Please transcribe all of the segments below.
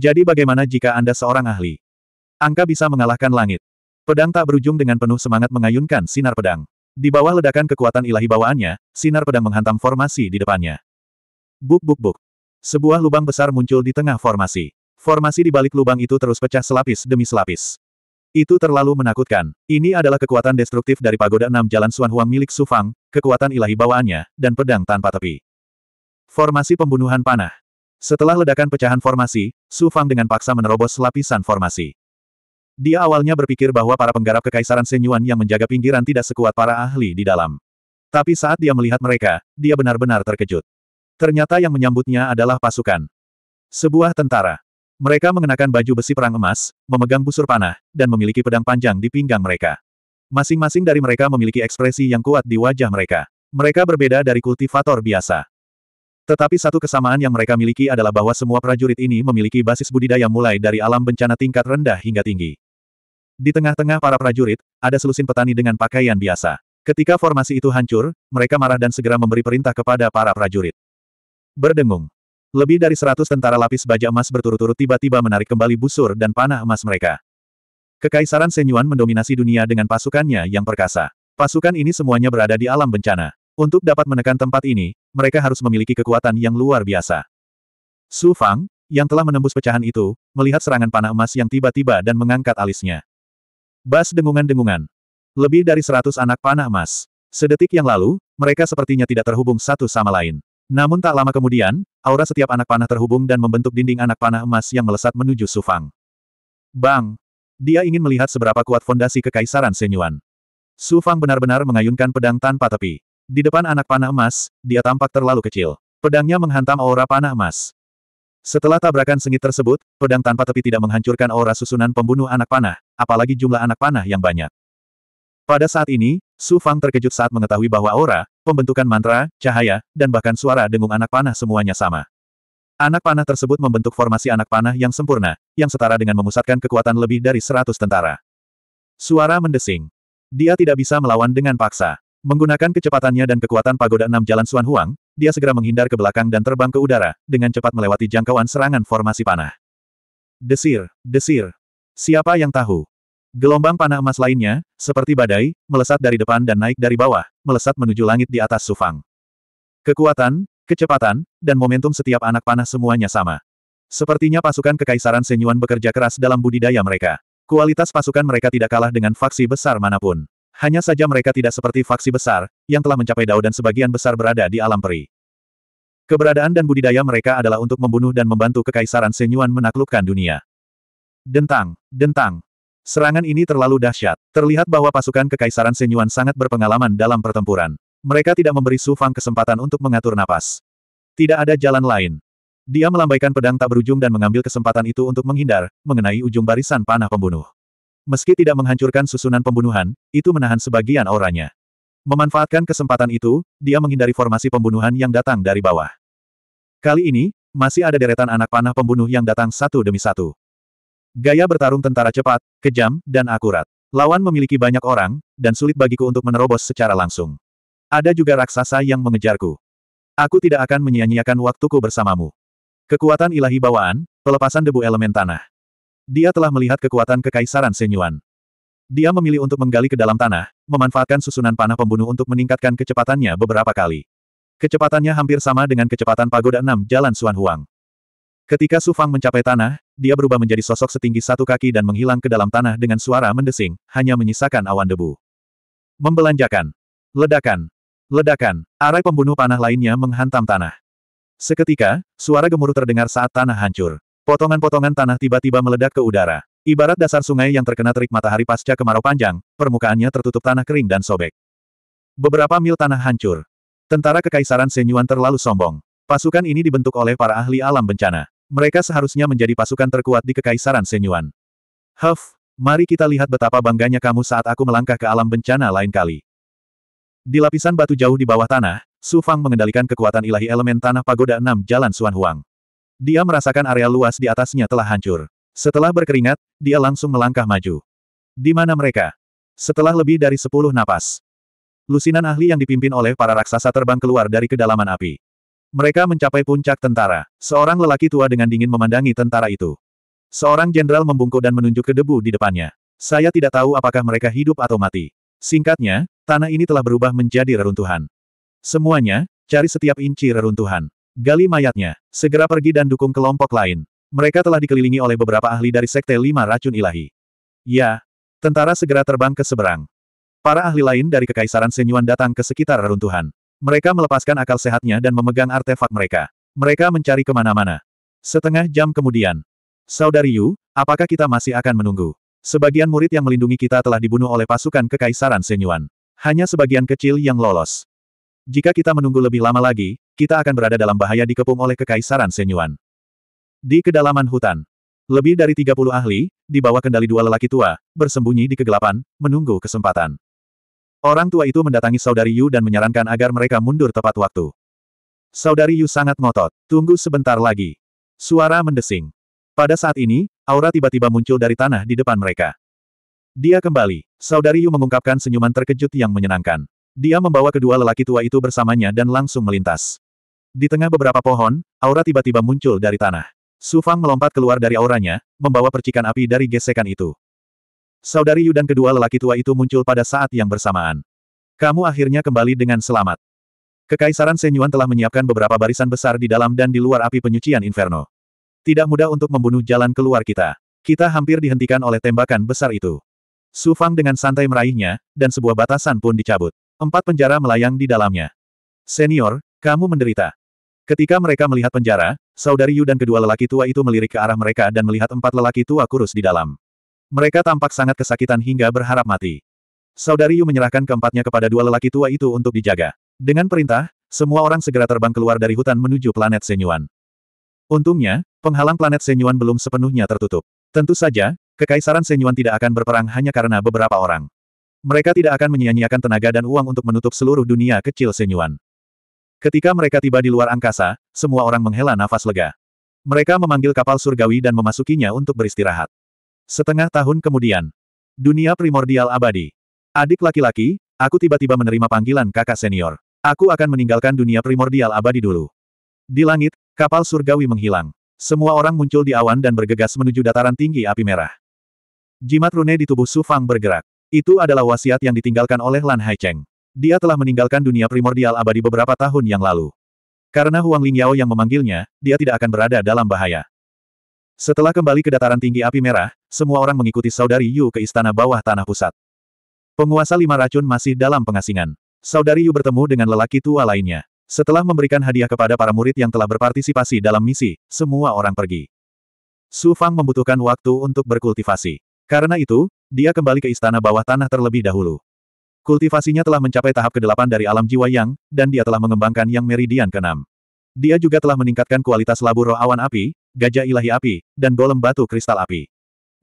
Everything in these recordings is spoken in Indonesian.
Jadi bagaimana jika Anda seorang ahli? Angka bisa mengalahkan langit. Pedang tak berujung dengan penuh semangat mengayunkan sinar pedang. Di bawah ledakan kekuatan ilahi bawaannya, sinar pedang menghantam formasi di depannya. Buk buk buk. Sebuah lubang besar muncul di tengah formasi. Formasi di balik lubang itu terus pecah selapis demi selapis. Itu terlalu menakutkan. Ini adalah kekuatan destruktif dari pagoda enam jalan Suan Huang milik Sufang, kekuatan ilahi bawaannya, dan pedang tanpa tepi. Formasi pembunuhan panah. Setelah ledakan pecahan formasi, Su Fang dengan paksa menerobos lapisan formasi. Dia awalnya berpikir bahwa para penggarap kekaisaran Senyuan yang menjaga pinggiran tidak sekuat para ahli di dalam. Tapi saat dia melihat mereka, dia benar-benar terkejut. Ternyata yang menyambutnya adalah pasukan. Sebuah tentara. Mereka mengenakan baju besi perang emas, memegang busur panah, dan memiliki pedang panjang di pinggang mereka. Masing-masing dari mereka memiliki ekspresi yang kuat di wajah mereka. Mereka berbeda dari kultivator biasa. Tetapi satu kesamaan yang mereka miliki adalah bahwa semua prajurit ini memiliki basis budidaya mulai dari alam bencana tingkat rendah hingga tinggi. Di tengah-tengah para prajurit, ada selusin petani dengan pakaian biasa. Ketika formasi itu hancur, mereka marah dan segera memberi perintah kepada para prajurit. Berdengung. Lebih dari seratus tentara lapis baja emas berturut-turut tiba-tiba menarik kembali busur dan panah emas mereka. Kekaisaran Senyuan mendominasi dunia dengan pasukannya yang perkasa. Pasukan ini semuanya berada di alam bencana. Untuk dapat menekan tempat ini, mereka harus memiliki kekuatan yang luar biasa. Su Fang, yang telah menembus pecahan itu, melihat serangan panah emas yang tiba-tiba dan mengangkat alisnya. Bas dengungan-dengungan. Lebih dari seratus anak panah emas. Sedetik yang lalu, mereka sepertinya tidak terhubung satu sama lain. Namun tak lama kemudian, aura setiap anak panah terhubung dan membentuk dinding anak panah emas yang melesat menuju Su Fang. Bang! Dia ingin melihat seberapa kuat fondasi kekaisaran Senyuan. Fang benar-benar mengayunkan pedang tanpa tepi. Di depan anak panah emas, dia tampak terlalu kecil. Pedangnya menghantam aura panah emas. Setelah tabrakan sengit tersebut, pedang tanpa tepi tidak menghancurkan aura susunan pembunuh anak panah, apalagi jumlah anak panah yang banyak. Pada saat ini, Su Fang terkejut saat mengetahui bahwa aura, pembentukan mantra, cahaya, dan bahkan suara dengung anak panah semuanya sama. Anak panah tersebut membentuk formasi anak panah yang sempurna, yang setara dengan memusatkan kekuatan lebih dari seratus tentara. Suara mendesing. Dia tidak bisa melawan dengan paksa. Menggunakan kecepatannya dan kekuatan pagoda enam jalan Xuan Huang, dia segera menghindar ke belakang dan terbang ke udara, dengan cepat melewati jangkauan serangan formasi panah. Desir, desir. Siapa yang tahu? Gelombang panah emas lainnya, seperti badai, melesat dari depan dan naik dari bawah, melesat menuju langit di atas Sufang. Kekuatan, kecepatan, dan momentum setiap anak panah semuanya sama. Sepertinya pasukan Kekaisaran Senyuan bekerja keras dalam budidaya mereka. Kualitas pasukan mereka tidak kalah dengan faksi besar manapun. Hanya saja mereka tidak seperti faksi besar, yang telah mencapai dao dan sebagian besar berada di alam peri. Keberadaan dan budidaya mereka adalah untuk membunuh dan membantu kekaisaran Senyuan menaklukkan dunia. Dentang, dentang. Serangan ini terlalu dahsyat. Terlihat bahwa pasukan kekaisaran Senyuan sangat berpengalaman dalam pertempuran. Mereka tidak memberi Su Fang kesempatan untuk mengatur napas. Tidak ada jalan lain. Dia melambaikan pedang tak berujung dan mengambil kesempatan itu untuk menghindar, mengenai ujung barisan panah pembunuh. Meski tidak menghancurkan susunan pembunuhan, itu menahan sebagian auranya. Memanfaatkan kesempatan itu, dia menghindari formasi pembunuhan yang datang dari bawah. Kali ini, masih ada deretan anak panah pembunuh yang datang satu demi satu. Gaya bertarung tentara cepat, kejam, dan akurat. Lawan memiliki banyak orang, dan sulit bagiku untuk menerobos secara langsung. Ada juga raksasa yang mengejarku. Aku tidak akan menyia-nyiakan waktuku bersamamu. Kekuatan ilahi bawaan, pelepasan debu elemen tanah. Dia telah melihat kekuatan kekaisaran Senyuan. Dia memilih untuk menggali ke dalam tanah, memanfaatkan susunan panah pembunuh untuk meningkatkan kecepatannya beberapa kali. Kecepatannya hampir sama dengan kecepatan pagoda enam Jalan Suan Huang. Ketika Su Fang mencapai tanah, dia berubah menjadi sosok setinggi satu kaki dan menghilang ke dalam tanah dengan suara mendesing, hanya menyisakan awan debu. Membelanjakan. Ledakan. Ledakan. Arai pembunuh panah lainnya menghantam tanah. Seketika, suara gemuruh terdengar saat tanah hancur. Potongan-potongan tanah tiba-tiba meledak ke udara. Ibarat dasar sungai yang terkena terik matahari pasca kemarau panjang, permukaannya tertutup tanah kering dan sobek. Beberapa mil tanah hancur. Tentara Kekaisaran Senyuan terlalu sombong. Pasukan ini dibentuk oleh para ahli alam bencana. Mereka seharusnya menjadi pasukan terkuat di Kekaisaran Senyuan. Huff, mari kita lihat betapa bangganya kamu saat aku melangkah ke alam bencana lain kali. Di lapisan batu jauh di bawah tanah, Su Fang mengendalikan kekuatan ilahi elemen tanah pagoda Enam Jalan Suan Huang. Dia merasakan area luas di atasnya telah hancur. Setelah berkeringat, dia langsung melangkah maju. Di mana mereka? Setelah lebih dari sepuluh napas. Lusinan ahli yang dipimpin oleh para raksasa terbang keluar dari kedalaman api. Mereka mencapai puncak tentara. Seorang lelaki tua dengan dingin memandangi tentara itu. Seorang jenderal membungkuk dan menunjuk ke debu di depannya. Saya tidak tahu apakah mereka hidup atau mati. Singkatnya, tanah ini telah berubah menjadi reruntuhan. Semuanya, cari setiap inci reruntuhan. Gali mayatnya, segera pergi dan dukung kelompok lain. Mereka telah dikelilingi oleh beberapa ahli dari Sekte Lima Racun Ilahi. Ya, tentara segera terbang ke seberang. Para ahli lain dari Kekaisaran Senyuan datang ke sekitar reruntuhan. Mereka melepaskan akal sehatnya dan memegang artefak mereka. Mereka mencari kemana-mana. Setengah jam kemudian. Saudari Yu, apakah kita masih akan menunggu? Sebagian murid yang melindungi kita telah dibunuh oleh pasukan Kekaisaran Senyuan. Hanya sebagian kecil yang lolos. Jika kita menunggu lebih lama lagi, kita akan berada dalam bahaya dikepung oleh kekaisaran Senyuan. Di kedalaman hutan, lebih dari 30 ahli, di bawah kendali dua lelaki tua, bersembunyi di kegelapan, menunggu kesempatan. Orang tua itu mendatangi saudari Yu dan menyarankan agar mereka mundur tepat waktu. Saudari Yu sangat ngotot, tunggu sebentar lagi. Suara mendesing. Pada saat ini, aura tiba-tiba muncul dari tanah di depan mereka. Dia kembali. Saudari Yu mengungkapkan senyuman terkejut yang menyenangkan. Dia membawa kedua lelaki tua itu bersamanya dan langsung melintas. Di tengah beberapa pohon, aura tiba-tiba muncul dari tanah. Su Fang melompat keluar dari auranya, membawa percikan api dari gesekan itu. Saudari Yu dan kedua lelaki tua itu muncul pada saat yang bersamaan. Kamu akhirnya kembali dengan selamat. Kekaisaran Senyuan telah menyiapkan beberapa barisan besar di dalam dan di luar api penyucian Inferno. Tidak mudah untuk membunuh jalan keluar kita. Kita hampir dihentikan oleh tembakan besar itu. Su Fang dengan santai meraihnya, dan sebuah batasan pun dicabut. Empat penjara melayang di dalamnya. Senior, kamu menderita. Ketika mereka melihat penjara, saudari Yu dan kedua lelaki tua itu melirik ke arah mereka dan melihat empat lelaki tua kurus di dalam. Mereka tampak sangat kesakitan hingga berharap mati. Saudari Yu menyerahkan keempatnya kepada dua lelaki tua itu untuk dijaga. Dengan perintah, semua orang segera terbang keluar dari hutan menuju planet Senyuan. Untungnya, penghalang planet Senyuan belum sepenuhnya tertutup. Tentu saja, Kekaisaran Senyuan tidak akan berperang hanya karena beberapa orang. Mereka tidak akan menyia-nyiakan tenaga dan uang untuk menutup seluruh dunia kecil Senyuan. Ketika mereka tiba di luar angkasa, semua orang menghela nafas lega. Mereka memanggil kapal surgawi dan memasukinya untuk beristirahat. Setengah tahun kemudian. Dunia primordial abadi. Adik laki-laki, aku tiba-tiba menerima panggilan kakak senior. Aku akan meninggalkan dunia primordial abadi dulu. Di langit, kapal surgawi menghilang. Semua orang muncul di awan dan bergegas menuju dataran tinggi api merah. Jimat rune di tubuh Su Fang bergerak. Itu adalah wasiat yang ditinggalkan oleh Lan Haicheng. Dia telah meninggalkan dunia primordial abadi beberapa tahun yang lalu. Karena Huang Lingyao yang memanggilnya, dia tidak akan berada dalam bahaya. Setelah kembali ke dataran tinggi api merah, semua orang mengikuti saudari Yu ke istana bawah tanah pusat. Penguasa lima racun masih dalam pengasingan. Saudari Yu bertemu dengan lelaki tua lainnya. Setelah memberikan hadiah kepada para murid yang telah berpartisipasi dalam misi, semua orang pergi. Su Fang membutuhkan waktu untuk berkultivasi. Karena itu, dia kembali ke istana bawah tanah terlebih dahulu. Kultivasinya telah mencapai tahap ke-8 dari alam jiwa yang, dan dia telah mengembangkan yang meridian ke-6. Dia juga telah meningkatkan kualitas labu roh awan api, gajah ilahi api, dan golem batu kristal api.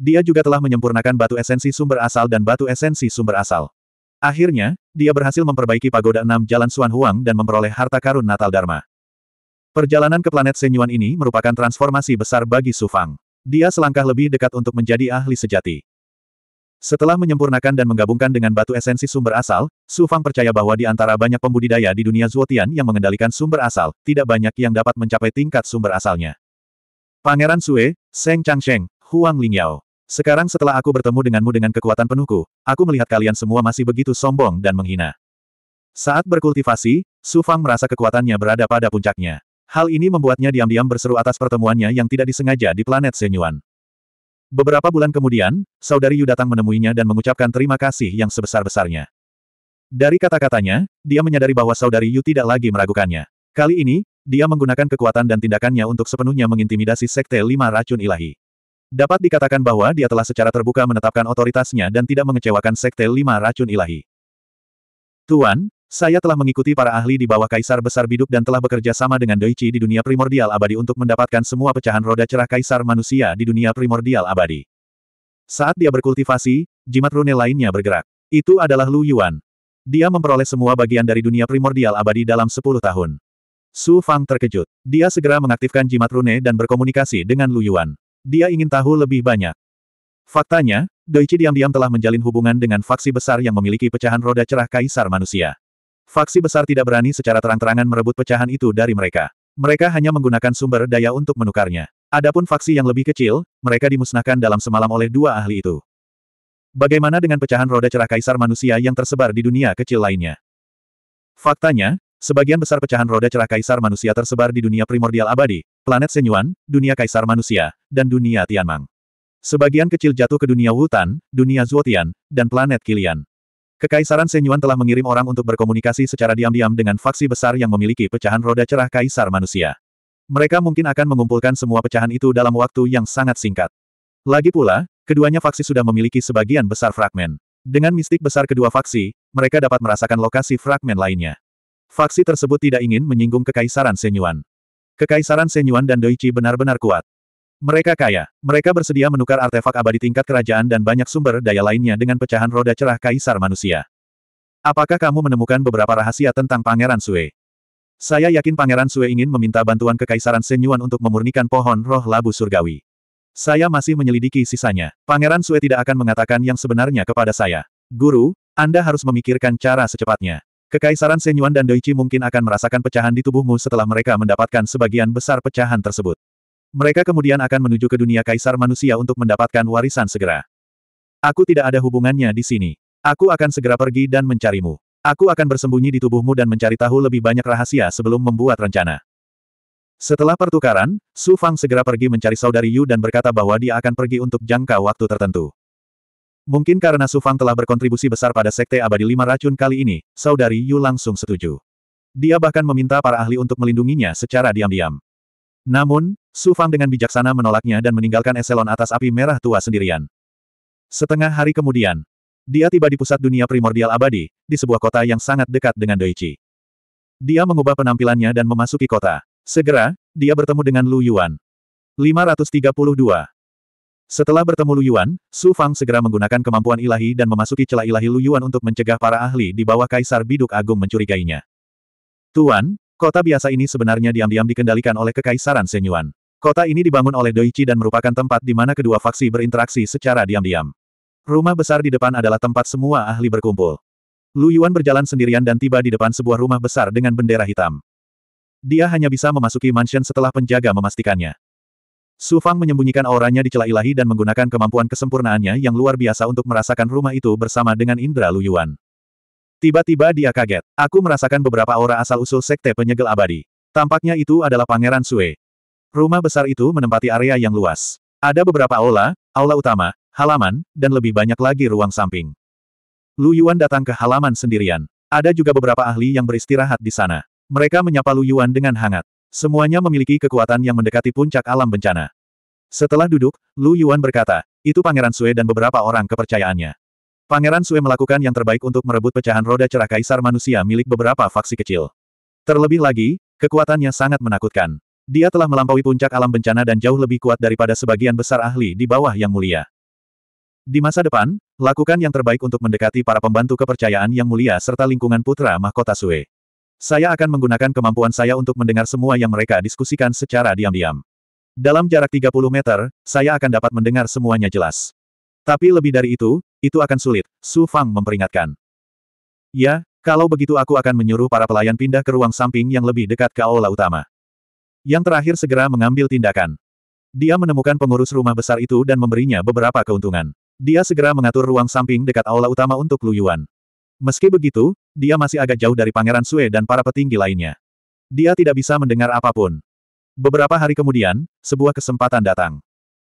Dia juga telah menyempurnakan batu esensi sumber asal dan batu esensi sumber asal. Akhirnya, dia berhasil memperbaiki pagoda enam jalan Suan Huang dan memperoleh harta karun Natal Dharma. Perjalanan ke planet Senyuan ini merupakan transformasi besar bagi Su Fang. Dia selangkah lebih dekat untuk menjadi ahli sejati. Setelah menyempurnakan dan menggabungkan dengan batu esensi sumber asal, Su Fang percaya bahwa di antara banyak pembudidaya di dunia Zuotian yang mengendalikan sumber asal, tidak banyak yang dapat mencapai tingkat sumber asalnya. Pangeran Sue, Seng Changsheng, Huang Lingyao. Sekarang setelah aku bertemu denganmu dengan kekuatan penuhku, aku melihat kalian semua masih begitu sombong dan menghina. Saat berkultivasi, Su Fang merasa kekuatannya berada pada puncaknya. Hal ini membuatnya diam-diam berseru atas pertemuannya yang tidak disengaja di planet Senyuan. Beberapa bulan kemudian, saudari Yu datang menemuinya dan mengucapkan terima kasih yang sebesar-besarnya. Dari kata-katanya, dia menyadari bahwa saudari Yu tidak lagi meragukannya. Kali ini, dia menggunakan kekuatan dan tindakannya untuk sepenuhnya mengintimidasi Sekte Lima Racun Ilahi. Dapat dikatakan bahwa dia telah secara terbuka menetapkan otoritasnya dan tidak mengecewakan Sekte Lima Racun Ilahi. Tuan, saya telah mengikuti para ahli di bawah Kaisar Besar Biduk dan telah bekerja sama dengan Doichi di dunia primordial abadi untuk mendapatkan semua pecahan roda cerah Kaisar manusia di dunia primordial abadi. Saat dia berkultivasi, jimat rune lainnya bergerak. Itu adalah Lu Yuan. Dia memperoleh semua bagian dari dunia primordial abadi dalam 10 tahun. Su Fang terkejut. Dia segera mengaktifkan jimat rune dan berkomunikasi dengan Lu Yuan. Dia ingin tahu lebih banyak. Faktanya, Doichi diam-diam telah menjalin hubungan dengan faksi besar yang memiliki pecahan roda cerah Kaisar manusia. Faksi besar tidak berani secara terang-terangan merebut pecahan itu dari mereka. Mereka hanya menggunakan sumber daya untuk menukarnya. Adapun faksi yang lebih kecil, mereka dimusnahkan dalam semalam oleh dua ahli itu. Bagaimana dengan pecahan roda cerah kaisar manusia yang tersebar di dunia kecil lainnya? Faktanya, sebagian besar pecahan roda cerah kaisar manusia tersebar di dunia primordial abadi, planet Senyuan, dunia kaisar manusia, dan dunia Tianmang. Sebagian kecil jatuh ke dunia Wutan, dunia Zuotian, dan planet Kilian. Kekaisaran Senyuan telah mengirim orang untuk berkomunikasi secara diam-diam dengan faksi besar yang memiliki pecahan roda cerah kaisar manusia. Mereka mungkin akan mengumpulkan semua pecahan itu dalam waktu yang sangat singkat. Lagi pula, keduanya faksi sudah memiliki sebagian besar fragmen. Dengan mistik besar kedua faksi, mereka dapat merasakan lokasi fragmen lainnya. Faksi tersebut tidak ingin menyinggung Kekaisaran Senyuan. Kekaisaran Senyuan dan Doichi benar-benar kuat. Mereka kaya. Mereka bersedia menukar artefak abadi tingkat kerajaan dan banyak sumber daya lainnya dengan pecahan roda cerah kaisar manusia. Apakah kamu menemukan beberapa rahasia tentang Pangeran Sue? Saya yakin Pangeran Sue ingin meminta bantuan Kekaisaran Senyuan untuk memurnikan pohon roh labu surgawi. Saya masih menyelidiki sisanya. Pangeran Sue tidak akan mengatakan yang sebenarnya kepada saya. Guru, Anda harus memikirkan cara secepatnya. Kekaisaran Senyuan dan Doichi mungkin akan merasakan pecahan di tubuhmu setelah mereka mendapatkan sebagian besar pecahan tersebut. Mereka kemudian akan menuju ke dunia kaisar manusia untuk mendapatkan warisan segera. Aku tidak ada hubungannya di sini. Aku akan segera pergi dan mencarimu. Aku akan bersembunyi di tubuhmu dan mencari tahu lebih banyak rahasia sebelum membuat rencana. Setelah pertukaran, Su Fang segera pergi mencari saudari Yu dan berkata bahwa dia akan pergi untuk jangka waktu tertentu. Mungkin karena Su Fang telah berkontribusi besar pada Sekte Abadi Lima Racun kali ini, saudari Yu langsung setuju. Dia bahkan meminta para ahli untuk melindunginya secara diam-diam. Namun, Su Fang dengan bijaksana menolaknya dan meninggalkan eselon atas api merah tua sendirian. Setengah hari kemudian, dia tiba di pusat dunia primordial abadi, di sebuah kota yang sangat dekat dengan Doichi. Dia mengubah penampilannya dan memasuki kota. Segera, dia bertemu dengan Lu Yuan. 532. Setelah bertemu Lu Yuan, Su Fang segera menggunakan kemampuan ilahi dan memasuki celah ilahi Lu Yuan untuk mencegah para ahli di bawah Kaisar Biduk Agung mencurigainya. Tuan, Kota biasa ini sebenarnya diam-diam dikendalikan oleh Kekaisaran Senyuan. Kota ini dibangun oleh Doichi dan merupakan tempat di mana kedua faksi berinteraksi secara diam-diam. Rumah besar di depan adalah tempat semua ahli berkumpul. Lu Yuan berjalan sendirian dan tiba di depan sebuah rumah besar dengan bendera hitam. Dia hanya bisa memasuki mansion setelah penjaga memastikannya. Su Fang menyembunyikan auranya di celah ilahi dan menggunakan kemampuan kesempurnaannya yang luar biasa untuk merasakan rumah itu bersama dengan Indra Lu Yuan. Tiba-tiba dia kaget. Aku merasakan beberapa aura asal-usul sekte penyegel abadi. Tampaknya itu adalah Pangeran Sue. Rumah besar itu menempati area yang luas. Ada beberapa aula, aula utama, halaman, dan lebih banyak lagi ruang samping. Lu Yuan datang ke halaman sendirian. Ada juga beberapa ahli yang beristirahat di sana. Mereka menyapa Lu Yuan dengan hangat. Semuanya memiliki kekuatan yang mendekati puncak alam bencana. Setelah duduk, Lu Yuan berkata, itu Pangeran Sue dan beberapa orang kepercayaannya. Pangeran Sue melakukan yang terbaik untuk merebut pecahan roda cerah kaisar manusia milik beberapa faksi kecil. Terlebih lagi, kekuatannya sangat menakutkan. Dia telah melampaui puncak alam bencana dan jauh lebih kuat daripada sebagian besar ahli di bawah yang mulia. Di masa depan, lakukan yang terbaik untuk mendekati para pembantu kepercayaan yang mulia serta lingkungan putra mahkota Sue. Saya akan menggunakan kemampuan saya untuk mendengar semua yang mereka diskusikan secara diam-diam. Dalam jarak 30 meter, saya akan dapat mendengar semuanya jelas. Tapi lebih dari itu, itu akan sulit, Su Fang memperingatkan. Ya, kalau begitu aku akan menyuruh para pelayan pindah ke ruang samping yang lebih dekat ke aula utama. Yang terakhir segera mengambil tindakan. Dia menemukan pengurus rumah besar itu dan memberinya beberapa keuntungan. Dia segera mengatur ruang samping dekat aula utama untuk Lu Yuan. Meski begitu, dia masih agak jauh dari Pangeran Sue dan para petinggi lainnya. Dia tidak bisa mendengar apapun. Beberapa hari kemudian, sebuah kesempatan datang.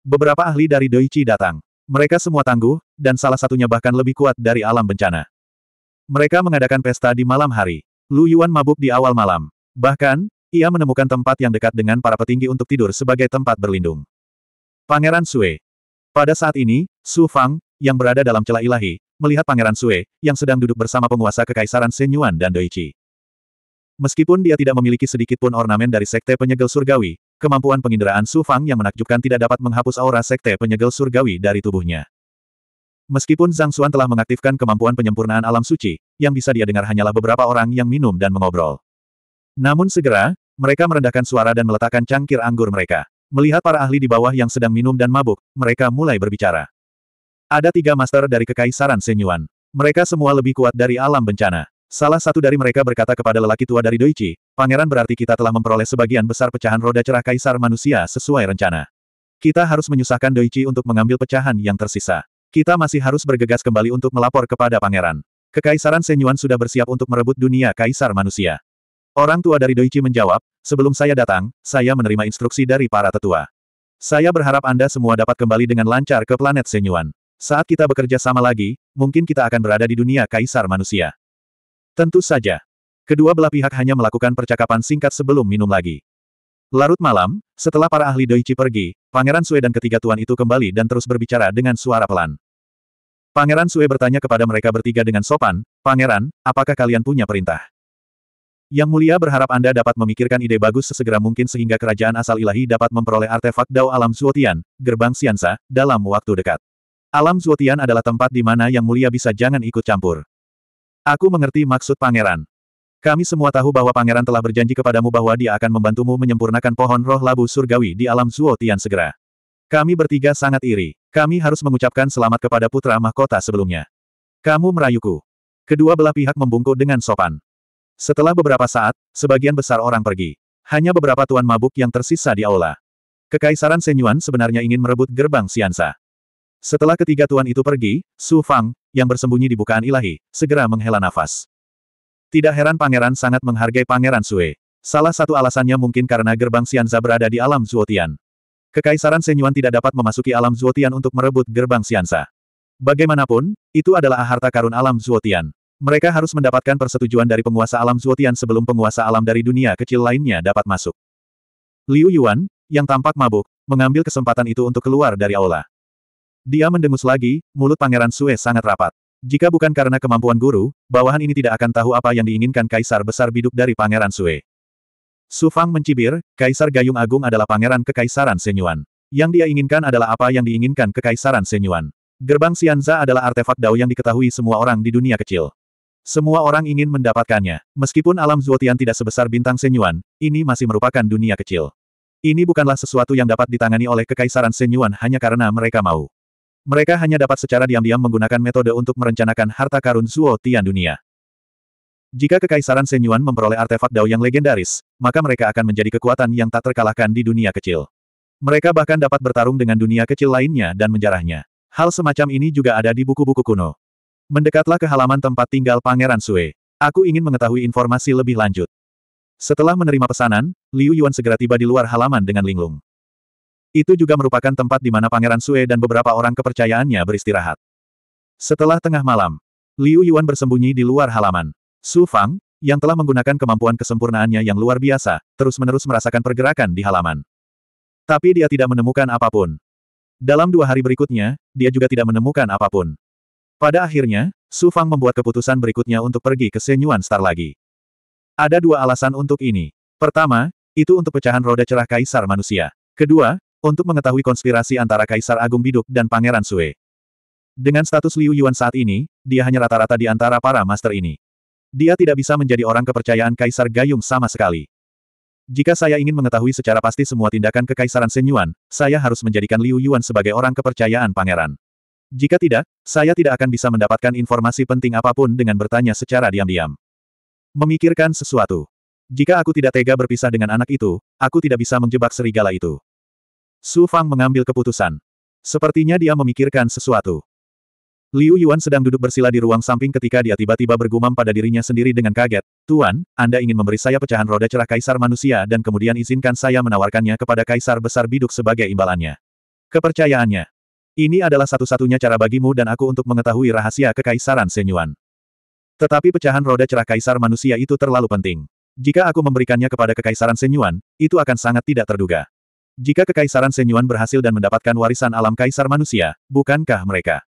Beberapa ahli dari Doichi datang. Mereka semua tangguh, dan salah satunya bahkan lebih kuat dari alam bencana. Mereka mengadakan pesta di malam hari. Lu Yuan mabuk di awal malam. Bahkan, ia menemukan tempat yang dekat dengan para petinggi untuk tidur sebagai tempat berlindung. Pangeran Sue. Pada saat ini, Su Fang, yang berada dalam celah ilahi, melihat Pangeran Sue, yang sedang duduk bersama penguasa kekaisaran Senyuan dan Doichi. Meskipun dia tidak memiliki sedikit pun ornamen dari Sekte Penyegel Surgawi, kemampuan penginderaan Su Fang yang menakjubkan tidak dapat menghapus aura Sekte Penyegel Surgawi dari tubuhnya. Meskipun Zhang Xuan telah mengaktifkan kemampuan penyempurnaan alam suci, yang bisa dia dengar hanyalah beberapa orang yang minum dan mengobrol. Namun segera, mereka merendahkan suara dan meletakkan cangkir anggur mereka. Melihat para ahli di bawah yang sedang minum dan mabuk, mereka mulai berbicara. Ada tiga master dari Kekaisaran Senyuan. Mereka semua lebih kuat dari alam bencana. Salah satu dari mereka berkata kepada lelaki tua dari Doichi, Pangeran berarti kita telah memperoleh sebagian besar pecahan roda cerah kaisar manusia sesuai rencana. Kita harus menyusahkan Doichi untuk mengambil pecahan yang tersisa. Kita masih harus bergegas kembali untuk melapor kepada Pangeran. Kekaisaran Senyuan sudah bersiap untuk merebut dunia kaisar manusia. Orang tua dari Doichi menjawab, sebelum saya datang, saya menerima instruksi dari para tetua. Saya berharap Anda semua dapat kembali dengan lancar ke planet Senyuan. Saat kita bekerja sama lagi, mungkin kita akan berada di dunia kaisar manusia. Tentu saja. Kedua belah pihak hanya melakukan percakapan singkat sebelum minum lagi. Larut malam, setelah para ahli Doichi pergi, Pangeran Sue dan ketiga tuan itu kembali dan terus berbicara dengan suara pelan. Pangeran Sue bertanya kepada mereka bertiga dengan sopan, Pangeran, apakah kalian punya perintah? Yang Mulia berharap Anda dapat memikirkan ide bagus sesegera mungkin sehingga kerajaan asal ilahi dapat memperoleh artefak Dao Alam Zuotian, Gerbang Siansa, dalam waktu dekat. Alam Zuotian adalah tempat di mana Yang Mulia bisa jangan ikut campur. Aku mengerti maksud pangeran. Kami semua tahu bahwa pangeran telah berjanji kepadamu bahwa dia akan membantumu menyempurnakan pohon roh labu surgawi di alam Zuo Tian segera. Kami bertiga sangat iri. Kami harus mengucapkan selamat kepada putra mahkota sebelumnya. Kamu merayuku. Kedua belah pihak membungkuk dengan sopan. Setelah beberapa saat, sebagian besar orang pergi. Hanya beberapa tuan mabuk yang tersisa di aula. Kekaisaran Senyuan sebenarnya ingin merebut gerbang Siansa. Setelah ketiga tuan itu pergi, Su Fang, yang bersembunyi di bukaan ilahi, segera menghela nafas. Tidak heran pangeran sangat menghargai pangeran Sue. Salah satu alasannya mungkin karena gerbang Xianza berada di alam Zuotian. Kekaisaran Senyuan tidak dapat memasuki alam Zuotian untuk merebut gerbang Xianza. Bagaimanapun, itu adalah harta karun alam Zuotian. Mereka harus mendapatkan persetujuan dari penguasa alam Zuotian sebelum penguasa alam dari dunia kecil lainnya dapat masuk. Liu Yuan, yang tampak mabuk, mengambil kesempatan itu untuk keluar dari aula. Dia mendengus lagi, mulut Pangeran Sue sangat rapat. Jika bukan karena kemampuan guru, bawahan ini tidak akan tahu apa yang diinginkan Kaisar Besar Biduk dari Pangeran Sue. Su Fang mencibir, Kaisar Gayung Agung adalah pangeran Kekaisaran Senyuan. Yang dia inginkan adalah apa yang diinginkan Kekaisaran Senyuan. Gerbang Sianza adalah artefak Dao yang diketahui semua orang di dunia kecil. Semua orang ingin mendapatkannya. Meskipun alam Zuotian tidak sebesar bintang Senyuan, ini masih merupakan dunia kecil. Ini bukanlah sesuatu yang dapat ditangani oleh Kekaisaran Senyuan hanya karena mereka mau. Mereka hanya dapat secara diam-diam menggunakan metode untuk merencanakan harta karun Zuo Tian dunia. Jika Kekaisaran Senyuan memperoleh artefak Dao yang legendaris, maka mereka akan menjadi kekuatan yang tak terkalahkan di dunia kecil. Mereka bahkan dapat bertarung dengan dunia kecil lainnya dan menjarahnya. Hal semacam ini juga ada di buku-buku kuno. Mendekatlah ke halaman tempat tinggal Pangeran Sue. Aku ingin mengetahui informasi lebih lanjut. Setelah menerima pesanan, Liu Yuan segera tiba di luar halaman dengan linglung. Itu juga merupakan tempat di mana Pangeran Sue dan beberapa orang kepercayaannya beristirahat. Setelah tengah malam, Liu Yuan bersembunyi di luar halaman. Su Fang, yang telah menggunakan kemampuan kesempurnaannya yang luar biasa, terus-menerus merasakan pergerakan di halaman. Tapi dia tidak menemukan apapun. Dalam dua hari berikutnya, dia juga tidak menemukan apapun. Pada akhirnya, Su Fang membuat keputusan berikutnya untuk pergi ke Senyuan Star lagi. Ada dua alasan untuk ini. Pertama, itu untuk pecahan roda cerah kaisar manusia. Kedua, untuk mengetahui konspirasi antara Kaisar Agung Biduk dan Pangeran Sue. Dengan status Liu Yuan saat ini, dia hanya rata-rata di antara para master ini. Dia tidak bisa menjadi orang kepercayaan Kaisar Gayung sama sekali. Jika saya ingin mengetahui secara pasti semua tindakan kekaisaran Senyuan, saya harus menjadikan Liu Yuan sebagai orang kepercayaan pangeran. Jika tidak, saya tidak akan bisa mendapatkan informasi penting apapun dengan bertanya secara diam-diam. Memikirkan sesuatu. Jika aku tidak tega berpisah dengan anak itu, aku tidak bisa menjebak serigala itu. Su Fang mengambil keputusan. Sepertinya dia memikirkan sesuatu. Liu Yuan sedang duduk bersila di ruang samping ketika dia tiba-tiba bergumam pada dirinya sendiri dengan kaget. Tuan, Anda ingin memberi saya pecahan roda cerah kaisar manusia dan kemudian izinkan saya menawarkannya kepada kaisar besar biduk sebagai imbalannya. Kepercayaannya. Ini adalah satu-satunya cara bagimu dan aku untuk mengetahui rahasia kekaisaran Senyuan. Tetapi pecahan roda cerah kaisar manusia itu terlalu penting. Jika aku memberikannya kepada kekaisaran Senyuan, itu akan sangat tidak terduga. Jika Kekaisaran Senyuan berhasil dan mendapatkan warisan alam kaisar manusia, bukankah mereka?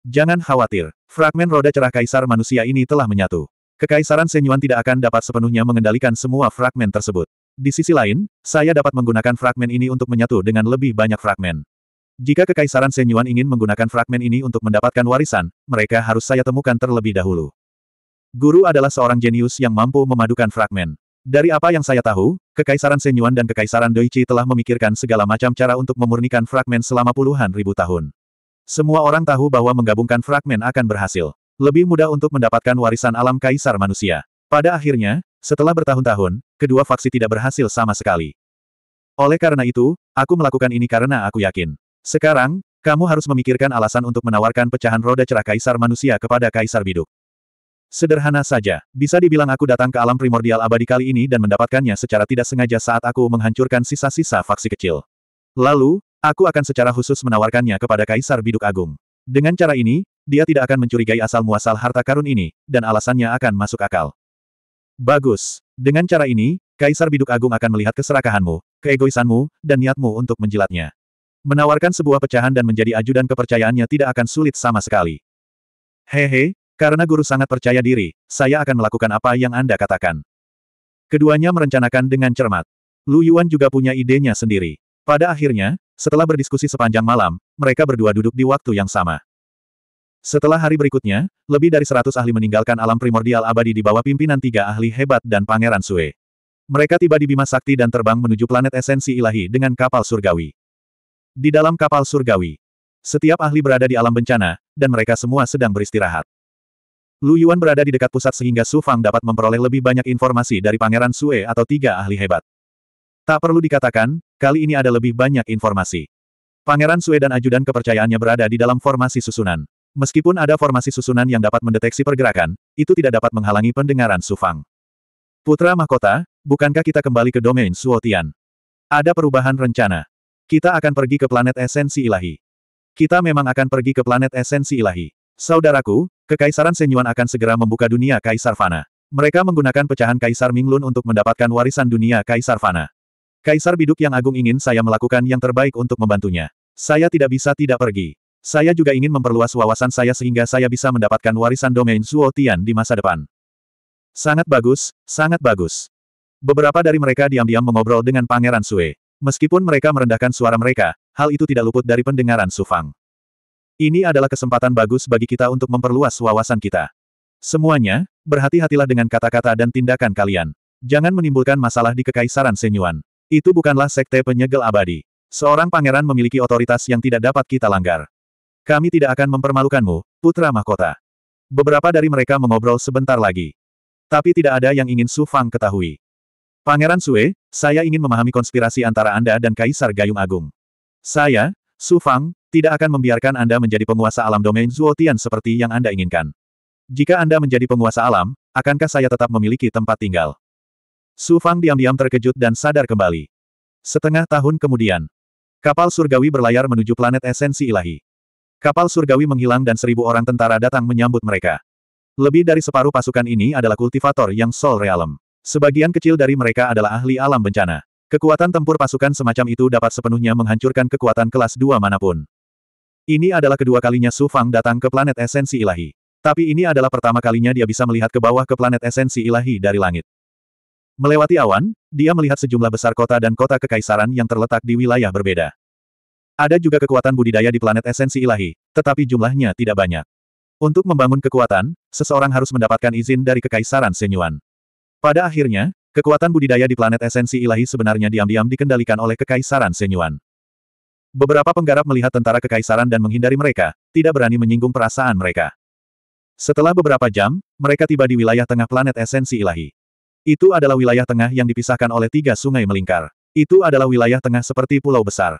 Jangan khawatir, fragmen roda cerah kaisar manusia ini telah menyatu. Kekaisaran Senyuan tidak akan dapat sepenuhnya mengendalikan semua fragmen tersebut. Di sisi lain, saya dapat menggunakan fragmen ini untuk menyatu dengan lebih banyak fragmen. Jika Kekaisaran Senyuan ingin menggunakan fragmen ini untuk mendapatkan warisan, mereka harus saya temukan terlebih dahulu. Guru adalah seorang jenius yang mampu memadukan fragmen. Dari apa yang saya tahu, Kekaisaran Senyuan dan Kekaisaran Doichi telah memikirkan segala macam cara untuk memurnikan fragmen selama puluhan ribu tahun. Semua orang tahu bahwa menggabungkan fragmen akan berhasil. Lebih mudah untuk mendapatkan warisan alam kaisar manusia. Pada akhirnya, setelah bertahun-tahun, kedua faksi tidak berhasil sama sekali. Oleh karena itu, aku melakukan ini karena aku yakin. Sekarang, kamu harus memikirkan alasan untuk menawarkan pecahan roda cerah kaisar manusia kepada kaisar biduk. Sederhana saja, bisa dibilang aku datang ke alam primordial abadi kali ini dan mendapatkannya secara tidak sengaja saat aku menghancurkan sisa-sisa faksi kecil. Lalu, aku akan secara khusus menawarkannya kepada Kaisar Biduk Agung. Dengan cara ini, dia tidak akan mencurigai asal-muasal harta karun ini, dan alasannya akan masuk akal. Bagus. Dengan cara ini, Kaisar Biduk Agung akan melihat keserakahanmu, keegoisanmu, dan niatmu untuk menjilatnya. Menawarkan sebuah pecahan dan menjadi ajudan kepercayaannya tidak akan sulit sama sekali. Hehe, karena guru sangat percaya diri, saya akan melakukan apa yang Anda katakan. Keduanya merencanakan dengan cermat. Lu Yuan juga punya idenya sendiri. Pada akhirnya, setelah berdiskusi sepanjang malam, mereka berdua duduk di waktu yang sama. Setelah hari berikutnya, lebih dari seratus ahli meninggalkan alam primordial abadi di bawah pimpinan tiga ahli hebat dan Pangeran Sue. Mereka tiba di Bima Sakti dan terbang menuju planet esensi ilahi dengan kapal surgawi. Di dalam kapal surgawi, setiap ahli berada di alam bencana, dan mereka semua sedang beristirahat. Lu Yuan berada di dekat pusat sehingga Su Fang dapat memperoleh lebih banyak informasi dari Pangeran Sue atau tiga ahli hebat. Tak perlu dikatakan, kali ini ada lebih banyak informasi. Pangeran Sue dan ajudan kepercayaannya berada di dalam formasi susunan. Meskipun ada formasi susunan yang dapat mendeteksi pergerakan, itu tidak dapat menghalangi pendengaran Su Fang. Putra Mahkota, bukankah kita kembali ke domain Suotian? Ada perubahan rencana. Kita akan pergi ke planet esensi ilahi. Kita memang akan pergi ke planet esensi ilahi. Saudaraku, Kekaisaran Senyuan akan segera membuka dunia Kaisar Fana. Mereka menggunakan pecahan Kaisar Minglun untuk mendapatkan warisan dunia Kaisar Fana. Kaisar Biduk yang agung ingin saya melakukan yang terbaik untuk membantunya. Saya tidak bisa tidak pergi. Saya juga ingin memperluas wawasan saya sehingga saya bisa mendapatkan warisan domain Zuo Tian di masa depan. Sangat bagus, sangat bagus. Beberapa dari mereka diam-diam mengobrol dengan Pangeran Sue. Meskipun mereka merendahkan suara mereka, hal itu tidak luput dari pendengaran Sufang. Ini adalah kesempatan bagus bagi kita untuk memperluas wawasan kita. Semuanya, berhati-hatilah dengan kata-kata dan tindakan kalian. Jangan menimbulkan masalah di Kekaisaran Senyuan. Itu bukanlah sekte penyegel abadi. Seorang pangeran memiliki otoritas yang tidak dapat kita langgar. Kami tidak akan mempermalukanmu, putra mahkota. Beberapa dari mereka mengobrol sebentar lagi. Tapi tidak ada yang ingin Su Fang ketahui. Pangeran Sue, saya ingin memahami konspirasi antara Anda dan Kaisar Gayung Agung. Saya, Su Fang, tidak akan membiarkan Anda menjadi penguasa alam domain Zuotian seperti yang Anda inginkan. Jika Anda menjadi penguasa alam, akankah saya tetap memiliki tempat tinggal? Su Fang diam-diam terkejut dan sadar kembali. Setengah tahun kemudian, kapal surgawi berlayar menuju planet esensi ilahi. Kapal surgawi menghilang dan seribu orang tentara datang menyambut mereka. Lebih dari separuh pasukan ini adalah kultivator yang Sol Realm. Sebagian kecil dari mereka adalah ahli alam bencana. Kekuatan tempur pasukan semacam itu dapat sepenuhnya menghancurkan kekuatan kelas dua manapun. Ini adalah kedua kalinya Su Fang datang ke planet esensi ilahi. Tapi ini adalah pertama kalinya dia bisa melihat ke bawah ke planet esensi ilahi dari langit. Melewati awan, dia melihat sejumlah besar kota dan kota kekaisaran yang terletak di wilayah berbeda. Ada juga kekuatan budidaya di planet esensi ilahi, tetapi jumlahnya tidak banyak. Untuk membangun kekuatan, seseorang harus mendapatkan izin dari kekaisaran Senyuan. Pada akhirnya, kekuatan budidaya di planet esensi ilahi sebenarnya diam-diam dikendalikan oleh kekaisaran Senyuan. Beberapa penggarap melihat tentara kekaisaran dan menghindari mereka, tidak berani menyinggung perasaan mereka. Setelah beberapa jam, mereka tiba di wilayah tengah planet esensi ilahi. Itu adalah wilayah tengah yang dipisahkan oleh tiga sungai melingkar. Itu adalah wilayah tengah seperti pulau besar.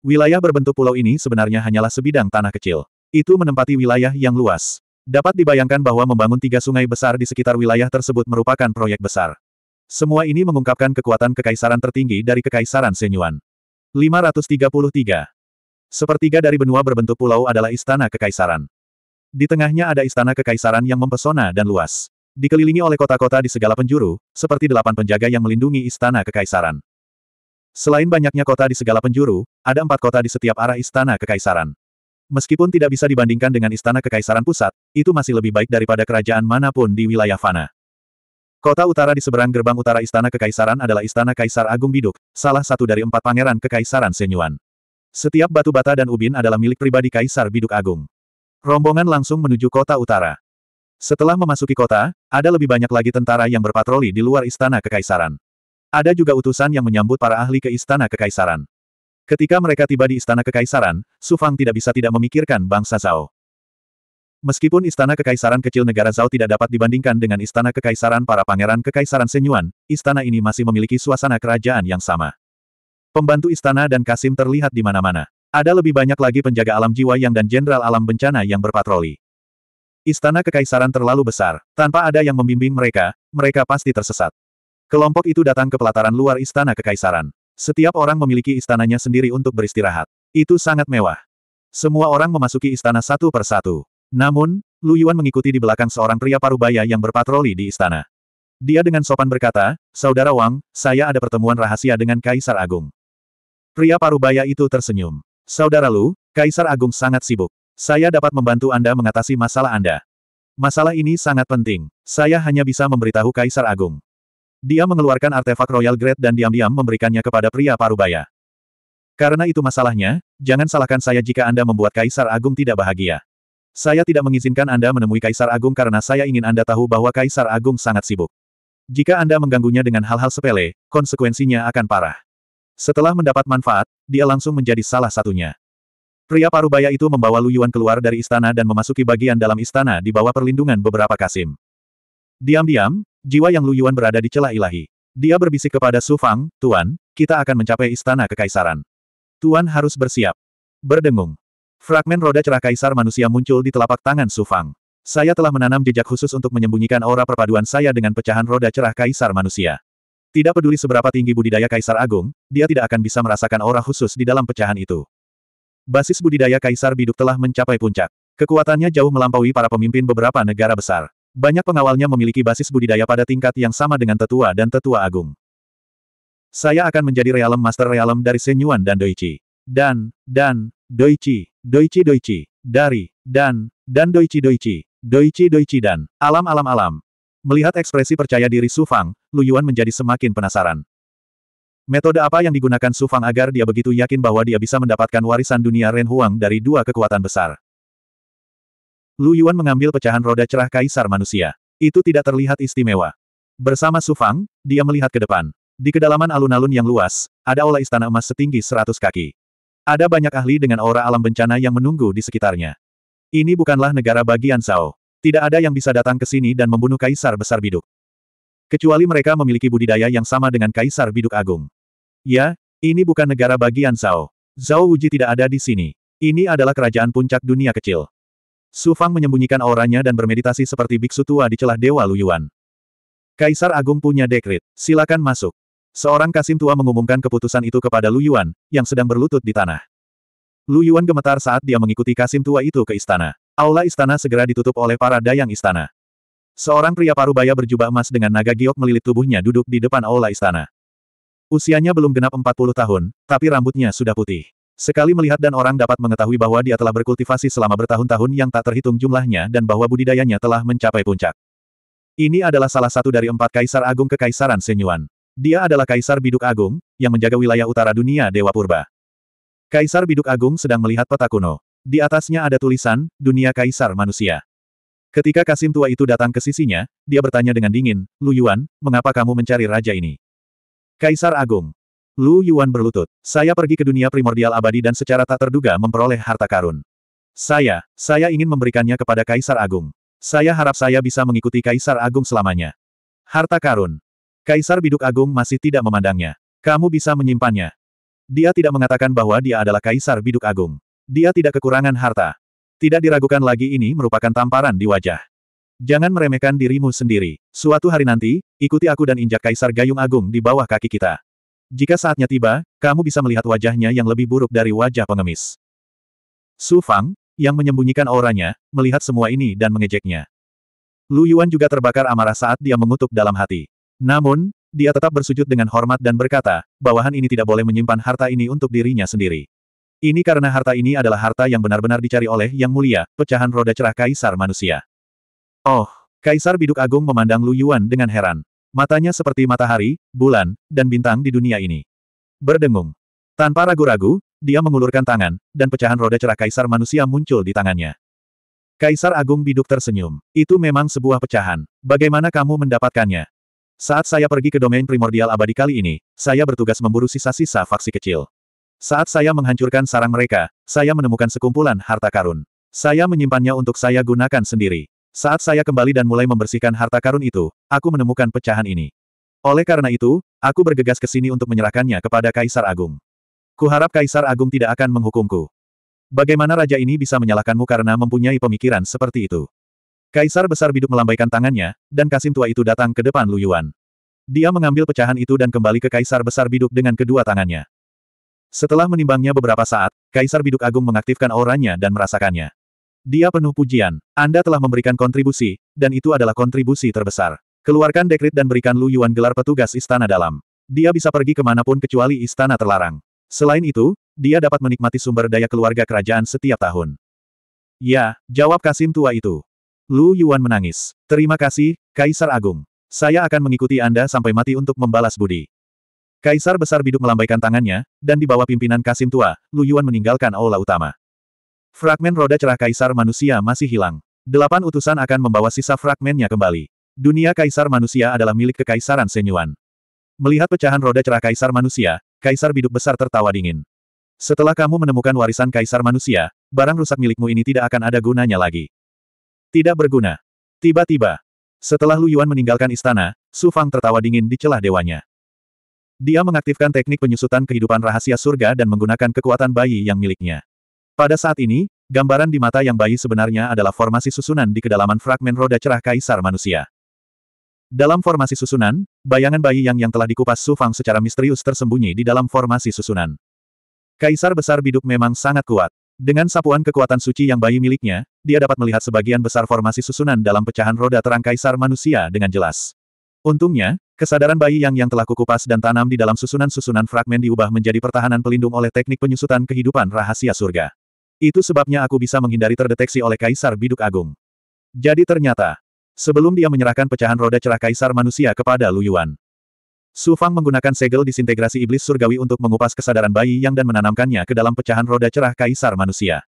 Wilayah berbentuk pulau ini sebenarnya hanyalah sebidang tanah kecil. Itu menempati wilayah yang luas. Dapat dibayangkan bahwa membangun tiga sungai besar di sekitar wilayah tersebut merupakan proyek besar. Semua ini mengungkapkan kekuatan kekaisaran tertinggi dari Kekaisaran Senyuan. 533. Sepertiga dari benua berbentuk pulau adalah istana kekaisaran. Di tengahnya ada istana kekaisaran yang mempesona dan luas. Dikelilingi oleh kota-kota di segala penjuru, seperti delapan penjaga yang melindungi istana kekaisaran. Selain banyaknya kota di segala penjuru, ada empat kota di setiap arah istana kekaisaran. Meskipun tidak bisa dibandingkan dengan istana kekaisaran pusat, itu masih lebih baik daripada kerajaan manapun di wilayah Fana. Kota utara di seberang gerbang utara Istana Kekaisaran adalah Istana Kaisar Agung Biduk, salah satu dari empat pangeran Kekaisaran Senyuan. Setiap batu bata dan ubin adalah milik pribadi Kaisar Biduk Agung. Rombongan langsung menuju kota utara. Setelah memasuki kota, ada lebih banyak lagi tentara yang berpatroli di luar Istana Kekaisaran. Ada juga utusan yang menyambut para ahli ke Istana Kekaisaran. Ketika mereka tiba di Istana Kekaisaran, Sufang tidak bisa tidak memikirkan bangsa Zhao. Meskipun istana kekaisaran kecil negara Zhao tidak dapat dibandingkan dengan istana kekaisaran para pangeran kekaisaran Senyuan, istana ini masih memiliki suasana kerajaan yang sama. Pembantu istana dan Kasim terlihat di mana-mana. Ada lebih banyak lagi penjaga alam jiwa yang dan jenderal alam bencana yang berpatroli. Istana kekaisaran terlalu besar, tanpa ada yang membimbing mereka, mereka pasti tersesat. Kelompok itu datang ke pelataran luar istana kekaisaran. Setiap orang memiliki istananya sendiri untuk beristirahat. Itu sangat mewah. Semua orang memasuki istana satu persatu. Namun, Lu Yuan mengikuti di belakang seorang pria parubaya yang berpatroli di istana. Dia dengan sopan berkata, Saudara Wang, saya ada pertemuan rahasia dengan Kaisar Agung. Pria parubaya itu tersenyum. Saudara Lu, Kaisar Agung sangat sibuk. Saya dapat membantu Anda mengatasi masalah Anda. Masalah ini sangat penting. Saya hanya bisa memberitahu Kaisar Agung. Dia mengeluarkan artefak Royal Grade dan diam-diam memberikannya kepada pria parubaya. Karena itu masalahnya, jangan salahkan saya jika Anda membuat Kaisar Agung tidak bahagia. Saya tidak mengizinkan Anda menemui Kaisar Agung karena saya ingin Anda tahu bahwa Kaisar Agung sangat sibuk. Jika Anda mengganggunya dengan hal-hal sepele, konsekuensinya akan parah. Setelah mendapat manfaat, dia langsung menjadi salah satunya. Pria parubaya itu membawa Lu Luyuan keluar dari istana dan memasuki bagian dalam istana di bawah perlindungan beberapa kasim. Diam-diam, jiwa yang Lu Luyuan berada di celah ilahi. Dia berbisik kepada Su Fang, Tuan, kita akan mencapai istana kekaisaran. Tuan harus bersiap. Berdengung. Fragmen roda cerah kaisar manusia muncul di telapak tangan Sufang. Saya telah menanam jejak khusus untuk menyembunyikan aura perpaduan saya dengan pecahan roda cerah kaisar manusia. Tidak peduli seberapa tinggi budidaya kaisar agung, dia tidak akan bisa merasakan aura khusus di dalam pecahan itu. Basis budidaya kaisar biduk telah mencapai puncak. Kekuatannya jauh melampaui para pemimpin beberapa negara besar. Banyak pengawalnya memiliki basis budidaya pada tingkat yang sama dengan tetua dan tetua agung. Saya akan menjadi realem master realem dari Senyuan dan Doichi. Dan, dan, Doichi, Doichi Doichi, dari, dan, dan Doichi Doichi, Doichi Doichi dan, alam alam alam. Melihat ekspresi percaya diri Su Fang, Lu Yuan menjadi semakin penasaran. Metode apa yang digunakan Su Fang agar dia begitu yakin bahwa dia bisa mendapatkan warisan dunia Ren Huang dari dua kekuatan besar? Lu Yuan mengambil pecahan roda cerah kaisar manusia. Itu tidak terlihat istimewa. Bersama Su Fang, dia melihat ke depan. Di kedalaman alun-alun yang luas, ada olah istana emas setinggi seratus kaki. Ada banyak ahli dengan aura alam bencana yang menunggu di sekitarnya. Ini bukanlah negara bagian Sao. Tidak ada yang bisa datang ke sini dan membunuh Kaisar Besar Biduk. Kecuali mereka memiliki budidaya yang sama dengan Kaisar Biduk Agung. Ya, ini bukan negara bagian Sao. Zhao Wuji tidak ada di sini. Ini adalah kerajaan puncak dunia kecil. Su Fang menyembunyikan auranya dan bermeditasi seperti biksu tua di celah Dewa Luyuan. Kaisar Agung punya dekrit, silakan masuk. Seorang kasim tua mengumumkan keputusan itu kepada Lu Yuan, yang sedang berlutut di tanah. Lu Yuan gemetar saat dia mengikuti kasim tua itu ke istana. Aula istana segera ditutup oleh para dayang istana. Seorang pria parubaya berjubah emas dengan naga giok melilit tubuhnya duduk di depan aula istana. Usianya belum genap 40 tahun, tapi rambutnya sudah putih. Sekali melihat dan orang dapat mengetahui bahwa dia telah berkultivasi selama bertahun-tahun yang tak terhitung jumlahnya dan bahwa budidayanya telah mencapai puncak. Ini adalah salah satu dari empat kaisar agung kekaisaran Senyuan. Dia adalah Kaisar Biduk Agung, yang menjaga wilayah utara dunia Dewa Purba. Kaisar Biduk Agung sedang melihat peta kuno. Di atasnya ada tulisan, Dunia Kaisar Manusia. Ketika Kasim tua itu datang ke sisinya, dia bertanya dengan dingin, Lu Yuan, mengapa kamu mencari raja ini? Kaisar Agung. Lu Yuan berlutut. Saya pergi ke dunia primordial abadi dan secara tak terduga memperoleh harta karun. Saya, saya ingin memberikannya kepada Kaisar Agung. Saya harap saya bisa mengikuti Kaisar Agung selamanya. Harta karun. Kaisar Biduk Agung masih tidak memandangnya. Kamu bisa menyimpannya. Dia tidak mengatakan bahwa dia adalah Kaisar Biduk Agung. Dia tidak kekurangan harta. Tidak diragukan lagi ini merupakan tamparan di wajah. Jangan meremehkan dirimu sendiri. Suatu hari nanti, ikuti aku dan injak Kaisar Gayung Agung di bawah kaki kita. Jika saatnya tiba, kamu bisa melihat wajahnya yang lebih buruk dari wajah pengemis. Su Fang, yang menyembunyikan auranya, melihat semua ini dan mengejeknya. Lu Yuan juga terbakar amarah saat dia mengutuk dalam hati. Namun, dia tetap bersujud dengan hormat dan berkata, bawahan ini tidak boleh menyimpan harta ini untuk dirinya sendiri. Ini karena harta ini adalah harta yang benar-benar dicari oleh Yang Mulia, pecahan roda cerah Kaisar Manusia. Oh, Kaisar Biduk Agung memandang Lu Yuan dengan heran. Matanya seperti matahari, bulan, dan bintang di dunia ini. Berdengung. Tanpa ragu-ragu, dia mengulurkan tangan, dan pecahan roda cerah Kaisar Manusia muncul di tangannya. Kaisar Agung Biduk tersenyum. Itu memang sebuah pecahan. Bagaimana kamu mendapatkannya? Saat saya pergi ke domain primordial abadi kali ini, saya bertugas memburu sisa-sisa faksi kecil. Saat saya menghancurkan sarang mereka, saya menemukan sekumpulan harta karun. Saya menyimpannya untuk saya gunakan sendiri. Saat saya kembali dan mulai membersihkan harta karun itu, aku menemukan pecahan ini. Oleh karena itu, aku bergegas ke sini untuk menyerahkannya kepada Kaisar Agung. Kuharap Kaisar Agung tidak akan menghukumku. Bagaimana raja ini bisa menyalahkanmu karena mempunyai pemikiran seperti itu? Kaisar besar biduk melambaikan tangannya, dan kasim tua itu datang ke depan Lu Yuan. Dia mengambil pecahan itu dan kembali ke kaisar besar biduk dengan kedua tangannya. Setelah menimbangnya beberapa saat, kaisar biduk agung mengaktifkan auranya dan merasakannya. Dia penuh pujian, Anda telah memberikan kontribusi, dan itu adalah kontribusi terbesar. Keluarkan dekrit dan berikan Lu Yuan gelar petugas istana dalam. Dia bisa pergi kemanapun kecuali istana terlarang. Selain itu, dia dapat menikmati sumber daya keluarga kerajaan setiap tahun. Ya, jawab Kasim tua itu. Lu Yuan menangis. Terima kasih, Kaisar Agung. Saya akan mengikuti Anda sampai mati untuk membalas budi. Kaisar Besar Biduk melambaikan tangannya, dan di bawah pimpinan Kasim Tua, Lu Yuan meninggalkan aula utama. Fragmen roda cerah Kaisar Manusia masih hilang. Delapan utusan akan membawa sisa fragmennya kembali. Dunia Kaisar Manusia adalah milik Kekaisaran Senyuan. Melihat pecahan roda cerah Kaisar Manusia, Kaisar Biduk Besar tertawa dingin. Setelah kamu menemukan warisan Kaisar Manusia, barang rusak milikmu ini tidak akan ada gunanya lagi. Tidak berguna. Tiba-tiba, setelah Lu Yuan meninggalkan istana, Su Fang tertawa dingin di celah dewanya. Dia mengaktifkan teknik penyusutan kehidupan rahasia surga dan menggunakan kekuatan bayi yang miliknya. Pada saat ini, gambaran di mata yang bayi sebenarnya adalah formasi susunan di kedalaman fragmen roda cerah kaisar manusia. Dalam formasi susunan, bayangan bayi yang yang telah dikupas Su Fang secara misterius tersembunyi di dalam formasi susunan. Kaisar besar biduk memang sangat kuat. Dengan sapuan kekuatan suci yang bayi miliknya, dia dapat melihat sebagian besar formasi susunan dalam pecahan roda terang kaisar manusia dengan jelas. Untungnya, kesadaran bayi yang yang telah kukupas dan tanam di dalam susunan-susunan fragmen diubah menjadi pertahanan pelindung oleh teknik penyusutan kehidupan rahasia surga. Itu sebabnya aku bisa menghindari terdeteksi oleh Kaisar Biduk Agung. Jadi ternyata, sebelum dia menyerahkan pecahan roda cerah Kaisar manusia kepada Lu Yuan, Su Fang menggunakan segel disintegrasi iblis surgawi untuk mengupas kesadaran bayi yang dan menanamkannya ke dalam pecahan roda cerah kaisar manusia.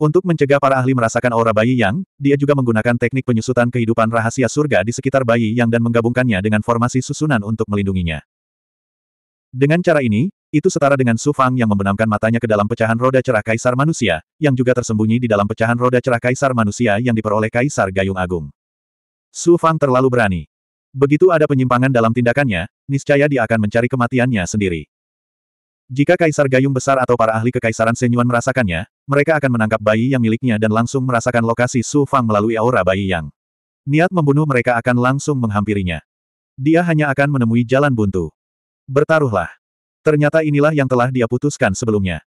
Untuk mencegah para ahli merasakan aura bayi yang, dia juga menggunakan teknik penyusutan kehidupan rahasia surga di sekitar bayi yang dan menggabungkannya dengan formasi susunan untuk melindunginya. Dengan cara ini, itu setara dengan Su Fang yang membenamkan matanya ke dalam pecahan roda cerah kaisar manusia, yang juga tersembunyi di dalam pecahan roda cerah kaisar manusia yang diperoleh kaisar Gayung Agung. Su Fang terlalu berani. Begitu ada penyimpangan dalam tindakannya, niscaya dia akan mencari kematiannya sendiri. Jika Kaisar Gayung Besar atau para ahli Kekaisaran Senyuan merasakannya, mereka akan menangkap bayi yang miliknya dan langsung merasakan lokasi Su Fang melalui aura bayi yang. Niat membunuh mereka akan langsung menghampirinya. Dia hanya akan menemui jalan buntu. Bertaruhlah. Ternyata inilah yang telah dia putuskan sebelumnya.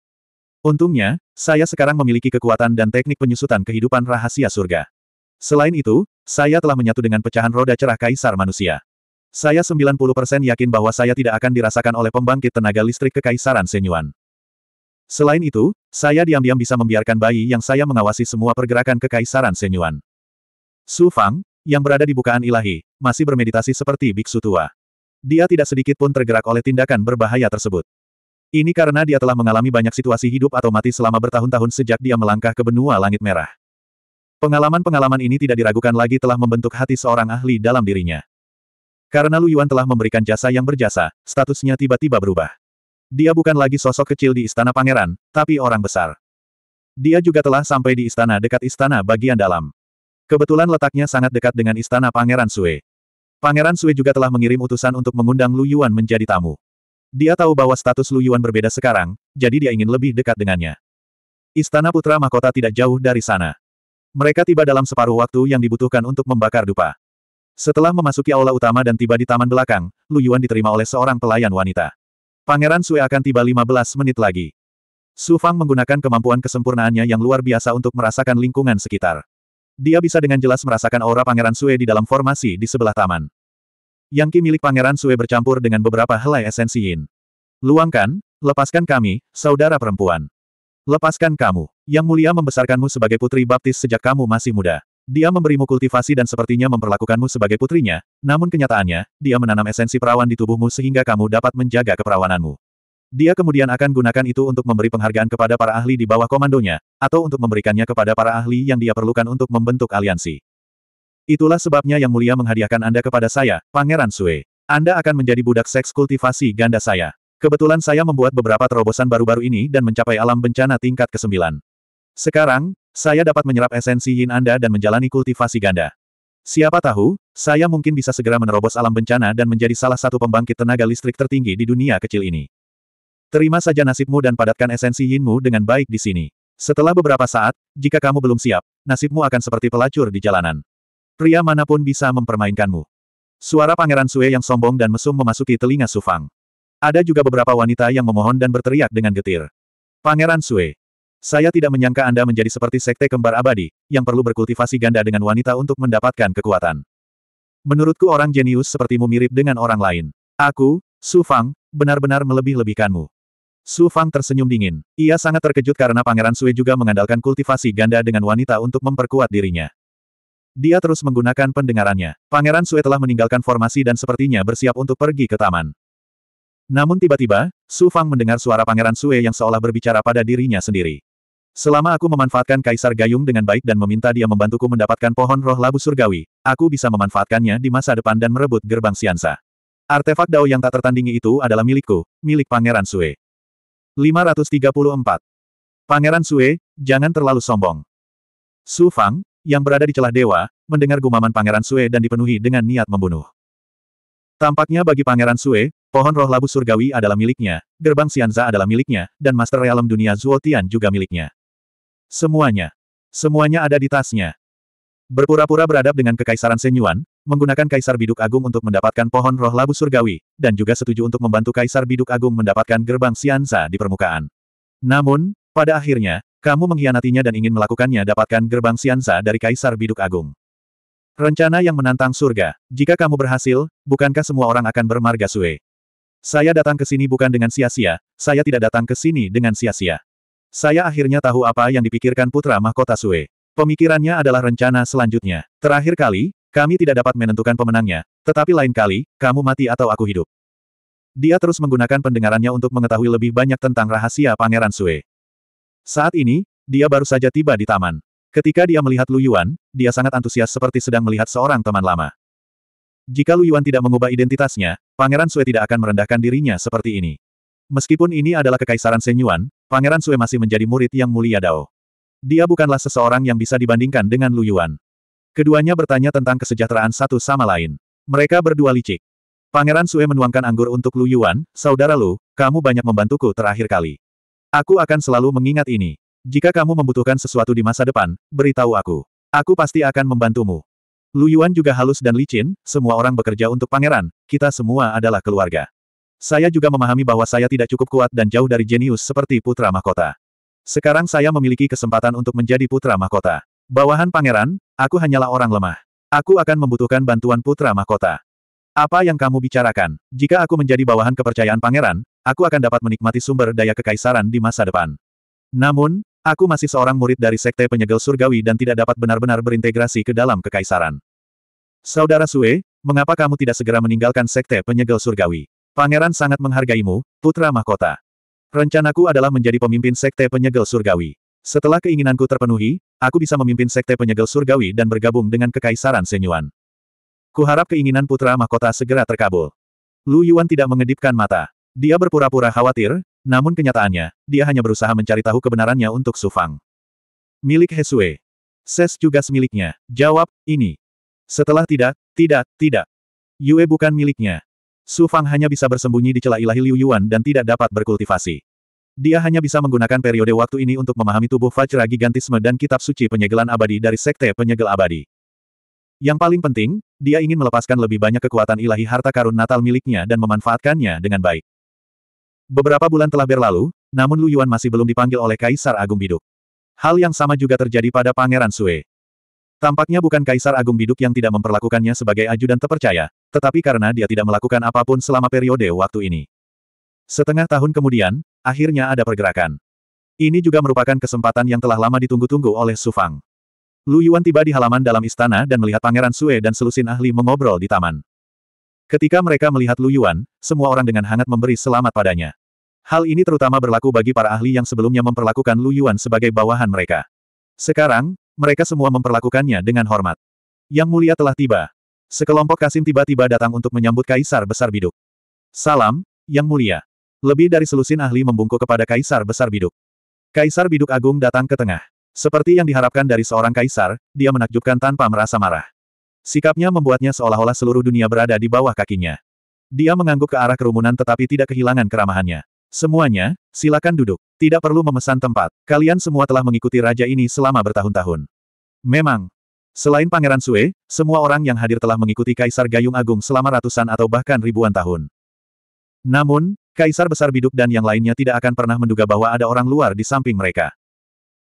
Untungnya, saya sekarang memiliki kekuatan dan teknik penyusutan kehidupan rahasia surga. Selain itu, saya telah menyatu dengan pecahan roda cerah kaisar manusia. Saya 90% yakin bahwa saya tidak akan dirasakan oleh pembangkit tenaga listrik kekaisaran Senyuan. Selain itu, saya diam-diam bisa membiarkan bayi yang saya mengawasi semua pergerakan kekaisaran Senyuan. Su Fang, yang berada di bukaan ilahi, masih bermeditasi seperti biksu tua. Dia tidak sedikit pun tergerak oleh tindakan berbahaya tersebut. Ini karena dia telah mengalami banyak situasi hidup atau mati selama bertahun-tahun sejak dia melangkah ke benua langit merah. Pengalaman-pengalaman ini tidak diragukan lagi telah membentuk hati seorang ahli dalam dirinya. Karena Lu Yuan telah memberikan jasa yang berjasa, statusnya tiba-tiba berubah. Dia bukan lagi sosok kecil di istana pangeran, tapi orang besar. Dia juga telah sampai di istana dekat istana bagian dalam. Kebetulan letaknya sangat dekat dengan istana pangeran Sue. Pangeran Sue juga telah mengirim utusan untuk mengundang Lu Yuan menjadi tamu. Dia tahu bahwa status Lu Yuan berbeda sekarang, jadi dia ingin lebih dekat dengannya. Istana Putra Mahkota tidak jauh dari sana. Mereka tiba dalam separuh waktu yang dibutuhkan untuk membakar dupa. Setelah memasuki aula utama dan tiba di taman belakang, Lu Yuan diterima oleh seorang pelayan wanita. Pangeran Sue akan tiba 15 menit lagi. Su Fang menggunakan kemampuan kesempurnaannya yang luar biasa untuk merasakan lingkungan sekitar. Dia bisa dengan jelas merasakan aura Pangeran Sue di dalam formasi di sebelah taman. Yang ki milik Pangeran Sue bercampur dengan beberapa helai esensi Yin. Luangkan, lepaskan kami, saudara perempuan. Lepaskan kamu. Yang mulia membesarkanmu sebagai putri baptis sejak kamu masih muda. Dia memberimu kultivasi dan sepertinya memperlakukanmu sebagai putrinya, namun kenyataannya, dia menanam esensi perawan di tubuhmu sehingga kamu dapat menjaga keperawananmu. Dia kemudian akan gunakan itu untuk memberi penghargaan kepada para ahli di bawah komandonya, atau untuk memberikannya kepada para ahli yang dia perlukan untuk membentuk aliansi. Itulah sebabnya Yang Mulia menghadiahkan Anda kepada saya, Pangeran Sue. Anda akan menjadi budak seks kultivasi ganda saya. Kebetulan saya membuat beberapa terobosan baru-baru ini dan mencapai alam bencana tingkat ke-9. Sekarang, saya dapat menyerap esensi yin Anda dan menjalani kultivasi ganda. Siapa tahu, saya mungkin bisa segera menerobos alam bencana dan menjadi salah satu pembangkit tenaga listrik tertinggi di dunia kecil ini. Terima saja nasibmu dan padatkan esensi yinmu dengan baik di sini. Setelah beberapa saat, jika kamu belum siap, nasibmu akan seperti pelacur di jalanan. Pria manapun bisa mempermainkanmu. Suara Pangeran Sue yang sombong dan mesum memasuki telinga Sufang. Ada juga beberapa wanita yang memohon dan berteriak dengan getir. Pangeran Sue. Saya tidak menyangka Anda menjadi seperti sekte kembar abadi, yang perlu berkultivasi ganda dengan wanita untuk mendapatkan kekuatan. Menurutku orang jenius sepertimu mirip dengan orang lain. Aku, Su Fang, benar-benar melebih-lebihkanmu. Su Fang tersenyum dingin. Ia sangat terkejut karena Pangeran Sue juga mengandalkan kultivasi ganda dengan wanita untuk memperkuat dirinya. Dia terus menggunakan pendengarannya. Pangeran Sue telah meninggalkan formasi dan sepertinya bersiap untuk pergi ke taman. Namun tiba-tiba, Su Fang mendengar suara Pangeran Sue yang seolah berbicara pada dirinya sendiri. Selama aku memanfaatkan Kaisar Gayung dengan baik dan meminta dia membantuku mendapatkan pohon roh labu surgawi, aku bisa memanfaatkannya di masa depan dan merebut gerbang Siansa. Artefak Dao yang tak tertandingi itu adalah milikku, milik Pangeran Sue. 534. Pangeran Sue, jangan terlalu sombong. Su Fang, yang berada di celah dewa, mendengar gumaman Pangeran Sue dan dipenuhi dengan niat membunuh. Tampaknya bagi Pangeran Sue, pohon roh labu surgawi adalah miliknya, gerbang Sianza adalah miliknya, dan Master Realm dunia Zuotian juga miliknya. Semuanya. Semuanya ada di tasnya. Berpura-pura beradab dengan Kekaisaran Senyuan, menggunakan Kaisar Biduk Agung untuk mendapatkan pohon roh labu surgawi, dan juga setuju untuk membantu Kaisar Biduk Agung mendapatkan gerbang Sianza di permukaan. Namun, pada akhirnya, kamu mengkhianatinya dan ingin melakukannya dapatkan gerbang Sianza dari Kaisar Biduk Agung. Rencana yang menantang surga. Jika kamu berhasil, bukankah semua orang akan bermarga Sue? Saya datang ke sini bukan dengan sia-sia, saya tidak datang ke sini dengan sia-sia. Saya akhirnya tahu apa yang dipikirkan putra mahkota Sue. Pemikirannya adalah rencana selanjutnya. Terakhir kali, kami tidak dapat menentukan pemenangnya, tetapi lain kali, kamu mati atau aku hidup. Dia terus menggunakan pendengarannya untuk mengetahui lebih banyak tentang rahasia Pangeran Sue. Saat ini, dia baru saja tiba di taman. Ketika dia melihat Lu Yuan, dia sangat antusias seperti sedang melihat seorang teman lama. Jika Lu Yuan tidak mengubah identitasnya, Pangeran Sue tidak akan merendahkan dirinya seperti ini. Meskipun ini adalah kekaisaran Senyuan, Pangeran Sue masih menjadi murid yang mulia Dao. Dia bukanlah seseorang yang bisa dibandingkan dengan Lu Yuan. Keduanya bertanya tentang kesejahteraan satu sama lain. Mereka berdua licik. Pangeran Sue menuangkan anggur untuk Lu Yuan, saudara Lu, kamu banyak membantuku terakhir kali. Aku akan selalu mengingat ini. Jika kamu membutuhkan sesuatu di masa depan, beritahu aku. Aku pasti akan membantumu. Lu Yuan juga halus dan licin, semua orang bekerja untuk pangeran, kita semua adalah keluarga. Saya juga memahami bahwa saya tidak cukup kuat dan jauh dari jenius seperti putra mahkota. Sekarang saya memiliki kesempatan untuk menjadi putra mahkota. Bawahan pangeran, aku hanyalah orang lemah. Aku akan membutuhkan bantuan putra mahkota. Apa yang kamu bicarakan? Jika aku menjadi bawahan kepercayaan pangeran, aku akan dapat menikmati sumber daya kekaisaran di masa depan. Namun, Aku masih seorang murid dari Sekte Penyegel Surgawi dan tidak dapat benar-benar berintegrasi ke dalam kekaisaran. Saudara Sue, mengapa kamu tidak segera meninggalkan Sekte Penyegel Surgawi? Pangeran sangat menghargaimu, putra mahkota. Rencanaku adalah menjadi pemimpin Sekte Penyegel Surgawi. Setelah keinginanku terpenuhi, aku bisa memimpin Sekte Penyegel Surgawi dan bergabung dengan Kekaisaran Senyuan. Kuharap keinginan putra mahkota segera terkabul. Lu Yuan tidak mengedipkan mata. Dia berpura-pura khawatir, namun kenyataannya, dia hanya berusaha mencari tahu kebenarannya untuk Sufang. Milik Hesue. Ses juga miliknya. Jawab, ini. Setelah tidak, tidak, tidak. Yue bukan miliknya. Su Fang hanya bisa bersembunyi di celah ilahi Liu Yuan dan tidak dapat berkultivasi. Dia hanya bisa menggunakan periode waktu ini untuk memahami tubuh Fajra Gigantisme dan Kitab Suci Penyegelan Abadi dari Sekte Penyegel Abadi. Yang paling penting, dia ingin melepaskan lebih banyak kekuatan ilahi harta karun Natal miliknya dan memanfaatkannya dengan baik. Beberapa bulan telah berlalu, namun Lu Yuan masih belum dipanggil oleh Kaisar Agung Biduk. Hal yang sama juga terjadi pada Pangeran Sue. Tampaknya bukan Kaisar Agung Biduk yang tidak memperlakukannya sebagai ajudan terpercaya, tetapi karena dia tidak melakukan apapun selama periode waktu ini. Setengah tahun kemudian, akhirnya ada pergerakan. Ini juga merupakan kesempatan yang telah lama ditunggu-tunggu oleh Su Fang. Lu Yuan tiba di halaman dalam istana dan melihat Pangeran Sue dan selusin ahli mengobrol di taman. Ketika mereka melihat Lu Yuan, semua orang dengan hangat memberi selamat padanya. Hal ini terutama berlaku bagi para ahli yang sebelumnya memperlakukan Lu Yuan sebagai bawahan mereka. Sekarang, mereka semua memperlakukannya dengan hormat. Yang mulia telah tiba. Sekelompok kasim tiba-tiba datang untuk menyambut Kaisar Besar Biduk. Salam, Yang Mulia. Lebih dari selusin ahli membungkuk kepada Kaisar Besar Biduk. Kaisar Biduk Agung datang ke tengah. Seperti yang diharapkan dari seorang kaisar, dia menakjubkan tanpa merasa marah. Sikapnya membuatnya seolah-olah seluruh dunia berada di bawah kakinya. Dia mengangguk ke arah kerumunan tetapi tidak kehilangan keramahannya. Semuanya, silakan duduk. Tidak perlu memesan tempat. Kalian semua telah mengikuti raja ini selama bertahun-tahun. Memang. Selain Pangeran Sue, semua orang yang hadir telah mengikuti Kaisar Gayung Agung selama ratusan atau bahkan ribuan tahun. Namun, Kaisar Besar Biduk dan yang lainnya tidak akan pernah menduga bahwa ada orang luar di samping mereka.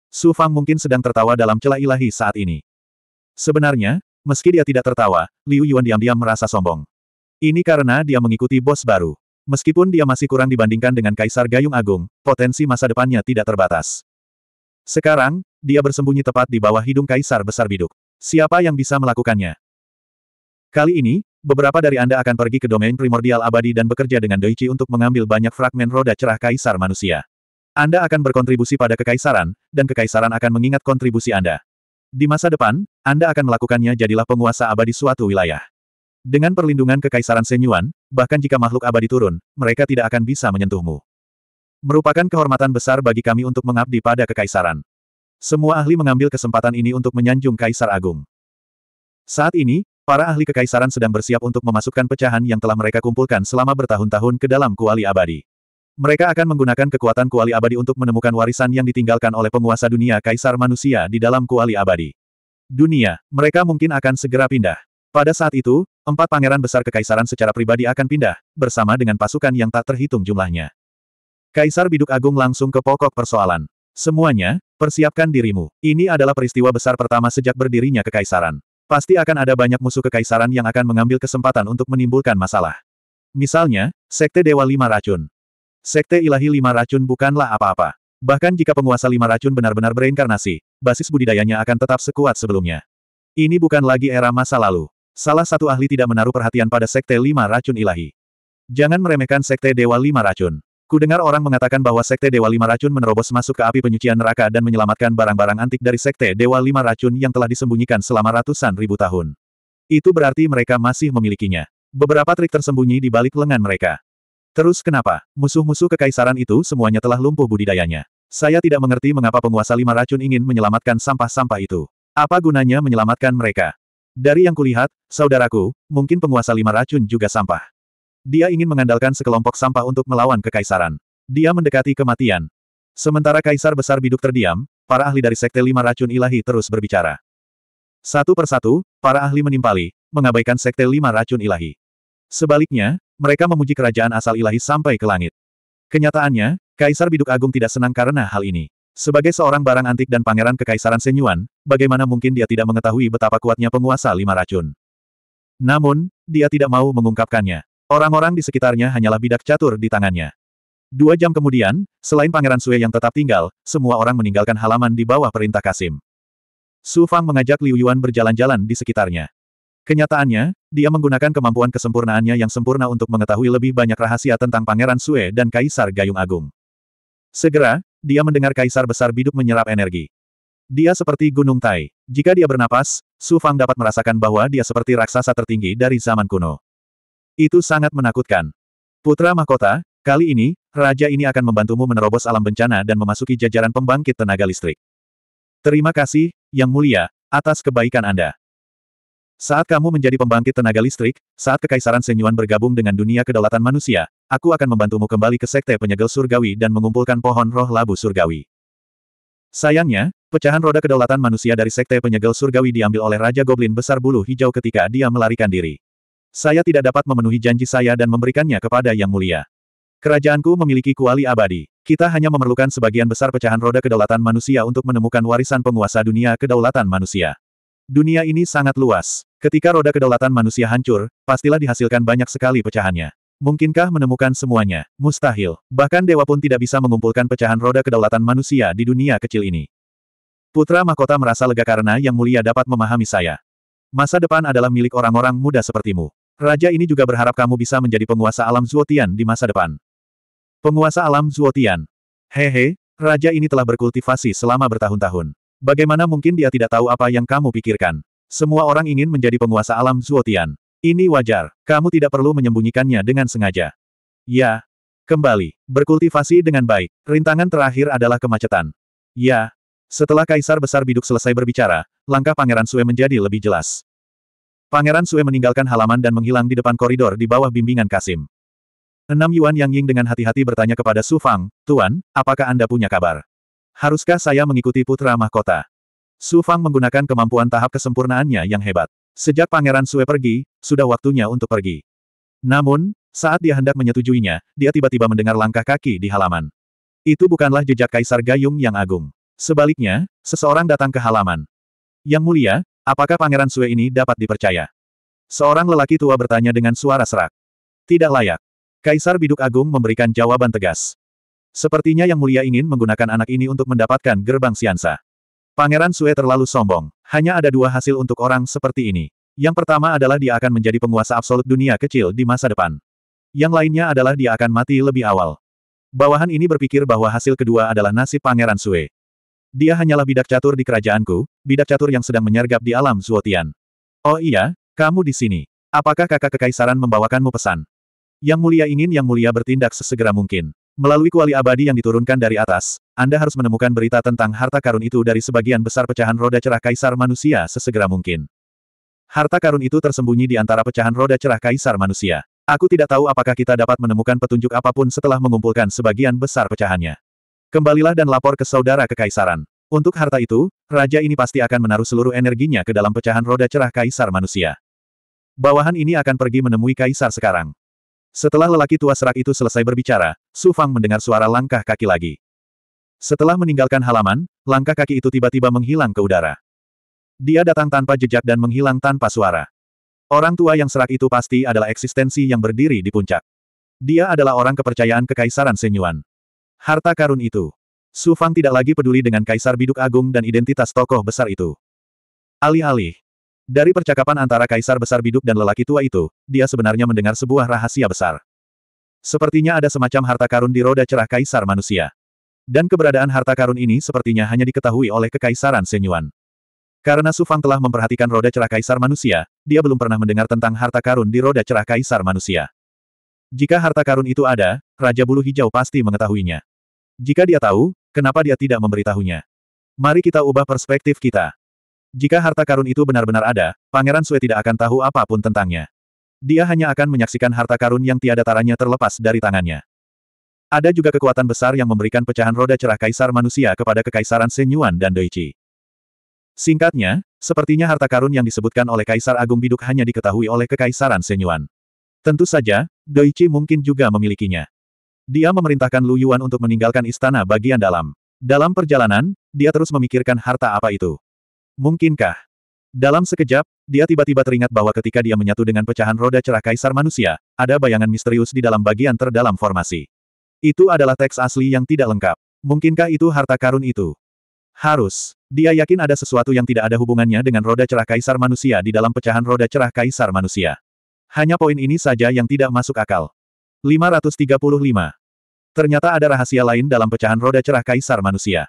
Su Fang mungkin sedang tertawa dalam celah ilahi saat ini. Sebenarnya, meski dia tidak tertawa, Liu Yuan diam-diam merasa sombong. Ini karena dia mengikuti bos baru. Meskipun dia masih kurang dibandingkan dengan Kaisar Gayung Agung, potensi masa depannya tidak terbatas. Sekarang, dia bersembunyi tepat di bawah hidung Kaisar Besar Biduk. Siapa yang bisa melakukannya? Kali ini, beberapa dari Anda akan pergi ke domain primordial abadi dan bekerja dengan Doichi untuk mengambil banyak fragmen roda cerah Kaisar manusia. Anda akan berkontribusi pada kekaisaran, dan kekaisaran akan mengingat kontribusi Anda. Di masa depan, Anda akan melakukannya jadilah penguasa abadi suatu wilayah. Dengan perlindungan kekaisaran Senyuan, bahkan jika makhluk abadi turun, mereka tidak akan bisa menyentuhmu. Merupakan kehormatan besar bagi kami untuk mengabdi pada kekaisaran. Semua ahli mengambil kesempatan ini untuk menyanjung Kaisar Agung. Saat ini, para ahli kekaisaran sedang bersiap untuk memasukkan pecahan yang telah mereka kumpulkan selama bertahun-tahun ke dalam kuali abadi. Mereka akan menggunakan kekuatan kuali abadi untuk menemukan warisan yang ditinggalkan oleh penguasa dunia kaisar manusia di dalam kuali abadi. Dunia, mereka mungkin akan segera pindah. Pada saat itu, Empat pangeran besar kekaisaran secara pribadi akan pindah, bersama dengan pasukan yang tak terhitung jumlahnya. Kaisar Biduk Agung langsung ke pokok persoalan. Semuanya, persiapkan dirimu. Ini adalah peristiwa besar pertama sejak berdirinya kekaisaran. Pasti akan ada banyak musuh kekaisaran yang akan mengambil kesempatan untuk menimbulkan masalah. Misalnya, Sekte Dewa Lima Racun. Sekte Ilahi Lima Racun bukanlah apa-apa. Bahkan jika penguasa Lima Racun benar-benar bereinkarnasi, basis budidayanya akan tetap sekuat sebelumnya. Ini bukan lagi era masa lalu. Salah satu ahli tidak menaruh perhatian pada Sekte Lima Racun Ilahi. Jangan meremehkan Sekte Dewa Lima Racun. Kudengar orang mengatakan bahwa Sekte Dewa Lima Racun menerobos masuk ke api penyucian neraka dan menyelamatkan barang-barang antik dari Sekte Dewa Lima Racun yang telah disembunyikan selama ratusan ribu tahun. Itu berarti mereka masih memilikinya. Beberapa trik tersembunyi di balik lengan mereka. Terus kenapa, musuh-musuh kekaisaran itu semuanya telah lumpuh budidayanya. Saya tidak mengerti mengapa penguasa lima racun ingin menyelamatkan sampah-sampah itu. Apa gunanya menyelamatkan mereka? Dari yang kulihat, saudaraku, mungkin penguasa lima racun juga sampah. Dia ingin mengandalkan sekelompok sampah untuk melawan kekaisaran. Dia mendekati kematian. Sementara kaisar besar biduk terdiam, para ahli dari sekte lima racun ilahi terus berbicara. Satu persatu, para ahli menimpali, mengabaikan sekte lima racun ilahi. Sebaliknya, mereka memuji kerajaan asal ilahi sampai ke langit. Kenyataannya, Kaisar Biduk Agung tidak senang karena hal ini. Sebagai seorang barang antik dan pangeran kekaisaran Senyuan, bagaimana mungkin dia tidak mengetahui betapa kuatnya penguasa lima racun. Namun, dia tidak mau mengungkapkannya. Orang-orang di sekitarnya hanyalah bidak catur di tangannya. Dua jam kemudian, selain Pangeran Sue yang tetap tinggal, semua orang meninggalkan halaman di bawah perintah Kasim. Su Fang mengajak Liu Yuan berjalan-jalan di sekitarnya. Kenyataannya, dia menggunakan kemampuan kesempurnaannya yang sempurna untuk mengetahui lebih banyak rahasia tentang Pangeran Sue dan Kaisar Gayung Agung. Segera, dia mendengar kaisar besar biduk menyerap energi. Dia seperti gunung Tai. Jika dia bernapas, Su Fang dapat merasakan bahwa dia seperti raksasa tertinggi dari zaman kuno. Itu sangat menakutkan. Putra mahkota, kali ini, raja ini akan membantumu menerobos alam bencana dan memasuki jajaran pembangkit tenaga listrik. Terima kasih, Yang Mulia, atas kebaikan Anda. Saat kamu menjadi pembangkit tenaga listrik, saat Kekaisaran Senyuan bergabung dengan dunia kedaulatan manusia, Aku akan membantumu kembali ke Sekte Penyegel Surgawi dan mengumpulkan pohon roh labu surgawi. Sayangnya, pecahan roda kedaulatan manusia dari Sekte Penyegel Surgawi diambil oleh Raja Goblin Besar Bulu Hijau ketika dia melarikan diri. Saya tidak dapat memenuhi janji saya dan memberikannya kepada Yang Mulia. Kerajaanku memiliki kuali abadi. Kita hanya memerlukan sebagian besar pecahan roda kedaulatan manusia untuk menemukan warisan penguasa dunia kedaulatan manusia. Dunia ini sangat luas. Ketika roda kedaulatan manusia hancur, pastilah dihasilkan banyak sekali pecahannya. Mungkinkah menemukan semuanya? Mustahil. Bahkan dewa pun tidak bisa mengumpulkan pecahan roda kedaulatan manusia di dunia kecil ini. Putra Mahkota merasa lega karena Yang Mulia dapat memahami saya. Masa depan adalah milik orang-orang muda sepertimu. Raja ini juga berharap kamu bisa menjadi penguasa alam Zuotian di masa depan. Penguasa alam Zuotian. Hehe, raja ini telah berkultivasi selama bertahun-tahun. Bagaimana mungkin dia tidak tahu apa yang kamu pikirkan? Semua orang ingin menjadi penguasa alam Zuotian. Ini wajar, kamu tidak perlu menyembunyikannya dengan sengaja. Ya. Kembali, berkultivasi dengan baik. Rintangan terakhir adalah kemacetan. Ya. Setelah Kaisar Besar Biduk selesai berbicara, langkah Pangeran Sue menjadi lebih jelas. Pangeran Sue meninggalkan halaman dan menghilang di depan koridor di bawah bimbingan Kasim. Enam Yuan Yang Ying dengan hati-hati bertanya kepada Su Fang, Tuan, apakah Anda punya kabar? Haruskah saya mengikuti putra mahkota? Su Fang menggunakan kemampuan tahap kesempurnaannya yang hebat. Sejak Pangeran Sue pergi, sudah waktunya untuk pergi. Namun, saat dia hendak menyetujuinya, dia tiba-tiba mendengar langkah kaki di halaman. Itu bukanlah jejak Kaisar Gayung yang agung. Sebaliknya, seseorang datang ke halaman. Yang mulia, apakah Pangeran Sue ini dapat dipercaya? Seorang lelaki tua bertanya dengan suara serak. Tidak layak. Kaisar Biduk Agung memberikan jawaban tegas. Sepertinya Yang Mulia ingin menggunakan anak ini untuk mendapatkan gerbang siansa. Pangeran Sue terlalu sombong. Hanya ada dua hasil untuk orang seperti ini. Yang pertama adalah dia akan menjadi penguasa absolut dunia kecil di masa depan. Yang lainnya adalah dia akan mati lebih awal. Bawahan ini berpikir bahwa hasil kedua adalah nasib Pangeran Sue. Dia hanyalah bidak catur di kerajaanku, bidak catur yang sedang menyergap di alam Zuotian. Oh iya, kamu di sini. Apakah kakak kekaisaran membawakanmu pesan? Yang mulia ingin yang mulia bertindak sesegera mungkin. Melalui kuali abadi yang diturunkan dari atas, Anda harus menemukan berita tentang harta karun itu dari sebagian besar pecahan roda cerah kaisar manusia sesegera mungkin. Harta karun itu tersembunyi di antara pecahan roda cerah kaisar manusia. Aku tidak tahu apakah kita dapat menemukan petunjuk apapun setelah mengumpulkan sebagian besar pecahannya. Kembalilah dan lapor ke saudara kekaisaran. Untuk harta itu, raja ini pasti akan menaruh seluruh energinya ke dalam pecahan roda cerah kaisar manusia. Bawahan ini akan pergi menemui kaisar sekarang. Setelah lelaki tua serak itu selesai berbicara, Su Fang mendengar suara langkah kaki lagi. Setelah meninggalkan halaman, langkah kaki itu tiba-tiba menghilang ke udara. Dia datang tanpa jejak dan menghilang tanpa suara. Orang tua yang serak itu pasti adalah eksistensi yang berdiri di puncak. Dia adalah orang kepercayaan Kekaisaran Senyuan. Harta karun itu. Su Fang tidak lagi peduli dengan Kaisar Biduk Agung dan identitas tokoh besar itu. Alih-alih, dari percakapan antara Kaisar Besar Biduk dan lelaki tua itu, dia sebenarnya mendengar sebuah rahasia besar. Sepertinya ada semacam harta karun di roda cerah kaisar manusia. Dan keberadaan harta karun ini sepertinya hanya diketahui oleh kekaisaran Senyuan. Karena Sufang telah memperhatikan roda cerah kaisar manusia, dia belum pernah mendengar tentang harta karun di roda cerah kaisar manusia. Jika harta karun itu ada, Raja Bulu Hijau pasti mengetahuinya. Jika dia tahu, kenapa dia tidak memberitahunya? Mari kita ubah perspektif kita. Jika harta karun itu benar-benar ada, Pangeran Sue tidak akan tahu apapun tentangnya. Dia hanya akan menyaksikan harta karun yang tiada taranya terlepas dari tangannya. Ada juga kekuatan besar yang memberikan pecahan roda cerah kaisar manusia kepada kekaisaran Senyuan dan Doichi. Singkatnya, sepertinya harta karun yang disebutkan oleh Kaisar Agung Biduk hanya diketahui oleh kekaisaran Senyuan. Tentu saja, Doichi mungkin juga memilikinya. Dia memerintahkan Lu Yuan untuk meninggalkan istana bagian dalam. Dalam perjalanan, dia terus memikirkan harta apa itu. Mungkinkah dalam sekejap, dia tiba-tiba teringat bahwa ketika dia menyatu dengan pecahan roda cerah kaisar manusia, ada bayangan misterius di dalam bagian terdalam formasi. Itu adalah teks asli yang tidak lengkap. Mungkinkah itu harta karun itu? Harus. Dia yakin ada sesuatu yang tidak ada hubungannya dengan roda cerah kaisar manusia di dalam pecahan roda cerah kaisar manusia. Hanya poin ini saja yang tidak masuk akal. 535. Ternyata ada rahasia lain dalam pecahan roda cerah kaisar manusia.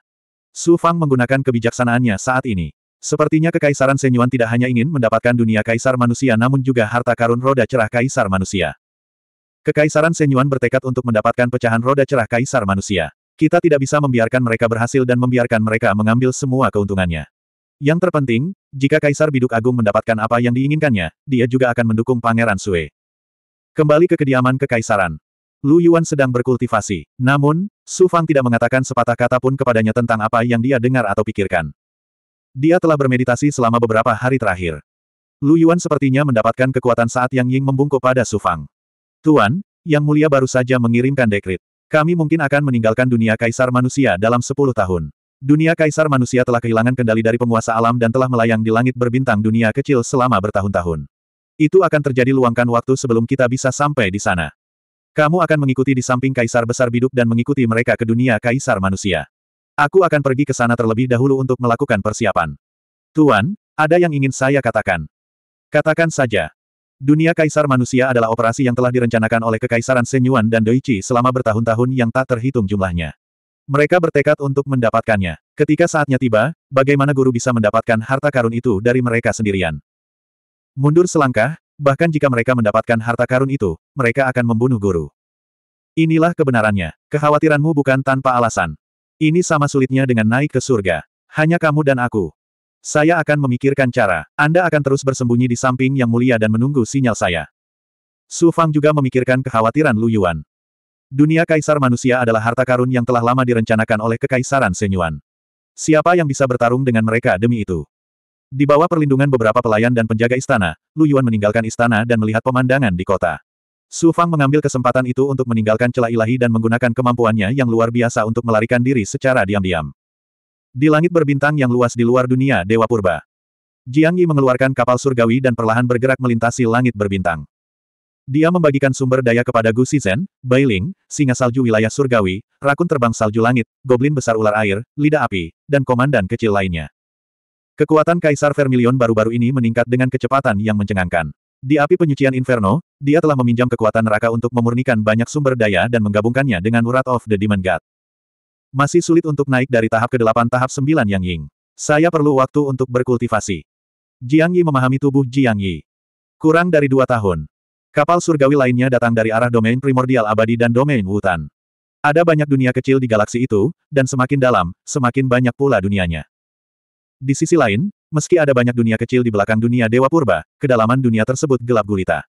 Su Fang menggunakan kebijaksanaannya saat ini. Sepertinya Kekaisaran Senyuan tidak hanya ingin mendapatkan dunia kaisar manusia namun juga harta karun roda cerah kaisar manusia. Kekaisaran Senyuan bertekad untuk mendapatkan pecahan roda cerah kaisar manusia. Kita tidak bisa membiarkan mereka berhasil dan membiarkan mereka mengambil semua keuntungannya. Yang terpenting, jika Kaisar Biduk Agung mendapatkan apa yang diinginkannya, dia juga akan mendukung Pangeran Sue. Kembali ke kediaman Kekaisaran. Lu Yuan sedang berkultivasi. Namun, Su Fang tidak mengatakan sepatah kata pun kepadanya tentang apa yang dia dengar atau pikirkan. Dia telah bermeditasi selama beberapa hari terakhir. Lu Yuan sepertinya mendapatkan kekuatan saat Yang Ying membungkuk pada Su Fang. Tuan, Yang Mulia baru saja mengirimkan dekrit. Kami mungkin akan meninggalkan dunia kaisar manusia dalam 10 tahun. Dunia kaisar manusia telah kehilangan kendali dari penguasa alam dan telah melayang di langit berbintang dunia kecil selama bertahun-tahun. Itu akan terjadi luangkan waktu sebelum kita bisa sampai di sana. Kamu akan mengikuti di samping kaisar besar biduk dan mengikuti mereka ke dunia kaisar manusia. Aku akan pergi ke sana terlebih dahulu untuk melakukan persiapan. Tuan, ada yang ingin saya katakan. Katakan saja. Dunia kaisar manusia adalah operasi yang telah direncanakan oleh Kekaisaran Senyuan dan Doichi selama bertahun-tahun yang tak terhitung jumlahnya. Mereka bertekad untuk mendapatkannya. Ketika saatnya tiba, bagaimana guru bisa mendapatkan harta karun itu dari mereka sendirian? Mundur selangkah, bahkan jika mereka mendapatkan harta karun itu, mereka akan membunuh guru. Inilah kebenarannya. Kekhawatiranmu bukan tanpa alasan. Ini sama sulitnya dengan naik ke surga. Hanya kamu dan aku. Saya akan memikirkan cara. Anda akan terus bersembunyi di samping yang mulia dan menunggu sinyal saya. Su Fang juga memikirkan kekhawatiran Lu Yuan. Dunia kaisar manusia adalah harta karun yang telah lama direncanakan oleh kekaisaran Senyuan. Siapa yang bisa bertarung dengan mereka demi itu? Di bawah perlindungan beberapa pelayan dan penjaga istana, Lu Yuan meninggalkan istana dan melihat pemandangan di kota. Su Fang mengambil kesempatan itu untuk meninggalkan celah ilahi dan menggunakan kemampuannya yang luar biasa untuk melarikan diri secara diam-diam. Di langit berbintang yang luas di luar dunia Dewa Purba. Jiang Yi mengeluarkan kapal surgawi dan perlahan bergerak melintasi langit berbintang. Dia membagikan sumber daya kepada Gu Shizhen, Bailing, singa salju wilayah surgawi, rakun terbang salju langit, goblin besar ular air, lidah api, dan komandan kecil lainnya. Kekuatan Kaisar Vermilion baru-baru ini meningkat dengan kecepatan yang mencengangkan. Di api penyucian Inferno, dia telah meminjam kekuatan neraka untuk memurnikan banyak sumber daya dan menggabungkannya dengan urat of the Demon God. Masih sulit untuk naik dari tahap ke-8 tahap 9 Yang Ying. Saya perlu waktu untuk berkultivasi. Jiang Yi memahami tubuh Jiang Yi. Kurang dari dua tahun. Kapal surgawi lainnya datang dari arah domain primordial abadi dan domain hutan. Ada banyak dunia kecil di galaksi itu, dan semakin dalam, semakin banyak pula dunianya. Di sisi lain, Meski ada banyak dunia kecil di belakang dunia Dewa Purba, kedalaman dunia tersebut gelap gulita.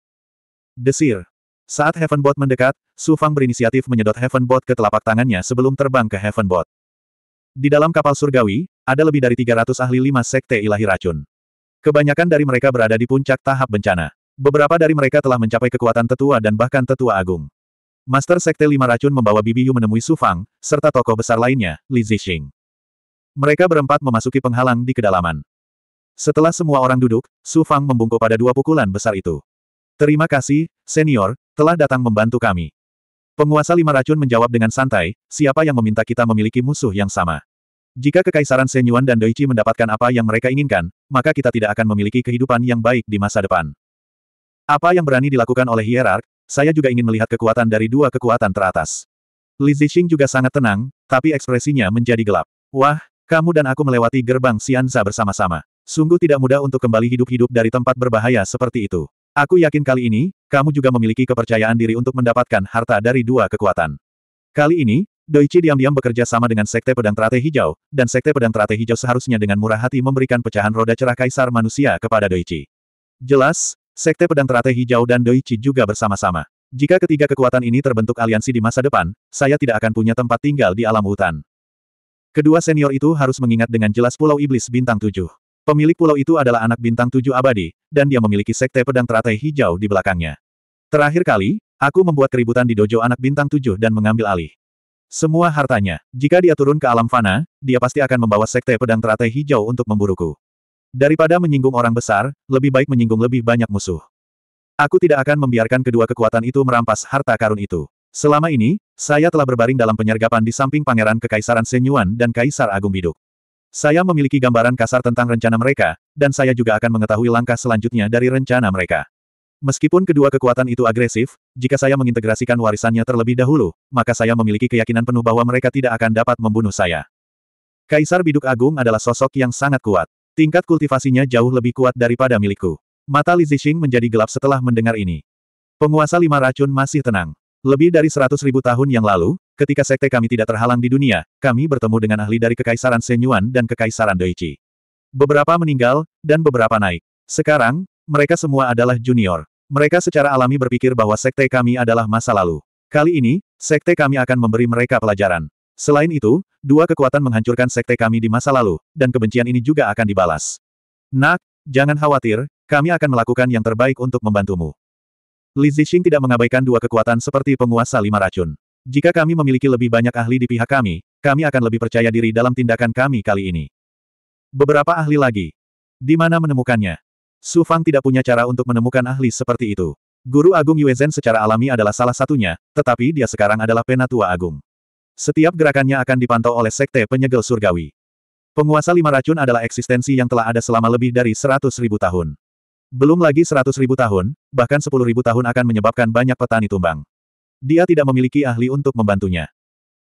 Desir. Saat Heavenbot mendekat, Su Fang berinisiatif menyedot Heavenbot ke telapak tangannya sebelum terbang ke Heavenbot. Di dalam kapal surgawi, ada lebih dari 300 ahli lima sekte ilahi racun. Kebanyakan dari mereka berada di puncak tahap bencana. Beberapa dari mereka telah mencapai kekuatan tetua dan bahkan tetua agung. Master Sekte Lima Racun membawa Bibi Yu menemui Su Fang, serta tokoh besar lainnya, Li Zixing. Mereka berempat memasuki penghalang di kedalaman. Setelah semua orang duduk, Su Fang membungkuk pada dua pukulan besar itu. Terima kasih, senior, telah datang membantu kami. Penguasa lima racun menjawab dengan santai, siapa yang meminta kita memiliki musuh yang sama? Jika Kekaisaran Senyuan dan Doichi mendapatkan apa yang mereka inginkan, maka kita tidak akan memiliki kehidupan yang baik di masa depan. Apa yang berani dilakukan oleh hierark, saya juga ingin melihat kekuatan dari dua kekuatan teratas. Li Zixing juga sangat tenang, tapi ekspresinya menjadi gelap. Wah, kamu dan aku melewati gerbang Xianza bersama-sama. Sungguh tidak mudah untuk kembali hidup-hidup dari tempat berbahaya seperti itu. Aku yakin kali ini, kamu juga memiliki kepercayaan diri untuk mendapatkan harta dari dua kekuatan. Kali ini, Doichi diam-diam bekerja sama dengan Sekte Pedang Teratai Hijau, dan Sekte Pedang Teratai Hijau seharusnya dengan murah hati memberikan pecahan roda cerah kaisar manusia kepada Doichi. Jelas, Sekte Pedang Teratai Hijau dan Doichi juga bersama-sama. Jika ketiga kekuatan ini terbentuk aliansi di masa depan, saya tidak akan punya tempat tinggal di alam hutan. Kedua senior itu harus mengingat dengan jelas Pulau Iblis Bintang Tujuh. Pemilik pulau itu adalah anak bintang tujuh abadi, dan dia memiliki sekte pedang teratai hijau di belakangnya. Terakhir kali, aku membuat keributan di dojo anak bintang tujuh dan mengambil alih. Semua hartanya, jika dia turun ke alam fana, dia pasti akan membawa sekte pedang teratai hijau untuk memburuku. Daripada menyinggung orang besar, lebih baik menyinggung lebih banyak musuh. Aku tidak akan membiarkan kedua kekuatan itu merampas harta karun itu. Selama ini, saya telah berbaring dalam penyergapan di samping Pangeran Kekaisaran Senyuan dan Kaisar Agung Biduk. Saya memiliki gambaran kasar tentang rencana mereka, dan saya juga akan mengetahui langkah selanjutnya dari rencana mereka. Meskipun kedua kekuatan itu agresif, jika saya mengintegrasikan warisannya terlebih dahulu, maka saya memiliki keyakinan penuh bahwa mereka tidak akan dapat membunuh saya. Kaisar Biduk Agung adalah sosok yang sangat kuat. Tingkat kultivasinya jauh lebih kuat daripada milikku. Mata Li Zixing menjadi gelap setelah mendengar ini. Penguasa lima racun masih tenang. Lebih dari seratus ribu tahun yang lalu, ketika sekte kami tidak terhalang di dunia, kami bertemu dengan ahli dari Kekaisaran Senyuan dan Kekaisaran Doichi. Beberapa meninggal, dan beberapa naik. Sekarang, mereka semua adalah junior. Mereka secara alami berpikir bahwa sekte kami adalah masa lalu. Kali ini, sekte kami akan memberi mereka pelajaran. Selain itu, dua kekuatan menghancurkan sekte kami di masa lalu, dan kebencian ini juga akan dibalas. Nak, jangan khawatir, kami akan melakukan yang terbaik untuk membantumu. Li Zixing tidak mengabaikan dua kekuatan seperti penguasa lima racun. Jika kami memiliki lebih banyak ahli di pihak kami, kami akan lebih percaya diri dalam tindakan kami kali ini. Beberapa ahli lagi. Di mana menemukannya? Su Fang tidak punya cara untuk menemukan ahli seperti itu. Guru Agung Yue Zhen secara alami adalah salah satunya, tetapi dia sekarang adalah penatua agung. Setiap gerakannya akan dipantau oleh Sekte Penyegel Surgawi. Penguasa Lima Racun adalah eksistensi yang telah ada selama lebih dari seratus ribu tahun. Belum lagi seratus ribu tahun, bahkan sepuluh ribu tahun akan menyebabkan banyak petani tumbang. Dia tidak memiliki ahli untuk membantunya.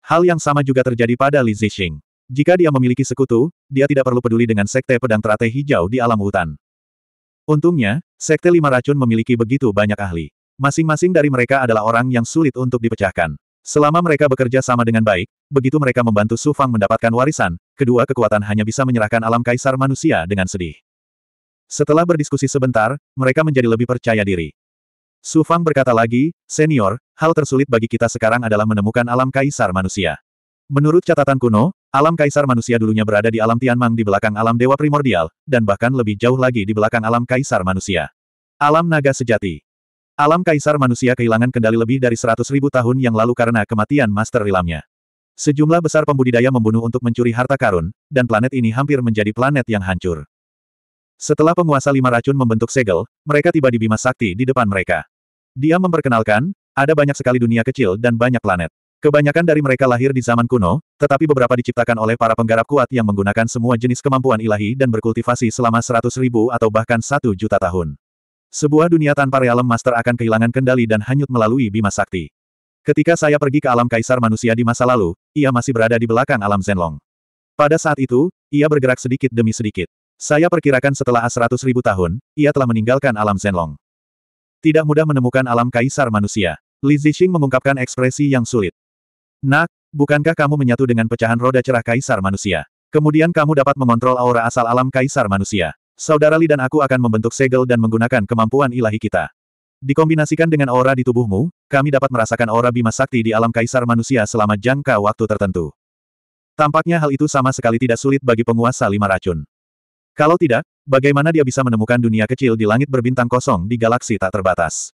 Hal yang sama juga terjadi pada Li Zixing. Jika dia memiliki sekutu, dia tidak perlu peduli dengan sekte pedang teratai hijau di alam hutan. Untungnya, sekte lima racun memiliki begitu banyak ahli. Masing-masing dari mereka adalah orang yang sulit untuk dipecahkan. Selama mereka bekerja sama dengan baik, begitu mereka membantu Su Fang mendapatkan warisan, kedua kekuatan hanya bisa menyerahkan alam kaisar manusia dengan sedih. Setelah berdiskusi sebentar, mereka menjadi lebih percaya diri. Su Fang berkata lagi, Senior, hal tersulit bagi kita sekarang adalah menemukan alam kaisar manusia. Menurut catatan kuno, alam kaisar manusia dulunya berada di alam Tianmang di belakang alam dewa primordial, dan bahkan lebih jauh lagi di belakang alam kaisar manusia. Alam naga sejati. Alam kaisar manusia kehilangan kendali lebih dari ribu tahun yang lalu karena kematian master rilamnya. Sejumlah besar pembudidaya membunuh untuk mencuri harta karun, dan planet ini hampir menjadi planet yang hancur. Setelah penguasa lima racun membentuk segel, mereka tiba di Bima Sakti di depan mereka. Dia memperkenalkan, ada banyak sekali dunia kecil dan banyak planet. Kebanyakan dari mereka lahir di zaman kuno, tetapi beberapa diciptakan oleh para penggarap kuat yang menggunakan semua jenis kemampuan ilahi dan berkultivasi selama seratus ribu atau bahkan satu juta tahun. Sebuah dunia tanpa realem master akan kehilangan kendali dan hanyut melalui Bima Sakti. Ketika saya pergi ke alam kaisar manusia di masa lalu, ia masih berada di belakang alam Zenlong. Pada saat itu, ia bergerak sedikit demi sedikit. Saya perkirakan setelah a 100 ribu tahun, ia telah meninggalkan alam Zenlong. Tidak mudah menemukan alam kaisar manusia. Li Zixing mengungkapkan ekspresi yang sulit. Nak, bukankah kamu menyatu dengan pecahan roda cerah kaisar manusia? Kemudian kamu dapat mengontrol aura asal alam kaisar manusia. Saudara Li dan aku akan membentuk segel dan menggunakan kemampuan ilahi kita. Dikombinasikan dengan aura di tubuhmu, kami dapat merasakan aura bima sakti di alam kaisar manusia selama jangka waktu tertentu. Tampaknya hal itu sama sekali tidak sulit bagi penguasa lima racun. Kalau tidak, bagaimana dia bisa menemukan dunia kecil di langit berbintang kosong di galaksi tak terbatas?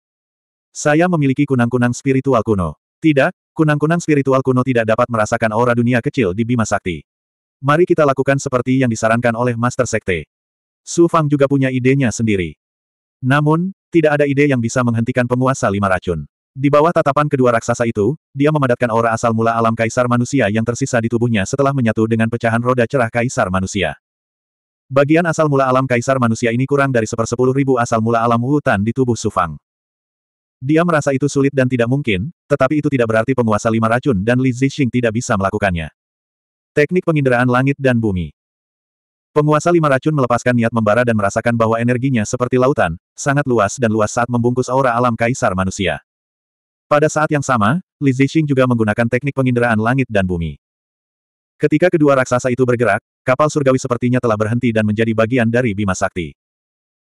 Saya memiliki kunang-kunang spiritual kuno. Tidak, kunang-kunang spiritual kuno tidak dapat merasakan aura dunia kecil di Bima Sakti. Mari kita lakukan seperti yang disarankan oleh Master Sekte. Su Fang juga punya idenya sendiri. Namun, tidak ada ide yang bisa menghentikan penguasa lima racun. Di bawah tatapan kedua raksasa itu, dia memadatkan aura asal mula alam kaisar manusia yang tersisa di tubuhnya setelah menyatu dengan pecahan roda cerah kaisar manusia. Bagian asal mula alam kaisar manusia ini kurang dari sepersepuluh ribu asal mula alam hutan di tubuh Sufang. Dia merasa itu sulit dan tidak mungkin, tetapi itu tidak berarti penguasa lima racun dan Li Zixing tidak bisa melakukannya. Teknik penginderaan langit dan bumi. Penguasa lima racun melepaskan niat membara dan merasakan bahwa energinya seperti lautan, sangat luas dan luas saat membungkus aura alam kaisar manusia. Pada saat yang sama, Li Zixing juga menggunakan teknik penginderaan langit dan bumi. Ketika kedua raksasa itu bergerak, Kapal surgawi sepertinya telah berhenti dan menjadi bagian dari Bima Sakti.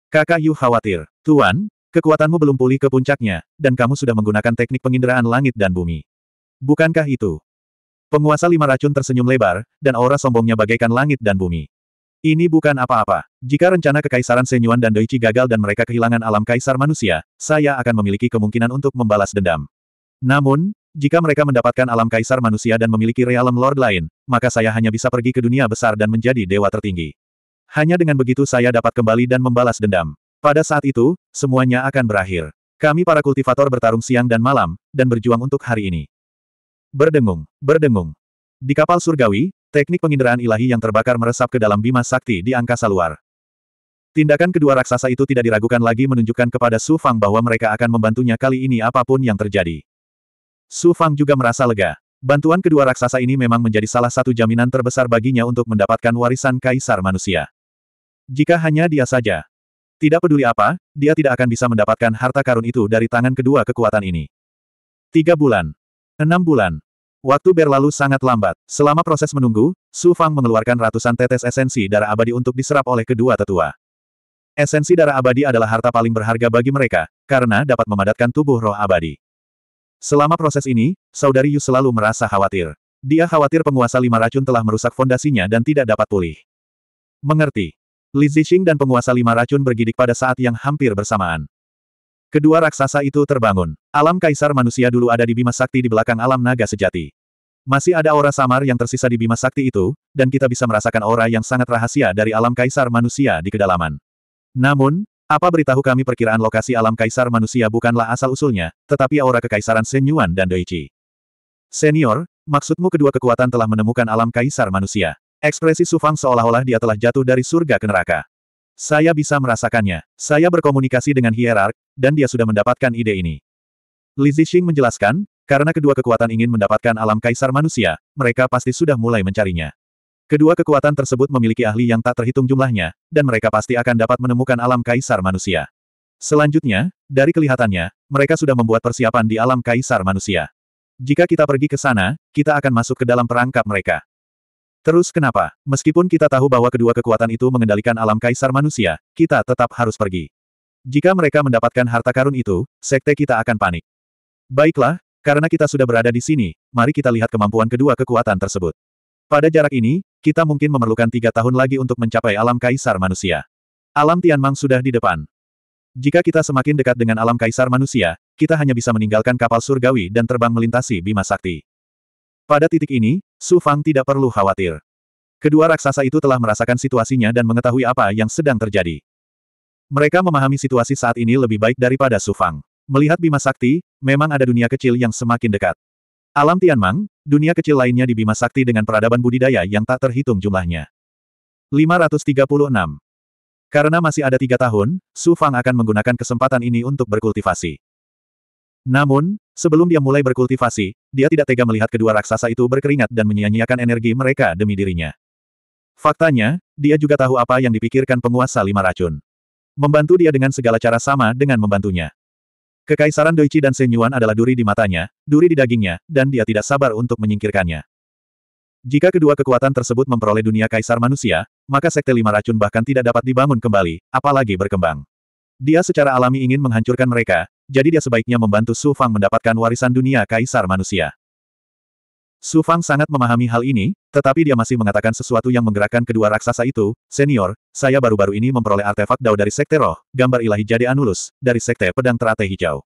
Kakak Yu khawatir, Tuan, kekuatanmu belum pulih ke puncaknya, dan kamu sudah menggunakan teknik penginderaan langit dan bumi. Bukankah itu? Penguasa lima racun tersenyum lebar, dan aura sombongnya bagaikan langit dan bumi. Ini bukan apa-apa. Jika rencana kekaisaran Senyuan dan Doichi gagal dan mereka kehilangan alam kaisar manusia, saya akan memiliki kemungkinan untuk membalas dendam. Namun, jika mereka mendapatkan alam kaisar manusia dan memiliki realem lord lain, maka saya hanya bisa pergi ke dunia besar dan menjadi dewa tertinggi. Hanya dengan begitu saya dapat kembali dan membalas dendam. Pada saat itu, semuanya akan berakhir. Kami para kultivator bertarung siang dan malam, dan berjuang untuk hari ini. Berdengung, berdengung. Di kapal surgawi, teknik penginderaan ilahi yang terbakar meresap ke dalam bima sakti di angkasa luar. Tindakan kedua raksasa itu tidak diragukan lagi menunjukkan kepada Su Fang bahwa mereka akan membantunya kali ini apapun yang terjadi. Su Fang juga merasa lega. Bantuan kedua raksasa ini memang menjadi salah satu jaminan terbesar baginya untuk mendapatkan warisan kaisar manusia. Jika hanya dia saja. Tidak peduli apa, dia tidak akan bisa mendapatkan harta karun itu dari tangan kedua kekuatan ini. Tiga bulan. Enam bulan. Waktu berlalu sangat lambat. Selama proses menunggu, Su Fang mengeluarkan ratusan tetes esensi darah abadi untuk diserap oleh kedua tetua. Esensi darah abadi adalah harta paling berharga bagi mereka, karena dapat memadatkan tubuh roh abadi. Selama proses ini, saudari Yu selalu merasa khawatir. Dia khawatir penguasa lima racun telah merusak fondasinya dan tidak dapat pulih. Mengerti. Li Zixing dan penguasa lima racun bergidik pada saat yang hampir bersamaan. Kedua raksasa itu terbangun. Alam kaisar manusia dulu ada di Bima Sakti di belakang alam naga sejati. Masih ada aura samar yang tersisa di Bima Sakti itu, dan kita bisa merasakan aura yang sangat rahasia dari alam kaisar manusia di kedalaman. Namun, apa beritahu kami perkiraan lokasi alam kaisar manusia bukanlah asal-usulnya, tetapi aura kekaisaran Senyuan dan Doichi. Senior, maksudmu kedua kekuatan telah menemukan alam kaisar manusia. Ekspresi Sufang seolah-olah dia telah jatuh dari surga ke neraka. Saya bisa merasakannya. Saya berkomunikasi dengan hierark, dan dia sudah mendapatkan ide ini. Li Zixing menjelaskan, karena kedua kekuatan ingin mendapatkan alam kaisar manusia, mereka pasti sudah mulai mencarinya. Kedua kekuatan tersebut memiliki ahli yang tak terhitung jumlahnya, dan mereka pasti akan dapat menemukan alam kaisar manusia. Selanjutnya, dari kelihatannya, mereka sudah membuat persiapan di alam kaisar manusia. Jika kita pergi ke sana, kita akan masuk ke dalam perangkap mereka. Terus kenapa, meskipun kita tahu bahwa kedua kekuatan itu mengendalikan alam kaisar manusia, kita tetap harus pergi. Jika mereka mendapatkan harta karun itu, sekte kita akan panik. Baiklah, karena kita sudah berada di sini, mari kita lihat kemampuan kedua kekuatan tersebut. Pada jarak ini, kita mungkin memerlukan tiga tahun lagi untuk mencapai alam kaisar manusia. Alam Tianmang sudah di depan. Jika kita semakin dekat dengan alam kaisar manusia, kita hanya bisa meninggalkan kapal surgawi dan terbang melintasi Bima Sakti. Pada titik ini, Su Fang tidak perlu khawatir. Kedua raksasa itu telah merasakan situasinya dan mengetahui apa yang sedang terjadi. Mereka memahami situasi saat ini lebih baik daripada Su Fang. Melihat Bima Sakti, memang ada dunia kecil yang semakin dekat. Alam Tianmang, dunia kecil lainnya di Bima Sakti dengan peradaban budidaya yang tak terhitung jumlahnya. 536. Karena masih ada tiga tahun, Su Fang akan menggunakan kesempatan ini untuk berkultivasi. Namun, sebelum dia mulai berkultivasi, dia tidak tega melihat kedua raksasa itu berkeringat dan menyia-nyiakan energi mereka demi dirinya. Faktanya, dia juga tahu apa yang dipikirkan penguasa lima racun. Membantu dia dengan segala cara sama dengan membantunya. Kekaisaran Doichi dan Senyuan adalah duri di matanya, duri di dagingnya, dan dia tidak sabar untuk menyingkirkannya. Jika kedua kekuatan tersebut memperoleh dunia kaisar manusia, maka sekte lima racun bahkan tidak dapat dibangun kembali, apalagi berkembang. Dia secara alami ingin menghancurkan mereka, jadi dia sebaiknya membantu Su Fang mendapatkan warisan dunia kaisar manusia. Su Fang sangat memahami hal ini, tetapi dia masih mengatakan sesuatu yang menggerakkan kedua raksasa itu, Senior, saya baru-baru ini memperoleh artefak Dao dari Sekte Roh, gambar ilahi Jade Anulus, dari Sekte Pedang Teratai Hijau.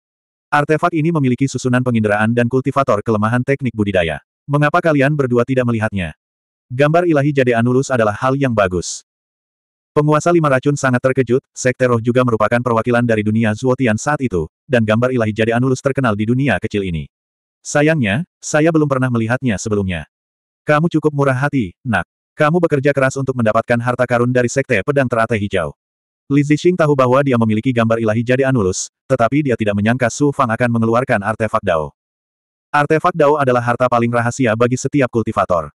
Artefak ini memiliki susunan penginderaan dan kultivator kelemahan teknik budidaya. Mengapa kalian berdua tidak melihatnya? Gambar ilahi Jade Anulus adalah hal yang bagus. Penguasa lima racun sangat terkejut, Sekte Roh juga merupakan perwakilan dari dunia Zuotian saat itu, dan gambar ilahi Jade Anulus terkenal di dunia kecil ini. Sayangnya, saya belum pernah melihatnya sebelumnya. Kamu cukup murah hati, nak. Kamu bekerja keras untuk mendapatkan harta karun dari Sekte Pedang Teratai Hijau. Li Zixing tahu bahwa dia memiliki gambar ilahi jadi Anulus, tetapi dia tidak menyangka Su Fang akan mengeluarkan artefak Dao. Artefak Dao adalah harta paling rahasia bagi setiap kultivator.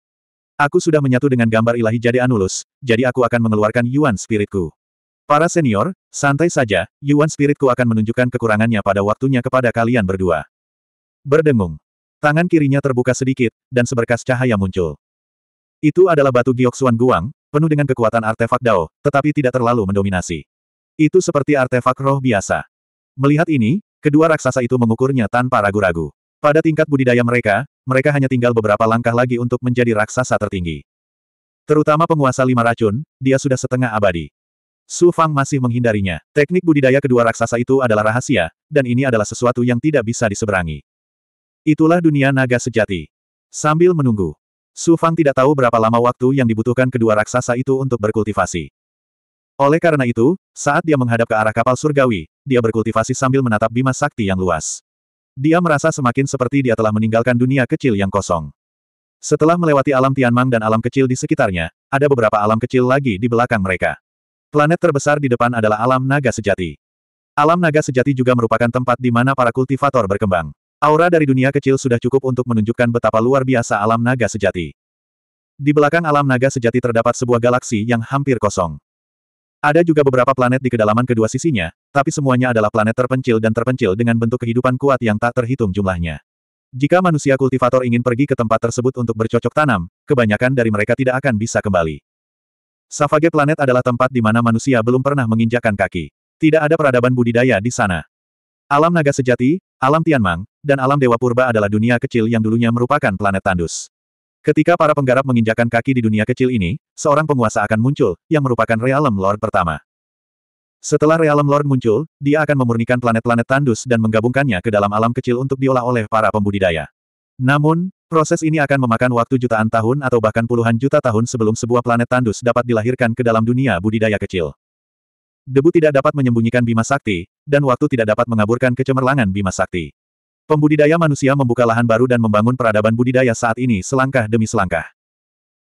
Aku sudah menyatu dengan gambar ilahi jadi Anulus, jadi aku akan mengeluarkan Yuan Spiritku. Para senior, santai saja, Yuan Spiritku akan menunjukkan kekurangannya pada waktunya kepada kalian berdua. Berdengung. Tangan kirinya terbuka sedikit, dan seberkas cahaya muncul. Itu adalah batu Gioksuan Guang, penuh dengan kekuatan artefak Dao, tetapi tidak terlalu mendominasi. Itu seperti artefak roh biasa. Melihat ini, kedua raksasa itu mengukurnya tanpa ragu-ragu. Pada tingkat budidaya mereka, mereka hanya tinggal beberapa langkah lagi untuk menjadi raksasa tertinggi. Terutama penguasa lima racun, dia sudah setengah abadi. Su Fang masih menghindarinya. Teknik budidaya kedua raksasa itu adalah rahasia, dan ini adalah sesuatu yang tidak bisa diseberangi. Itulah dunia naga sejati. Sambil menunggu, Su Fang tidak tahu berapa lama waktu yang dibutuhkan kedua raksasa itu untuk berkultivasi. Oleh karena itu, saat dia menghadap ke arah kapal surgawi, dia berkultivasi sambil menatap bima sakti yang luas. Dia merasa semakin seperti dia telah meninggalkan dunia kecil yang kosong. Setelah melewati alam Tianmang dan alam kecil di sekitarnya, ada beberapa alam kecil lagi di belakang mereka. Planet terbesar di depan adalah alam naga sejati. Alam naga sejati juga merupakan tempat di mana para kultivator berkembang. Aura dari dunia kecil sudah cukup untuk menunjukkan betapa luar biasa alam naga sejati. Di belakang alam naga sejati terdapat sebuah galaksi yang hampir kosong. Ada juga beberapa planet di kedalaman kedua sisinya, tapi semuanya adalah planet terpencil dan terpencil dengan bentuk kehidupan kuat yang tak terhitung jumlahnya. Jika manusia kultivator ingin pergi ke tempat tersebut untuk bercocok tanam, kebanyakan dari mereka tidak akan bisa kembali. Savage Planet adalah tempat di mana manusia belum pernah menginjakan kaki. Tidak ada peradaban budidaya di sana. Alam naga sejati, alam Tianmang, dan alam Dewa Purba adalah dunia kecil yang dulunya merupakan planet tandus. Ketika para penggarap menginjakan kaki di dunia kecil ini, seorang penguasa akan muncul, yang merupakan Realm Lord pertama. Setelah Realm Lord muncul, dia akan memurnikan planet-planet tandus dan menggabungkannya ke dalam alam kecil untuk diolah oleh para pembudidaya. Namun, proses ini akan memakan waktu jutaan tahun atau bahkan puluhan juta tahun sebelum sebuah planet tandus dapat dilahirkan ke dalam dunia budidaya kecil. Debu tidak dapat menyembunyikan Bima Sakti, dan waktu tidak dapat mengaburkan kecemerlangan Bima Sakti. Pembudidaya manusia membuka lahan baru dan membangun peradaban budidaya saat ini selangkah demi selangkah.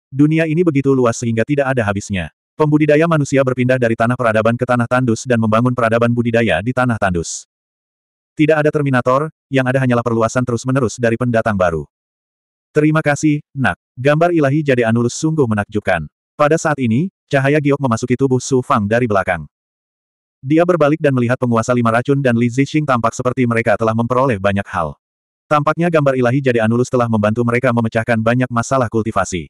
Dunia ini begitu luas sehingga tidak ada habisnya. Pembudidaya manusia berpindah dari tanah peradaban ke tanah tandus dan membangun peradaban budidaya di tanah tandus. Tidak ada Terminator, yang ada hanyalah perluasan terus-menerus dari pendatang baru. Terima kasih, nak. Gambar ilahi jadi Anulus sungguh menakjubkan. Pada saat ini, cahaya giok memasuki tubuh Su Fang dari belakang. Dia berbalik dan melihat penguasa lima racun dan Li Zixing tampak seperti mereka telah memperoleh banyak hal. Tampaknya gambar ilahi jadi Anulus telah membantu mereka memecahkan banyak masalah kultivasi.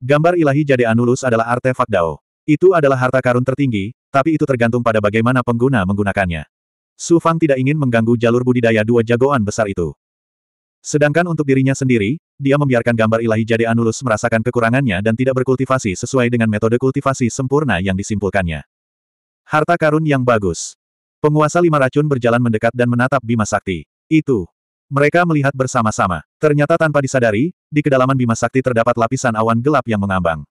Gambar ilahi jadi Anulus adalah artefak Dao. Itu adalah harta karun tertinggi, tapi itu tergantung pada bagaimana pengguna menggunakannya. Su Fang tidak ingin mengganggu jalur budidaya dua jagoan besar itu. Sedangkan untuk dirinya sendiri, dia membiarkan gambar ilahi jadi Anulus merasakan kekurangannya dan tidak berkultivasi sesuai dengan metode kultivasi sempurna yang disimpulkannya. Harta karun yang bagus. Penguasa lima racun berjalan mendekat dan menatap Bima Sakti. Itu. Mereka melihat bersama-sama. Ternyata tanpa disadari, di kedalaman Bima Sakti terdapat lapisan awan gelap yang mengambang.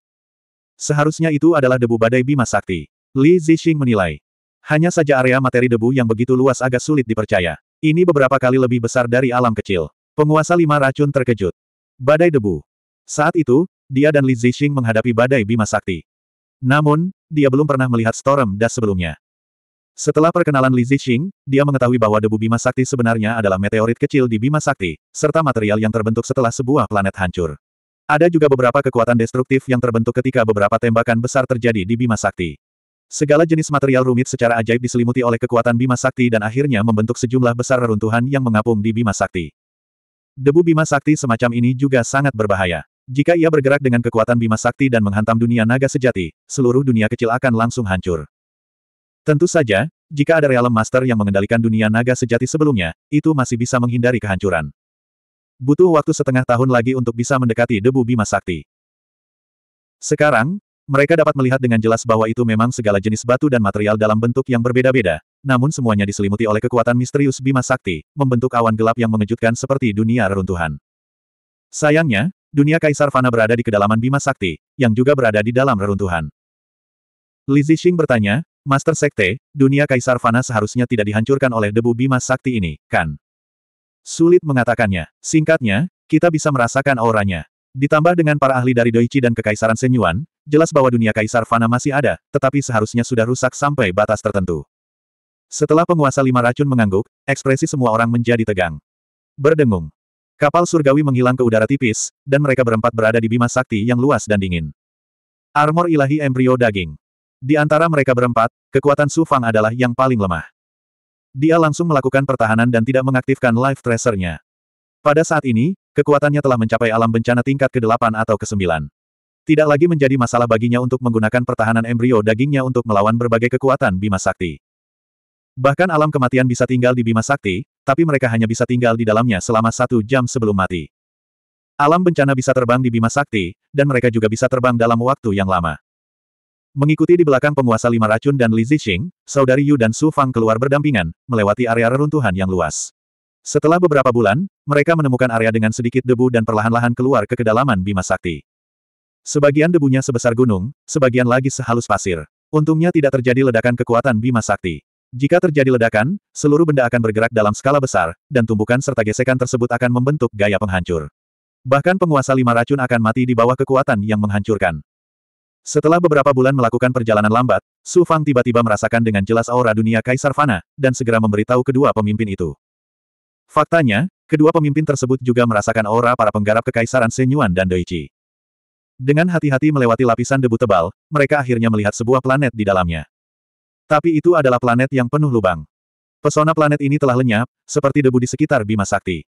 Seharusnya itu adalah debu badai Bima Sakti. Li Zixing menilai. Hanya saja area materi debu yang begitu luas agak sulit dipercaya. Ini beberapa kali lebih besar dari alam kecil. Penguasa lima racun terkejut. Badai debu. Saat itu, dia dan Li Zixing menghadapi badai Bima Sakti. Namun, dia belum pernah melihat Storm Das sebelumnya. Setelah perkenalan Li Zixing, dia mengetahui bahwa debu Bima Sakti sebenarnya adalah meteorit kecil di Bima Sakti, serta material yang terbentuk setelah sebuah planet hancur. Ada juga beberapa kekuatan destruktif yang terbentuk ketika beberapa tembakan besar terjadi di Bima Sakti. Segala jenis material rumit secara ajaib diselimuti oleh kekuatan Bima Sakti dan akhirnya membentuk sejumlah besar reruntuhan yang mengapung di Bima Sakti. Debu Bima Sakti semacam ini juga sangat berbahaya. Jika ia bergerak dengan kekuatan Bima Sakti dan menghantam dunia naga sejati, seluruh dunia kecil akan langsung hancur. Tentu saja, jika ada Realm Master yang mengendalikan dunia naga sejati sebelumnya, itu masih bisa menghindari kehancuran. Butuh waktu setengah tahun lagi untuk bisa mendekati debu Bima Sakti. Sekarang, mereka dapat melihat dengan jelas bahwa itu memang segala jenis batu dan material dalam bentuk yang berbeda-beda, namun semuanya diselimuti oleh kekuatan misterius Bima Sakti, membentuk awan gelap yang mengejutkan seperti dunia reruntuhan. Sayangnya, dunia Kaisar Fana berada di kedalaman Bima Sakti, yang juga berada di dalam reruntuhan. Li Zixing bertanya, Master Sekte, dunia Kaisar Fana seharusnya tidak dihancurkan oleh debu Bima Sakti ini, kan? Sulit mengatakannya. Singkatnya, kita bisa merasakan auranya. Ditambah dengan para ahli dari Doichi dan Kekaisaran Senyuan, jelas bahwa dunia Kaisar Fana masih ada, tetapi seharusnya sudah rusak sampai batas tertentu. Setelah penguasa lima racun mengangguk, ekspresi semua orang menjadi tegang. Berdengung. Kapal surgawi menghilang ke udara tipis, dan mereka berempat berada di bima sakti yang luas dan dingin. Armor ilahi embrio daging. Di antara mereka berempat, kekuatan Su Fang adalah yang paling lemah. Dia langsung melakukan pertahanan dan tidak mengaktifkan life tracernya. Pada saat ini, kekuatannya telah mencapai alam bencana tingkat ke-8 atau ke-9. Tidak lagi menjadi masalah baginya untuk menggunakan pertahanan embrio dagingnya untuk melawan berbagai kekuatan Bima Sakti. Bahkan alam kematian bisa tinggal di Bima Sakti, tapi mereka hanya bisa tinggal di dalamnya selama satu jam sebelum mati. Alam bencana bisa terbang di Bima Sakti, dan mereka juga bisa terbang dalam waktu yang lama. Mengikuti di belakang penguasa lima racun dan Li Zixing, saudari Yu dan Su Fang keluar berdampingan, melewati area reruntuhan yang luas. Setelah beberapa bulan, mereka menemukan area dengan sedikit debu dan perlahan-lahan keluar ke kedalaman Bima Sakti. Sebagian debunya sebesar gunung, sebagian lagi sehalus pasir. Untungnya tidak terjadi ledakan kekuatan Bima Sakti. Jika terjadi ledakan, seluruh benda akan bergerak dalam skala besar, dan tumbukan serta gesekan tersebut akan membentuk gaya penghancur. Bahkan penguasa lima racun akan mati di bawah kekuatan yang menghancurkan. Setelah beberapa bulan melakukan perjalanan lambat, Su Fang tiba-tiba merasakan dengan jelas aura dunia Kaisar Fana, dan segera memberitahu kedua pemimpin itu. Faktanya, kedua pemimpin tersebut juga merasakan aura para penggarap kekaisaran Senyuan dan Doichi. Dengan hati-hati melewati lapisan debu tebal, mereka akhirnya melihat sebuah planet di dalamnya. Tapi itu adalah planet yang penuh lubang. Pesona planet ini telah lenyap, seperti debu di sekitar Bima Sakti.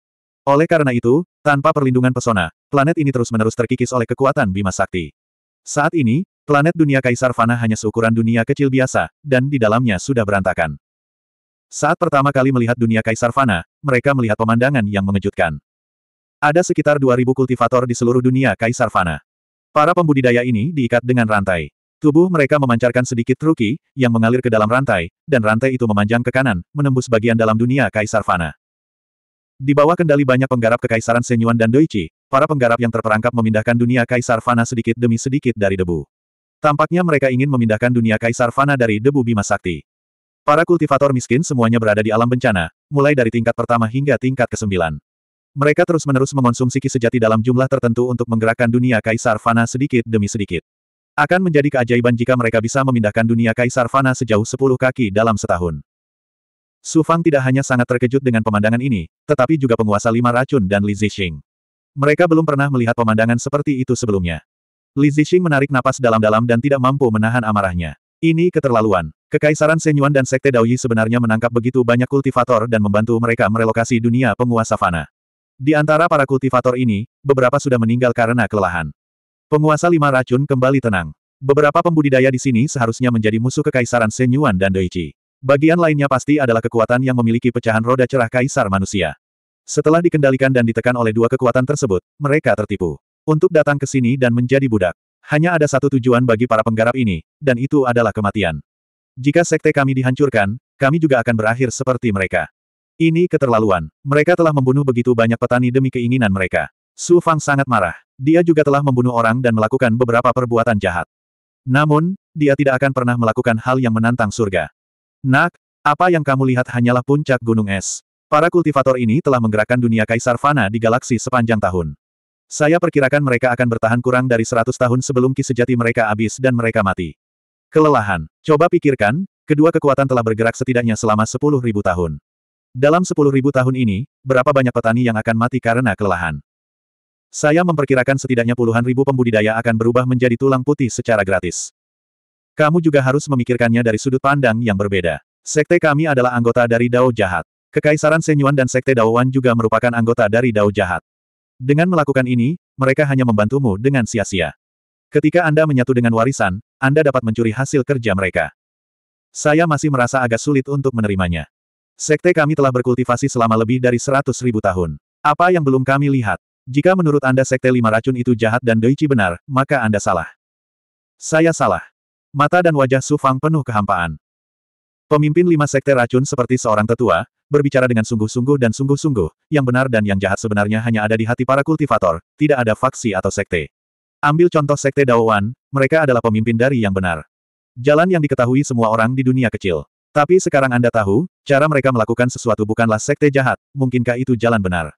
Oleh karena itu, tanpa perlindungan pesona, planet ini terus-menerus terkikis oleh kekuatan Bima Sakti. Saat ini, planet dunia Kaisar Fana hanya seukuran dunia kecil biasa, dan di dalamnya sudah berantakan. Saat pertama kali melihat dunia Kaisar Fana, mereka melihat pemandangan yang mengejutkan. Ada sekitar 2.000 kultivator di seluruh dunia Kaisar Fana. Para pembudidaya ini diikat dengan rantai. Tubuh mereka memancarkan sedikit truki, yang mengalir ke dalam rantai, dan rantai itu memanjang ke kanan, menembus bagian dalam dunia Kaisar Fana. Di bawah kendali banyak penggarap kekaisaran Senyuan dan Doichi, para penggarap yang terperangkap memindahkan dunia Kaisar Fana sedikit demi sedikit dari debu. Tampaknya mereka ingin memindahkan dunia Kaisar Fana dari debu Bima Sakti. Para kultivator miskin semuanya berada di alam bencana, mulai dari tingkat pertama hingga tingkat kesembilan. Mereka terus-menerus mengonsumsi ki sejati dalam jumlah tertentu untuk menggerakkan dunia Kaisar Fana sedikit demi sedikit. Akan menjadi keajaiban jika mereka bisa memindahkan dunia Kaisar Fana sejauh sepuluh kaki dalam setahun. Su Fang tidak hanya sangat terkejut dengan pemandangan ini, tetapi juga penguasa lima racun dan Li Zixing. Mereka belum pernah melihat pemandangan seperti itu sebelumnya. Li Zixing menarik napas dalam-dalam dan tidak mampu menahan amarahnya. Ini keterlaluan. Kekaisaran Senyuan dan Sekte Daoyi sebenarnya menangkap begitu banyak kultivator dan membantu mereka merelokasi dunia penguasa Fana. Di antara para kultivator ini, beberapa sudah meninggal karena kelelahan. Penguasa lima racun kembali tenang. Beberapa pembudidaya di sini seharusnya menjadi musuh kekaisaran Senyuan dan Doichi. Bagian lainnya pasti adalah kekuatan yang memiliki pecahan roda cerah kaisar manusia. Setelah dikendalikan dan ditekan oleh dua kekuatan tersebut, mereka tertipu. Untuk datang ke sini dan menjadi budak. Hanya ada satu tujuan bagi para penggarap ini, dan itu adalah kematian. Jika sekte kami dihancurkan, kami juga akan berakhir seperti mereka. Ini keterlaluan. Mereka telah membunuh begitu banyak petani demi keinginan mereka. Su Fang sangat marah. Dia juga telah membunuh orang dan melakukan beberapa perbuatan jahat. Namun, dia tidak akan pernah melakukan hal yang menantang surga. Nak, apa yang kamu lihat hanyalah puncak gunung es. Para kultivator ini telah menggerakkan dunia kaisar Fana di galaksi sepanjang tahun. Saya perkirakan mereka akan bertahan kurang dari 100 tahun sebelum ki sejati mereka habis dan mereka mati. Kelelahan. Coba pikirkan, kedua kekuatan telah bergerak setidaknya selama 10.000 tahun. Dalam 10.000 tahun ini, berapa banyak petani yang akan mati karena kelelahan? Saya memperkirakan setidaknya puluhan ribu pembudidaya akan berubah menjadi tulang putih secara gratis. Kamu juga harus memikirkannya dari sudut pandang yang berbeda. Sekte kami adalah anggota dari Dao Jahat. Kekaisaran Senyuan dan Sekte Wan juga merupakan anggota dari Dao Jahat. Dengan melakukan ini, mereka hanya membantumu dengan sia-sia. Ketika Anda menyatu dengan warisan, Anda dapat mencuri hasil kerja mereka. Saya masih merasa agak sulit untuk menerimanya. Sekte kami telah berkultivasi selama lebih dari seratus ribu tahun. Apa yang belum kami lihat? Jika menurut Anda Sekte Lima Racun itu jahat dan Doichi benar, maka Anda salah. Saya salah. Mata dan wajah Su Fang penuh kehampaan. Pemimpin lima sekte racun seperti seorang tetua, berbicara dengan sungguh-sungguh dan sungguh-sungguh, yang benar dan yang jahat sebenarnya hanya ada di hati para kultivator, tidak ada faksi atau sekte. Ambil contoh sekte Wan, mereka adalah pemimpin dari yang benar. Jalan yang diketahui semua orang di dunia kecil. Tapi sekarang Anda tahu, cara mereka melakukan sesuatu bukanlah sekte jahat, mungkinkah itu jalan benar?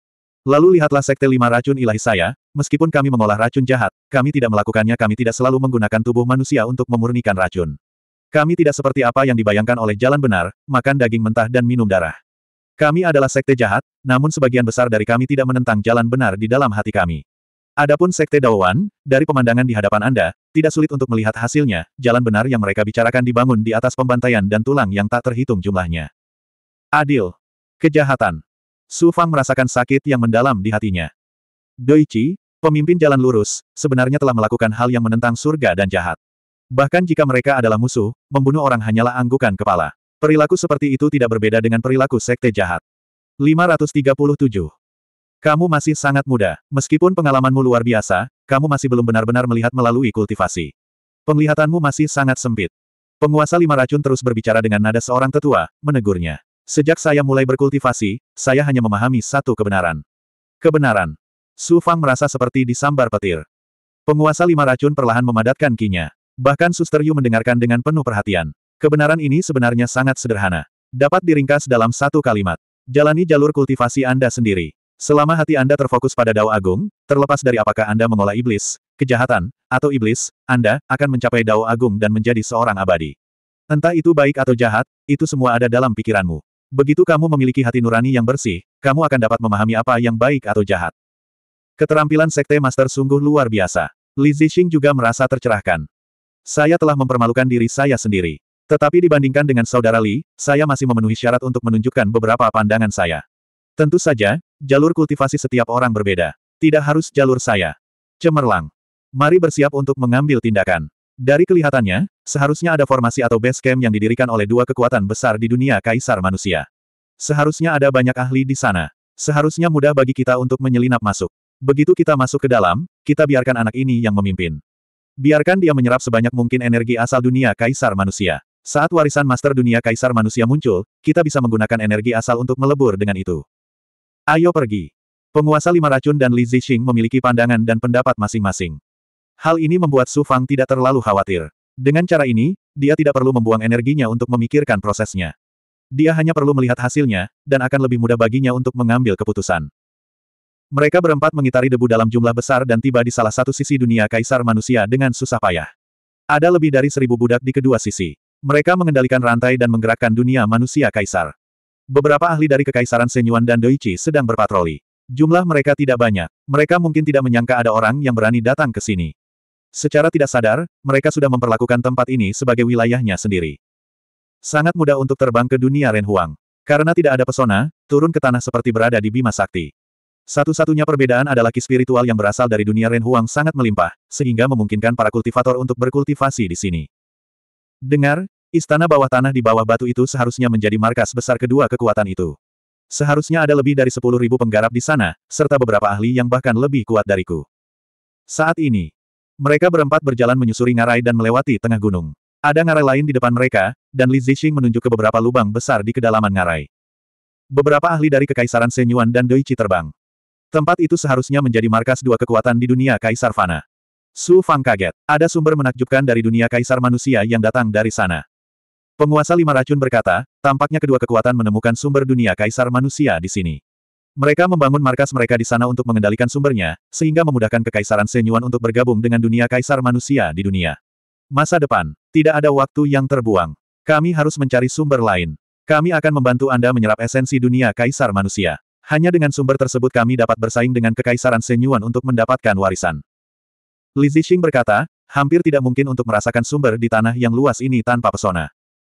Lalu lihatlah sekte lima racun ilahi saya, meskipun kami mengolah racun jahat, kami tidak melakukannya kami tidak selalu menggunakan tubuh manusia untuk memurnikan racun. Kami tidak seperti apa yang dibayangkan oleh jalan benar, makan daging mentah dan minum darah. Kami adalah sekte jahat, namun sebagian besar dari kami tidak menentang jalan benar di dalam hati kami. Adapun sekte Dawan, dari pemandangan di hadapan Anda, tidak sulit untuk melihat hasilnya, jalan benar yang mereka bicarakan dibangun di atas pembantaian dan tulang yang tak terhitung jumlahnya. Adil. Kejahatan. Su Fang merasakan sakit yang mendalam di hatinya. Doichi, pemimpin jalan lurus, sebenarnya telah melakukan hal yang menentang surga dan jahat. Bahkan jika mereka adalah musuh, membunuh orang hanyalah anggukan kepala. Perilaku seperti itu tidak berbeda dengan perilaku sekte jahat. 537. Kamu masih sangat muda. Meskipun pengalamanmu luar biasa, kamu masih belum benar-benar melihat melalui kultivasi. Penglihatanmu masih sangat sempit. Penguasa lima racun terus berbicara dengan nada seorang tetua, menegurnya. Sejak saya mulai berkultivasi, saya hanya memahami satu kebenaran. Kebenaran. Su Fang merasa seperti disambar petir. Penguasa lima racun perlahan memadatkan kinya. Bahkan Suster Yu mendengarkan dengan penuh perhatian. Kebenaran ini sebenarnya sangat sederhana. Dapat diringkas dalam satu kalimat. Jalani jalur kultivasi Anda sendiri. Selama hati Anda terfokus pada Dao Agung, terlepas dari apakah Anda mengolah iblis, kejahatan, atau iblis, Anda akan mencapai Dao Agung dan menjadi seorang abadi. Entah itu baik atau jahat, itu semua ada dalam pikiranmu. Begitu kamu memiliki hati nurani yang bersih, kamu akan dapat memahami apa yang baik atau jahat. Keterampilan Sekte Master sungguh luar biasa. Li Zixing juga merasa tercerahkan. Saya telah mempermalukan diri saya sendiri. Tetapi dibandingkan dengan saudara Li, saya masih memenuhi syarat untuk menunjukkan beberapa pandangan saya. Tentu saja, jalur kultivasi setiap orang berbeda. Tidak harus jalur saya. Cemerlang. Mari bersiap untuk mengambil tindakan. Dari kelihatannya, seharusnya ada formasi atau base camp yang didirikan oleh dua kekuatan besar di dunia kaisar manusia. Seharusnya ada banyak ahli di sana. Seharusnya mudah bagi kita untuk menyelinap masuk. Begitu kita masuk ke dalam, kita biarkan anak ini yang memimpin. Biarkan dia menyerap sebanyak mungkin energi asal dunia kaisar manusia. Saat warisan master dunia kaisar manusia muncul, kita bisa menggunakan energi asal untuk melebur dengan itu. Ayo pergi. Penguasa lima racun dan Li Zixing memiliki pandangan dan pendapat masing-masing. Hal ini membuat Su Fang tidak terlalu khawatir. Dengan cara ini, dia tidak perlu membuang energinya untuk memikirkan prosesnya. Dia hanya perlu melihat hasilnya, dan akan lebih mudah baginya untuk mengambil keputusan. Mereka berempat mengitari debu dalam jumlah besar dan tiba di salah satu sisi dunia kaisar manusia dengan susah payah. Ada lebih dari seribu budak di kedua sisi. Mereka mengendalikan rantai dan menggerakkan dunia manusia kaisar. Beberapa ahli dari Kekaisaran Senyuan dan Doichi sedang berpatroli. Jumlah mereka tidak banyak. Mereka mungkin tidak menyangka ada orang yang berani datang ke sini. Secara tidak sadar, mereka sudah memperlakukan tempat ini sebagai wilayahnya sendiri. Sangat mudah untuk terbang ke dunia Renhuang. Karena tidak ada pesona, turun ke tanah seperti berada di Bima Sakti. Satu-satunya perbedaan adalah ki spiritual yang berasal dari dunia Renhuang sangat melimpah, sehingga memungkinkan para kultivator untuk berkultivasi di sini. Dengar, istana bawah tanah di bawah batu itu seharusnya menjadi markas besar kedua kekuatan itu. Seharusnya ada lebih dari sepuluh ribu penggarap di sana, serta beberapa ahli yang bahkan lebih kuat dariku. Saat ini, mereka berempat berjalan menyusuri ngarai dan melewati tengah gunung. Ada ngarai lain di depan mereka, dan Li Zixing menunjuk ke beberapa lubang besar di kedalaman ngarai. Beberapa ahli dari Kekaisaran Senyuan dan Doichi terbang. Tempat itu seharusnya menjadi markas dua kekuatan di dunia Kaisar Fana. Su Fang kaget. Ada sumber menakjubkan dari dunia Kaisar Manusia yang datang dari sana. Penguasa lima racun berkata, tampaknya kedua kekuatan menemukan sumber dunia Kaisar Manusia di sini. Mereka membangun markas mereka di sana untuk mengendalikan sumbernya, sehingga memudahkan kekaisaran Senyuan untuk bergabung dengan dunia kaisar manusia di dunia. Masa depan, tidak ada waktu yang terbuang. Kami harus mencari sumber lain. Kami akan membantu Anda menyerap esensi dunia kaisar manusia. Hanya dengan sumber tersebut kami dapat bersaing dengan kekaisaran Senyuan untuk mendapatkan warisan. Li Zixing berkata, hampir tidak mungkin untuk merasakan sumber di tanah yang luas ini tanpa pesona.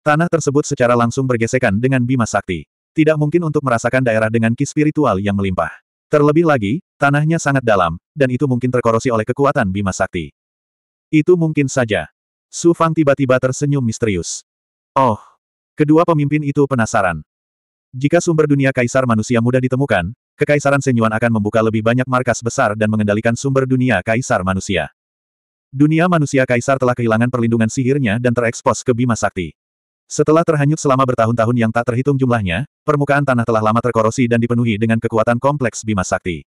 Tanah tersebut secara langsung bergesekan dengan Bima Sakti. Tidak mungkin untuk merasakan daerah dengan ki spiritual yang melimpah. Terlebih lagi, tanahnya sangat dalam, dan itu mungkin terkorosi oleh kekuatan Bima Sakti. Itu mungkin saja. Su Fang tiba-tiba tersenyum misterius. Oh! Kedua pemimpin itu penasaran. Jika sumber dunia kaisar manusia muda ditemukan, Kekaisaran Senyuan akan membuka lebih banyak markas besar dan mengendalikan sumber dunia kaisar manusia. Dunia manusia kaisar telah kehilangan perlindungan sihirnya dan terekspos ke Bima Sakti. Setelah terhanyut selama bertahun-tahun yang tak terhitung jumlahnya, permukaan tanah telah lama terkorosi dan dipenuhi dengan kekuatan kompleks Bima Sakti.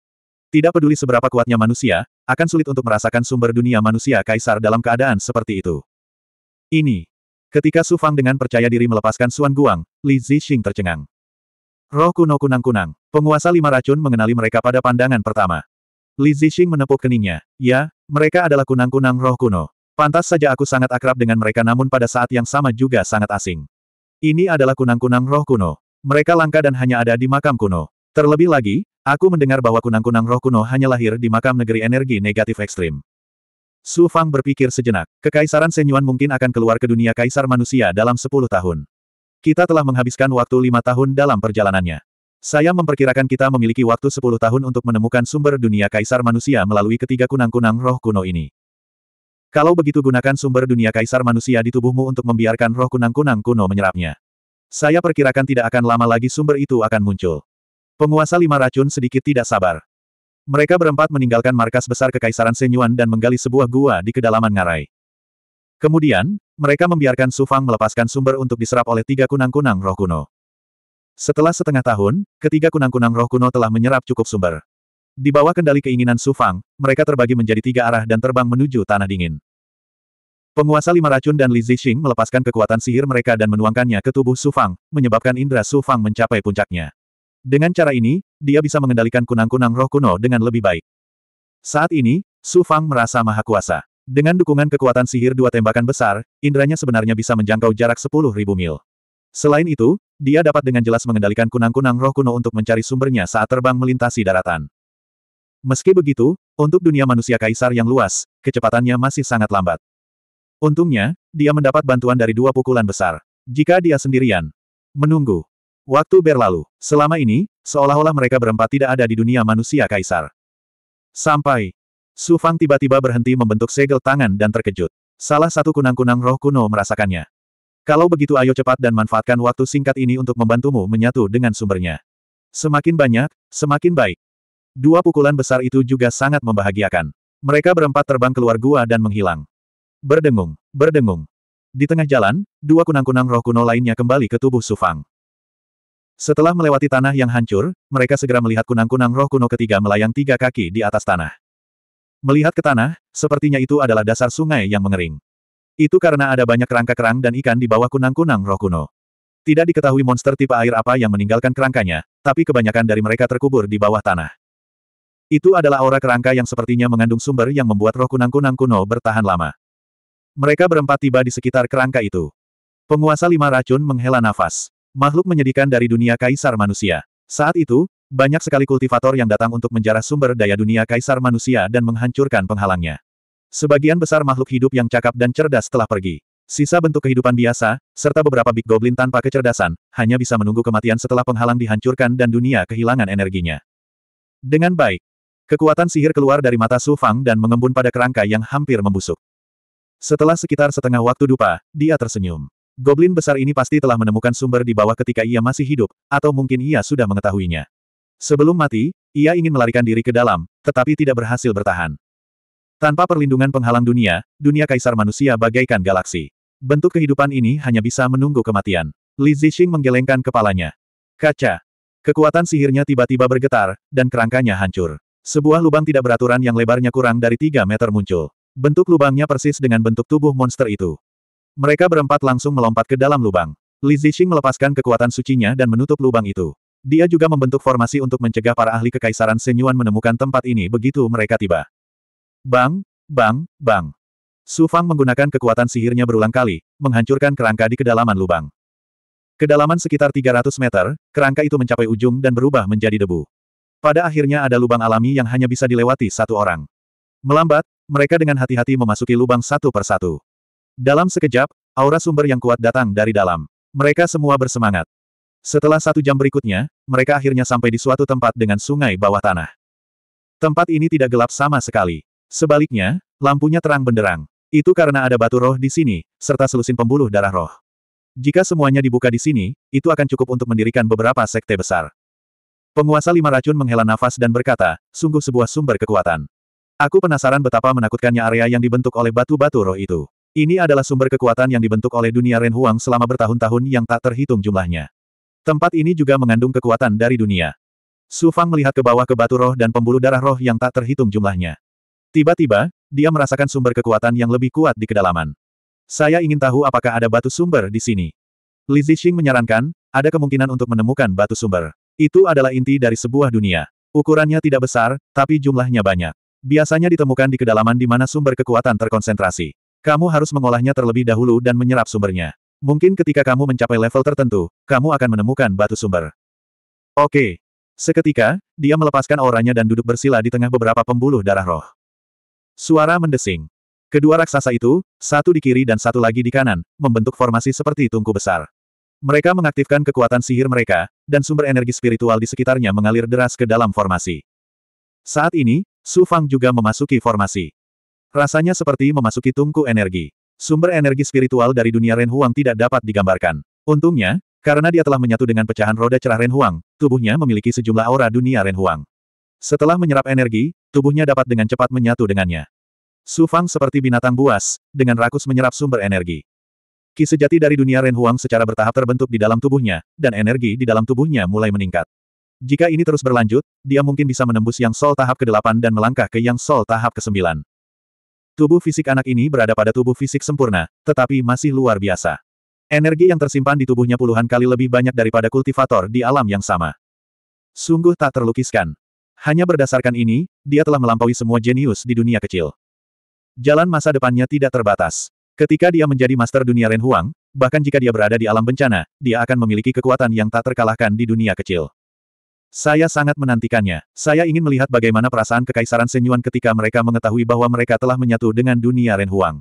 Tidak peduli seberapa kuatnya manusia, akan sulit untuk merasakan sumber dunia manusia kaisar dalam keadaan seperti itu. Ini. Ketika Su Fang dengan percaya diri melepaskan Suan Guang, Li Zixing tercengang. Roh kuno kunang-kunang, penguasa lima racun mengenali mereka pada pandangan pertama. Li Zixing menepuk keningnya, ya, mereka adalah kunang-kunang roh kuno. Pantas saja aku sangat akrab dengan mereka namun pada saat yang sama juga sangat asing. Ini adalah kunang-kunang roh kuno. Mereka langka dan hanya ada di makam kuno. Terlebih lagi, aku mendengar bahwa kunang-kunang roh kuno hanya lahir di makam negeri energi negatif ekstrim. Su Fang berpikir sejenak. Kekaisaran Senyuan mungkin akan keluar ke dunia kaisar manusia dalam 10 tahun. Kita telah menghabiskan waktu lima tahun dalam perjalanannya. Saya memperkirakan kita memiliki waktu 10 tahun untuk menemukan sumber dunia kaisar manusia melalui ketiga kunang-kunang roh kuno ini. Kalau begitu gunakan sumber dunia kaisar manusia di tubuhmu untuk membiarkan roh kunang-kunang kuno menyerapnya. Saya perkirakan tidak akan lama lagi sumber itu akan muncul. Penguasa lima racun sedikit tidak sabar. Mereka berempat meninggalkan markas besar Kekaisaran Senyuan dan menggali sebuah gua di kedalaman ngarai. Kemudian, mereka membiarkan Sufang melepaskan sumber untuk diserap oleh tiga kunang-kunang roh kuno. Setelah setengah tahun, ketiga kunang-kunang roh kuno telah menyerap cukup sumber. Di bawah kendali keinginan Sufang, mereka terbagi menjadi tiga arah dan terbang menuju tanah dingin. Penguasa lima racun dan Li Zixing melepaskan kekuatan sihir mereka dan menuangkannya ke tubuh Sufang, menyebabkan indera Sufang mencapai puncaknya. Dengan cara ini, dia bisa mengendalikan kunang-kunang roh kuno dengan lebih baik. Saat ini, Sufang merasa maha kuasa. Dengan dukungan kekuatan sihir dua tembakan besar, inderanya sebenarnya bisa menjangkau jarak 10.000 mil. Selain itu, dia dapat dengan jelas mengendalikan kunang-kunang roh kuno untuk mencari sumbernya saat terbang melintasi daratan. Meski begitu, untuk dunia manusia kaisar yang luas, kecepatannya masih sangat lambat. Untungnya, dia mendapat bantuan dari dua pukulan besar. Jika dia sendirian, menunggu. Waktu berlalu. Selama ini, seolah-olah mereka berempat tidak ada di dunia manusia kaisar. Sampai, Su Fang tiba-tiba berhenti membentuk segel tangan dan terkejut. Salah satu kunang-kunang roh kuno merasakannya. Kalau begitu ayo cepat dan manfaatkan waktu singkat ini untuk membantumu menyatu dengan sumbernya. Semakin banyak, semakin baik. Dua pukulan besar itu juga sangat membahagiakan. Mereka berempat terbang keluar gua dan menghilang. Berdengung, berdengung. Di tengah jalan, dua kunang-kunang roh kuno lainnya kembali ke tubuh Sufang. Setelah melewati tanah yang hancur, mereka segera melihat kunang-kunang roh kuno ketiga melayang tiga kaki di atas tanah. Melihat ke tanah, sepertinya itu adalah dasar sungai yang mengering. Itu karena ada banyak kerangka kerang dan ikan di bawah kunang-kunang roh kuno. Tidak diketahui monster tipe air apa yang meninggalkan kerangkanya, tapi kebanyakan dari mereka terkubur di bawah tanah. Itu adalah aura kerangka yang sepertinya mengandung sumber yang membuat roh kunang-kunang kuno bertahan lama. Mereka berempat tiba di sekitar kerangka itu. Penguasa lima racun menghela nafas. Makhluk menyedihkan dari dunia kaisar manusia. Saat itu, banyak sekali kultivator yang datang untuk menjarah sumber daya dunia kaisar manusia dan menghancurkan penghalangnya. Sebagian besar makhluk hidup yang cakap dan cerdas telah pergi. Sisa bentuk kehidupan biasa, serta beberapa big goblin tanpa kecerdasan, hanya bisa menunggu kematian setelah penghalang dihancurkan dan dunia kehilangan energinya. Dengan baik, Kekuatan sihir keluar dari mata Su Fang dan mengembun pada kerangka yang hampir membusuk. Setelah sekitar setengah waktu dupa, dia tersenyum. Goblin besar ini pasti telah menemukan sumber di bawah ketika ia masih hidup, atau mungkin ia sudah mengetahuinya. Sebelum mati, ia ingin melarikan diri ke dalam, tetapi tidak berhasil bertahan. Tanpa perlindungan penghalang dunia, dunia kaisar manusia bagaikan galaksi. Bentuk kehidupan ini hanya bisa menunggu kematian. Li Zixing menggelengkan kepalanya. Kaca. Kekuatan sihirnya tiba-tiba bergetar, dan kerangkanya hancur. Sebuah lubang tidak beraturan yang lebarnya kurang dari 3 meter muncul. Bentuk lubangnya persis dengan bentuk tubuh monster itu. Mereka berempat langsung melompat ke dalam lubang. Li Zixing melepaskan kekuatan sucinya dan menutup lubang itu. Dia juga membentuk formasi untuk mencegah para ahli kekaisaran Senyuan menemukan tempat ini begitu mereka tiba. Bang, bang, bang. Su Fang menggunakan kekuatan sihirnya berulang kali, menghancurkan kerangka di kedalaman lubang. Kedalaman sekitar 300 meter, kerangka itu mencapai ujung dan berubah menjadi debu. Pada akhirnya ada lubang alami yang hanya bisa dilewati satu orang. Melambat, mereka dengan hati-hati memasuki lubang satu persatu. Dalam sekejap, aura sumber yang kuat datang dari dalam. Mereka semua bersemangat. Setelah satu jam berikutnya, mereka akhirnya sampai di suatu tempat dengan sungai bawah tanah. Tempat ini tidak gelap sama sekali. Sebaliknya, lampunya terang benderang. Itu karena ada batu roh di sini, serta selusin pembuluh darah roh. Jika semuanya dibuka di sini, itu akan cukup untuk mendirikan beberapa sekte besar. Penguasa lima racun menghela nafas dan berkata, sungguh sebuah sumber kekuatan. Aku penasaran betapa menakutkannya area yang dibentuk oleh batu-batu roh itu. Ini adalah sumber kekuatan yang dibentuk oleh dunia Ren Huang selama bertahun-tahun yang tak terhitung jumlahnya. Tempat ini juga mengandung kekuatan dari dunia. Su Fang melihat ke bawah ke batu roh dan pembuluh darah roh yang tak terhitung jumlahnya. Tiba-tiba, dia merasakan sumber kekuatan yang lebih kuat di kedalaman. Saya ingin tahu apakah ada batu sumber di sini. Li Zixing menyarankan, ada kemungkinan untuk menemukan batu sumber. Itu adalah inti dari sebuah dunia. Ukurannya tidak besar, tapi jumlahnya banyak. Biasanya ditemukan di kedalaman di mana sumber kekuatan terkonsentrasi. Kamu harus mengolahnya terlebih dahulu dan menyerap sumbernya. Mungkin ketika kamu mencapai level tertentu, kamu akan menemukan batu sumber. Oke. Seketika, dia melepaskan auranya dan duduk bersila di tengah beberapa pembuluh darah roh. Suara mendesing. Kedua raksasa itu, satu di kiri dan satu lagi di kanan, membentuk formasi seperti tungku besar. Mereka mengaktifkan kekuatan sihir mereka, dan sumber energi spiritual di sekitarnya mengalir deras ke dalam formasi. Saat ini, Su Fang juga memasuki formasi. Rasanya seperti memasuki tungku energi. Sumber energi spiritual dari dunia Ren Huang tidak dapat digambarkan. Untungnya, karena dia telah menyatu dengan pecahan roda cerah Ren Huang, tubuhnya memiliki sejumlah aura dunia Ren Huang. Setelah menyerap energi, tubuhnya dapat dengan cepat menyatu dengannya. Su Fang seperti binatang buas, dengan rakus menyerap sumber energi. Ki sejati dari dunia Ren secara bertahap terbentuk di dalam tubuhnya, dan energi di dalam tubuhnya mulai meningkat. Jika ini terus berlanjut, dia mungkin bisa menembus yang Sol tahap ke-8 dan melangkah ke yang Sol tahap ke-9. Tubuh fisik anak ini berada pada tubuh fisik sempurna, tetapi masih luar biasa. Energi yang tersimpan di tubuhnya puluhan kali lebih banyak daripada kultivator di alam yang sama. Sungguh tak terlukiskan. Hanya berdasarkan ini, dia telah melampaui semua jenius di dunia kecil. Jalan masa depannya tidak terbatas. Ketika dia menjadi master dunia Ren Huang, bahkan jika dia berada di alam bencana, dia akan memiliki kekuatan yang tak terkalahkan di dunia kecil. Saya sangat menantikannya. Saya ingin melihat bagaimana perasaan kekaisaran Senyuan ketika mereka mengetahui bahwa mereka telah menyatu dengan dunia Ren Huang.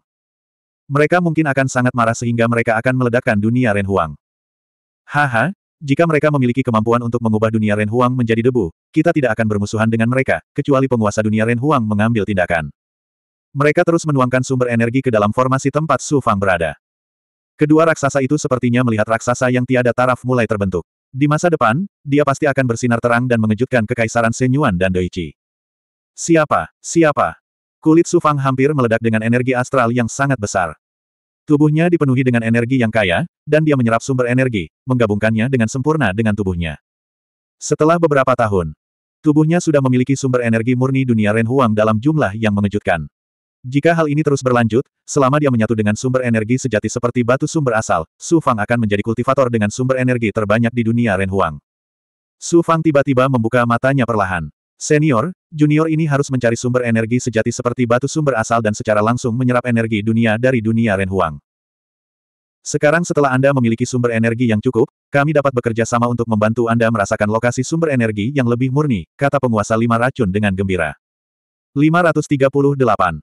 Mereka mungkin akan sangat marah sehingga mereka akan meledakkan dunia Ren Huang. Haha, jika mereka memiliki kemampuan untuk mengubah dunia Ren Huang menjadi debu, kita tidak akan bermusuhan dengan mereka, kecuali penguasa dunia Ren Huang mengambil tindakan. Mereka terus menuangkan sumber energi ke dalam formasi tempat Su Fang berada. Kedua raksasa itu sepertinya melihat raksasa yang tiada taraf mulai terbentuk. Di masa depan, dia pasti akan bersinar terang dan mengejutkan kekaisaran Senyuan dan Doichi. Siapa? Siapa? Kulit Su Fang hampir meledak dengan energi astral yang sangat besar. Tubuhnya dipenuhi dengan energi yang kaya, dan dia menyerap sumber energi, menggabungkannya dengan sempurna dengan tubuhnya. Setelah beberapa tahun, tubuhnya sudah memiliki sumber energi murni dunia Ren dalam jumlah yang mengejutkan. Jika hal ini terus berlanjut, selama dia menyatu dengan sumber energi sejati seperti batu sumber asal, Su Fang akan menjadi kultivator dengan sumber energi terbanyak di dunia Renhuang. Su Fang tiba-tiba membuka matanya perlahan. Senior, junior ini harus mencari sumber energi sejati seperti batu sumber asal dan secara langsung menyerap energi dunia dari dunia Renhuang. Sekarang setelah Anda memiliki sumber energi yang cukup, kami dapat bekerja sama untuk membantu Anda merasakan lokasi sumber energi yang lebih murni, kata penguasa lima racun dengan gembira. 538.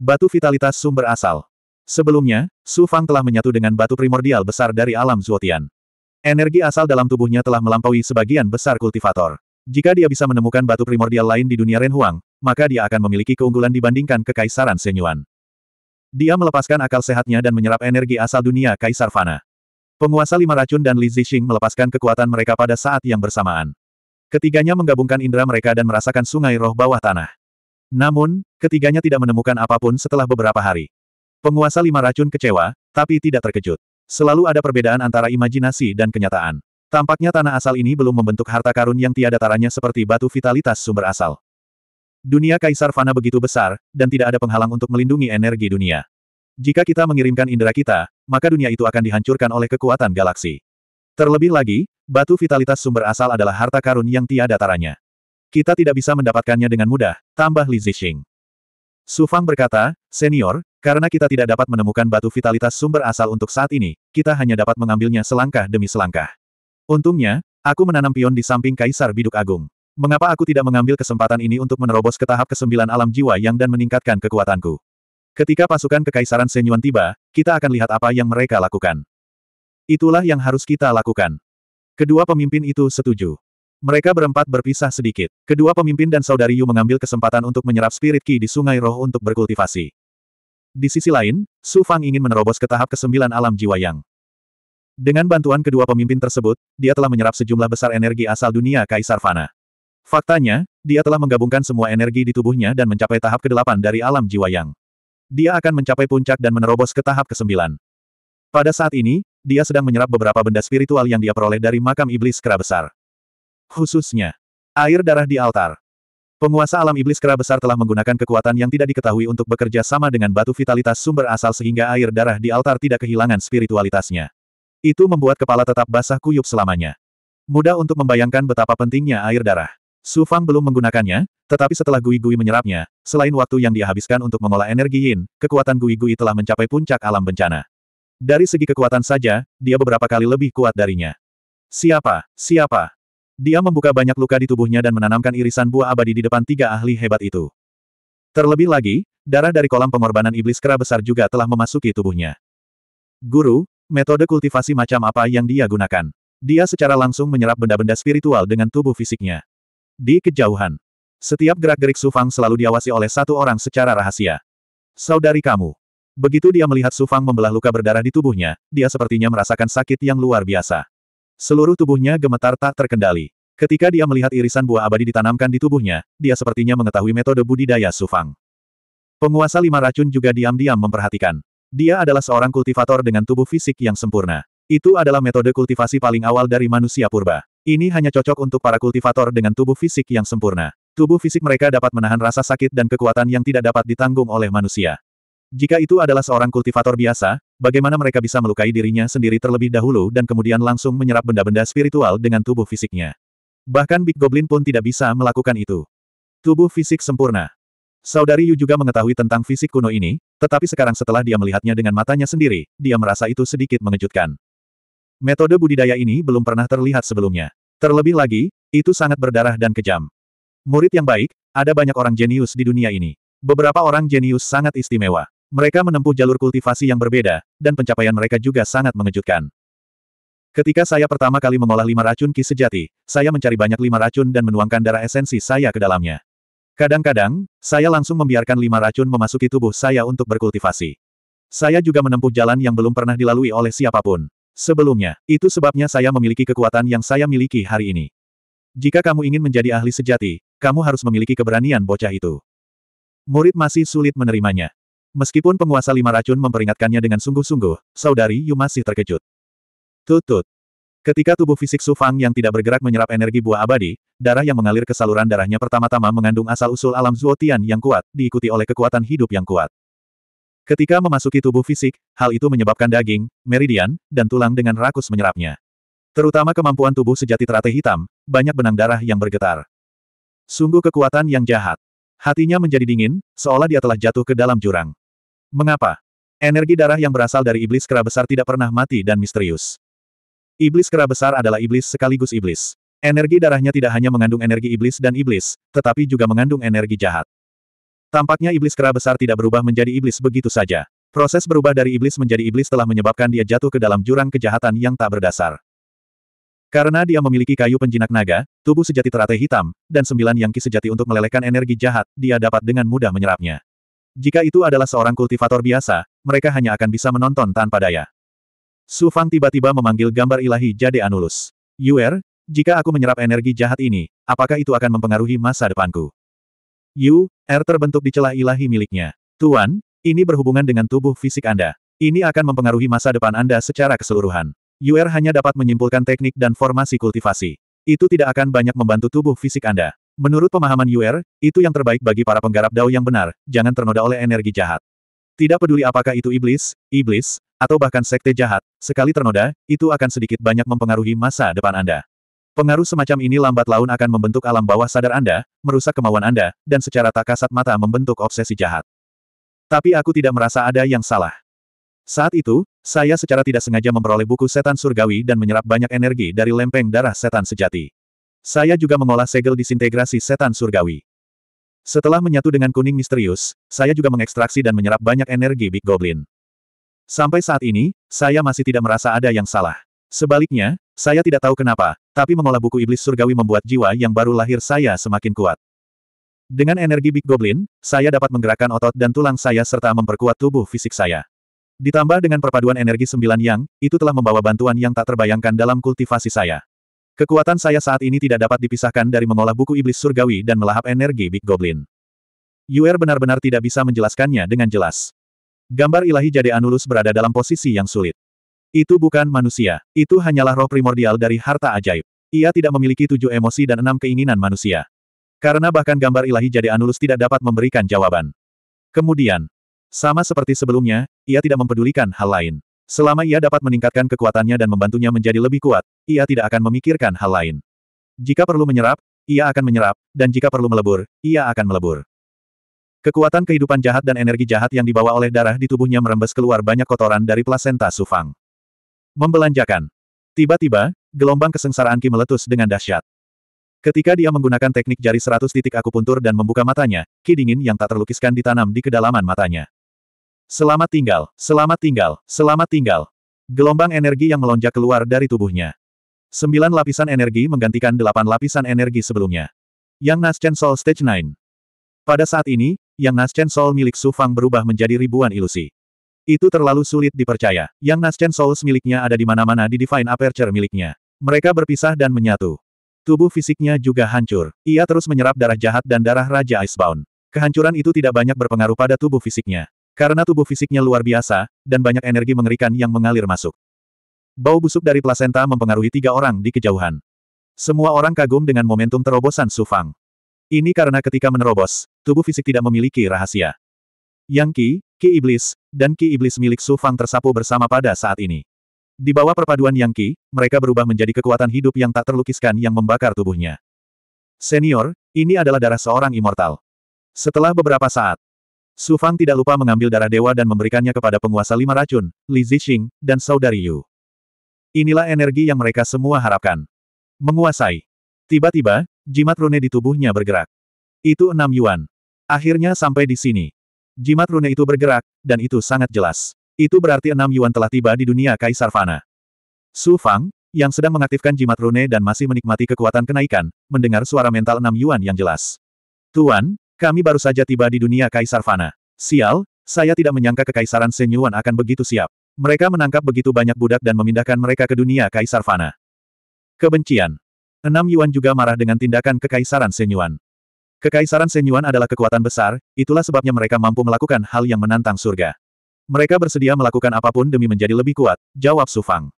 Batu vitalitas sumber asal. Sebelumnya, Su Fang telah menyatu dengan batu primordial besar dari alam Zuotian. Energi asal dalam tubuhnya telah melampaui sebagian besar kultivator. Jika dia bisa menemukan batu primordial lain di dunia Renhuang, maka dia akan memiliki keunggulan dibandingkan kekaisaran Senyuan. Dia melepaskan akal sehatnya dan menyerap energi asal dunia Kaisar Fana. Penguasa lima racun dan Li Zixing melepaskan kekuatan mereka pada saat yang bersamaan. Ketiganya menggabungkan indera mereka dan merasakan sungai roh bawah tanah. Namun, ketiganya tidak menemukan apapun setelah beberapa hari. Penguasa lima racun kecewa, tapi tidak terkejut. Selalu ada perbedaan antara imajinasi dan kenyataan. Tampaknya tanah asal ini belum membentuk harta karun yang tiada taranya seperti batu vitalitas sumber asal. Dunia Kaisar Fana begitu besar, dan tidak ada penghalang untuk melindungi energi dunia. Jika kita mengirimkan indera kita, maka dunia itu akan dihancurkan oleh kekuatan galaksi. Terlebih lagi, batu vitalitas sumber asal adalah harta karun yang tiada taranya. Kita tidak bisa mendapatkannya dengan mudah, tambah Li Zixing. Su Fang berkata, Senior, karena kita tidak dapat menemukan batu vitalitas sumber asal untuk saat ini, kita hanya dapat mengambilnya selangkah demi selangkah. Untungnya, aku menanam pion di samping Kaisar Biduk Agung. Mengapa aku tidak mengambil kesempatan ini untuk menerobos ke tahap kesembilan alam jiwa yang dan meningkatkan kekuatanku? Ketika pasukan kekaisaran Senyuan tiba, kita akan lihat apa yang mereka lakukan. Itulah yang harus kita lakukan. Kedua pemimpin itu setuju. Mereka berempat berpisah sedikit. Kedua pemimpin dan saudari Yu mengambil kesempatan untuk menyerap spirit ki di sungai roh untuk berkultivasi. Di sisi lain, Su Fang ingin menerobos ke tahap kesembilan alam jiwa yang. Dengan bantuan kedua pemimpin tersebut, dia telah menyerap sejumlah besar energi asal dunia Kaisar Fana. Faktanya, dia telah menggabungkan semua energi di tubuhnya dan mencapai tahap kedelapan dari alam jiwa yang. Dia akan mencapai puncak dan menerobos ke tahap kesembilan. Pada saat ini, dia sedang menyerap beberapa benda spiritual yang dia peroleh dari makam iblis kera besar. Khususnya, air darah di altar. Penguasa alam iblis kera besar telah menggunakan kekuatan yang tidak diketahui untuk bekerja sama dengan batu vitalitas sumber asal sehingga air darah di altar tidak kehilangan spiritualitasnya. Itu membuat kepala tetap basah kuyup selamanya. Mudah untuk membayangkan betapa pentingnya air darah. Su Fang belum menggunakannya, tetapi setelah Gui-Gui menyerapnya, selain waktu yang dihabiskan untuk mengolah energi yin, kekuatan Gui-Gui telah mencapai puncak alam bencana. Dari segi kekuatan saja, dia beberapa kali lebih kuat darinya. Siapa, siapa, dia membuka banyak luka di tubuhnya dan menanamkan irisan buah abadi di depan tiga ahli hebat itu. Terlebih lagi, darah dari kolam pengorbanan iblis kera besar juga telah memasuki tubuhnya. Guru, metode kultivasi macam apa yang dia gunakan? Dia secara langsung menyerap benda-benda spiritual dengan tubuh fisiknya. Di kejauhan, setiap gerak-gerik Sufang selalu diawasi oleh satu orang secara rahasia. Saudari kamu. Begitu dia melihat Sufang membelah luka berdarah di tubuhnya, dia sepertinya merasakan sakit yang luar biasa. Seluruh tubuhnya gemetar tak terkendali. Ketika dia melihat irisan buah abadi ditanamkan di tubuhnya, dia sepertinya mengetahui metode budidaya Sufang. Penguasa lima racun juga diam-diam memperhatikan. Dia adalah seorang kultivator dengan tubuh fisik yang sempurna. Itu adalah metode kultivasi paling awal dari manusia purba. Ini hanya cocok untuk para kultivator dengan tubuh fisik yang sempurna. Tubuh fisik mereka dapat menahan rasa sakit dan kekuatan yang tidak dapat ditanggung oleh manusia. Jika itu adalah seorang kultivator biasa, bagaimana mereka bisa melukai dirinya sendiri terlebih dahulu dan kemudian langsung menyerap benda-benda spiritual dengan tubuh fisiknya? Bahkan Big Goblin pun tidak bisa melakukan itu. Tubuh fisik sempurna. Saudari Yu juga mengetahui tentang fisik kuno ini, tetapi sekarang setelah dia melihatnya dengan matanya sendiri, dia merasa itu sedikit mengejutkan. Metode budidaya ini belum pernah terlihat sebelumnya. Terlebih lagi, itu sangat berdarah dan kejam. Murid yang baik, ada banyak orang jenius di dunia ini. Beberapa orang jenius sangat istimewa. Mereka menempuh jalur kultivasi yang berbeda, dan pencapaian mereka juga sangat mengejutkan. Ketika saya pertama kali mengolah lima racun ki sejati, saya mencari banyak lima racun dan menuangkan darah esensi saya ke dalamnya. Kadang-kadang, saya langsung membiarkan lima racun memasuki tubuh saya untuk berkultivasi. Saya juga menempuh jalan yang belum pernah dilalui oleh siapapun. Sebelumnya, itu sebabnya saya memiliki kekuatan yang saya miliki hari ini. Jika kamu ingin menjadi ahli sejati, kamu harus memiliki keberanian bocah itu. Murid masih sulit menerimanya. Meskipun penguasa lima racun memperingatkannya dengan sungguh-sungguh, saudari Yu masih terkejut. Tutut. Ketika tubuh fisik Su Fang yang tidak bergerak menyerap energi buah abadi, darah yang mengalir ke saluran darahnya pertama-tama mengandung asal-usul alam Zuotian yang kuat, diikuti oleh kekuatan hidup yang kuat. Ketika memasuki tubuh fisik, hal itu menyebabkan daging, meridian, dan tulang dengan rakus menyerapnya. Terutama kemampuan tubuh sejati teratai hitam, banyak benang darah yang bergetar. Sungguh kekuatan yang jahat. Hatinya menjadi dingin, seolah dia telah jatuh ke dalam jurang. Mengapa? Energi darah yang berasal dari iblis kera besar tidak pernah mati dan misterius. Iblis kera besar adalah iblis sekaligus iblis. Energi darahnya tidak hanya mengandung energi iblis dan iblis, tetapi juga mengandung energi jahat. Tampaknya iblis kera besar tidak berubah menjadi iblis begitu saja. Proses berubah dari iblis menjadi iblis telah menyebabkan dia jatuh ke dalam jurang kejahatan yang tak berdasar. Karena dia memiliki kayu penjinak naga, tubuh sejati teratai hitam, dan sembilan yangki sejati untuk melelehkan energi jahat, dia dapat dengan mudah menyerapnya. Jika itu adalah seorang kultivator biasa, mereka hanya akan bisa menonton tanpa daya. Su Fang tiba-tiba memanggil gambar ilahi Jade Anulus. Yuer, jika aku menyerap energi jahat ini, apakah itu akan mempengaruhi masa depanku? Yu, R er terbentuk di celah ilahi miliknya. Tuan, ini berhubungan dengan tubuh fisik Anda. Ini akan mempengaruhi masa depan Anda secara keseluruhan. Yuer hanya dapat menyimpulkan teknik dan formasi kultivasi. Itu tidak akan banyak membantu tubuh fisik Anda. Menurut pemahaman Yuer, itu yang terbaik bagi para penggarap dao yang benar, jangan ternoda oleh energi jahat. Tidak peduli apakah itu iblis, iblis, atau bahkan sekte jahat, sekali ternoda, itu akan sedikit banyak mempengaruhi masa depan Anda. Pengaruh semacam ini lambat laun akan membentuk alam bawah sadar Anda, merusak kemauan Anda, dan secara tak kasat mata membentuk obsesi jahat. Tapi aku tidak merasa ada yang salah. Saat itu, saya secara tidak sengaja memperoleh buku setan surgawi dan menyerap banyak energi dari lempeng darah setan sejati. Saya juga mengolah segel disintegrasi setan surgawi. Setelah menyatu dengan kuning misterius, saya juga mengekstraksi dan menyerap banyak energi Big Goblin. Sampai saat ini, saya masih tidak merasa ada yang salah. Sebaliknya, saya tidak tahu kenapa, tapi mengolah buku iblis surgawi membuat jiwa yang baru lahir saya semakin kuat. Dengan energi Big Goblin, saya dapat menggerakkan otot dan tulang saya serta memperkuat tubuh fisik saya. Ditambah dengan perpaduan energi sembilan yang, itu telah membawa bantuan yang tak terbayangkan dalam kultivasi saya. Kekuatan saya saat ini tidak dapat dipisahkan dari mengolah buku iblis surgawi dan melahap energi Big Goblin. Yuer benar-benar tidak bisa menjelaskannya dengan jelas. Gambar ilahi Jade Anulus berada dalam posisi yang sulit. Itu bukan manusia, itu hanyalah roh primordial dari harta ajaib. Ia tidak memiliki tujuh emosi dan enam keinginan manusia. Karena bahkan gambar ilahi Jade Anulus tidak dapat memberikan jawaban. Kemudian, sama seperti sebelumnya, ia tidak mempedulikan hal lain. Selama ia dapat meningkatkan kekuatannya dan membantunya menjadi lebih kuat, ia tidak akan memikirkan hal lain. Jika perlu menyerap, ia akan menyerap, dan jika perlu melebur, ia akan melebur. Kekuatan kehidupan jahat dan energi jahat yang dibawa oleh darah di tubuhnya merembes keluar banyak kotoran dari plasenta Sufang. Membelanjakan. Tiba-tiba, gelombang kesengsaraan Ki meletus dengan dahsyat. Ketika dia menggunakan teknik jari seratus titik akupuntur dan membuka matanya, Ki dingin yang tak terlukiskan ditanam di kedalaman matanya. Selamat tinggal, selamat tinggal, selamat tinggal. Gelombang energi yang melonjak keluar dari tubuhnya. Sembilan lapisan energi menggantikan delapan lapisan energi sebelumnya. Yang Naschen Soul Stage 9. Pada saat ini, Yang Naschen Soul milik Su Fang berubah menjadi ribuan ilusi. Itu terlalu sulit dipercaya. Yang Naschen Souls miliknya ada di mana-mana di Divine Aperture miliknya. Mereka berpisah dan menyatu. Tubuh fisiknya juga hancur. Ia terus menyerap darah jahat dan darah Raja Icebound. Kehancuran itu tidak banyak berpengaruh pada tubuh fisiknya. Karena tubuh fisiknya luar biasa, dan banyak energi mengerikan yang mengalir masuk. Bau busuk dari plasenta mempengaruhi tiga orang di kejauhan. Semua orang kagum dengan momentum terobosan Sufang. Ini karena ketika menerobos, tubuh fisik tidak memiliki rahasia. Yang Qi, Qi Iblis, dan Qi Iblis milik Sufang tersapu bersama pada saat ini. Di bawah perpaduan Yang Qi, mereka berubah menjadi kekuatan hidup yang tak terlukiskan yang membakar tubuhnya. Senior, ini adalah darah seorang immortal. Setelah beberapa saat, Su Fang tidak lupa mengambil darah dewa dan memberikannya kepada penguasa lima racun, Li Zixing, dan saudari Yu. Inilah energi yang mereka semua harapkan. Menguasai. Tiba-tiba, jimat rune di tubuhnya bergerak. Itu enam yuan. Akhirnya sampai di sini. Jimat rune itu bergerak, dan itu sangat jelas. Itu berarti enam yuan telah tiba di dunia Kaisar Fana. Su Fang, yang sedang mengaktifkan jimat rune dan masih menikmati kekuatan kenaikan, mendengar suara mental enam yuan yang jelas. Tuan, kami baru saja tiba di dunia Kaisar Fana. Sial, saya tidak menyangka kekaisaran Senyuan akan begitu siap. Mereka menangkap begitu banyak budak dan memindahkan mereka ke dunia Kaisar Fana. Kebencian. Enam Yuan juga marah dengan tindakan kekaisaran Senyuan. Kekaisaran Senyuan adalah kekuatan besar, itulah sebabnya mereka mampu melakukan hal yang menantang surga. Mereka bersedia melakukan apapun demi menjadi lebih kuat, jawab Sufang.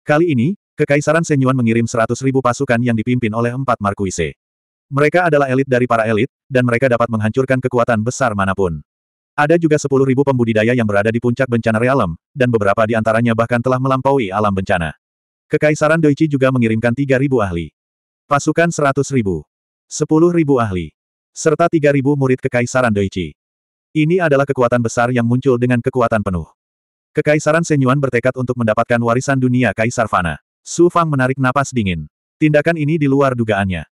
Kali ini, Kekaisaran Senyuan mengirim seratus ribu pasukan yang dipimpin oleh empat Markuise. Mereka adalah elit dari para elit, dan mereka dapat menghancurkan kekuatan besar manapun. Ada juga 10.000 pembudidaya yang berada di puncak bencana realem, dan beberapa di antaranya bahkan telah melampaui alam bencana. Kekaisaran Doichi juga mengirimkan 3.000 ahli. Pasukan 100.000. 10.000 ahli. Serta 3.000 murid Kekaisaran Doichi. Ini adalah kekuatan besar yang muncul dengan kekuatan penuh. Kekaisaran Senyuan bertekad untuk mendapatkan warisan dunia Kaisar Fana. Su Fang menarik napas dingin. Tindakan ini di luar dugaannya.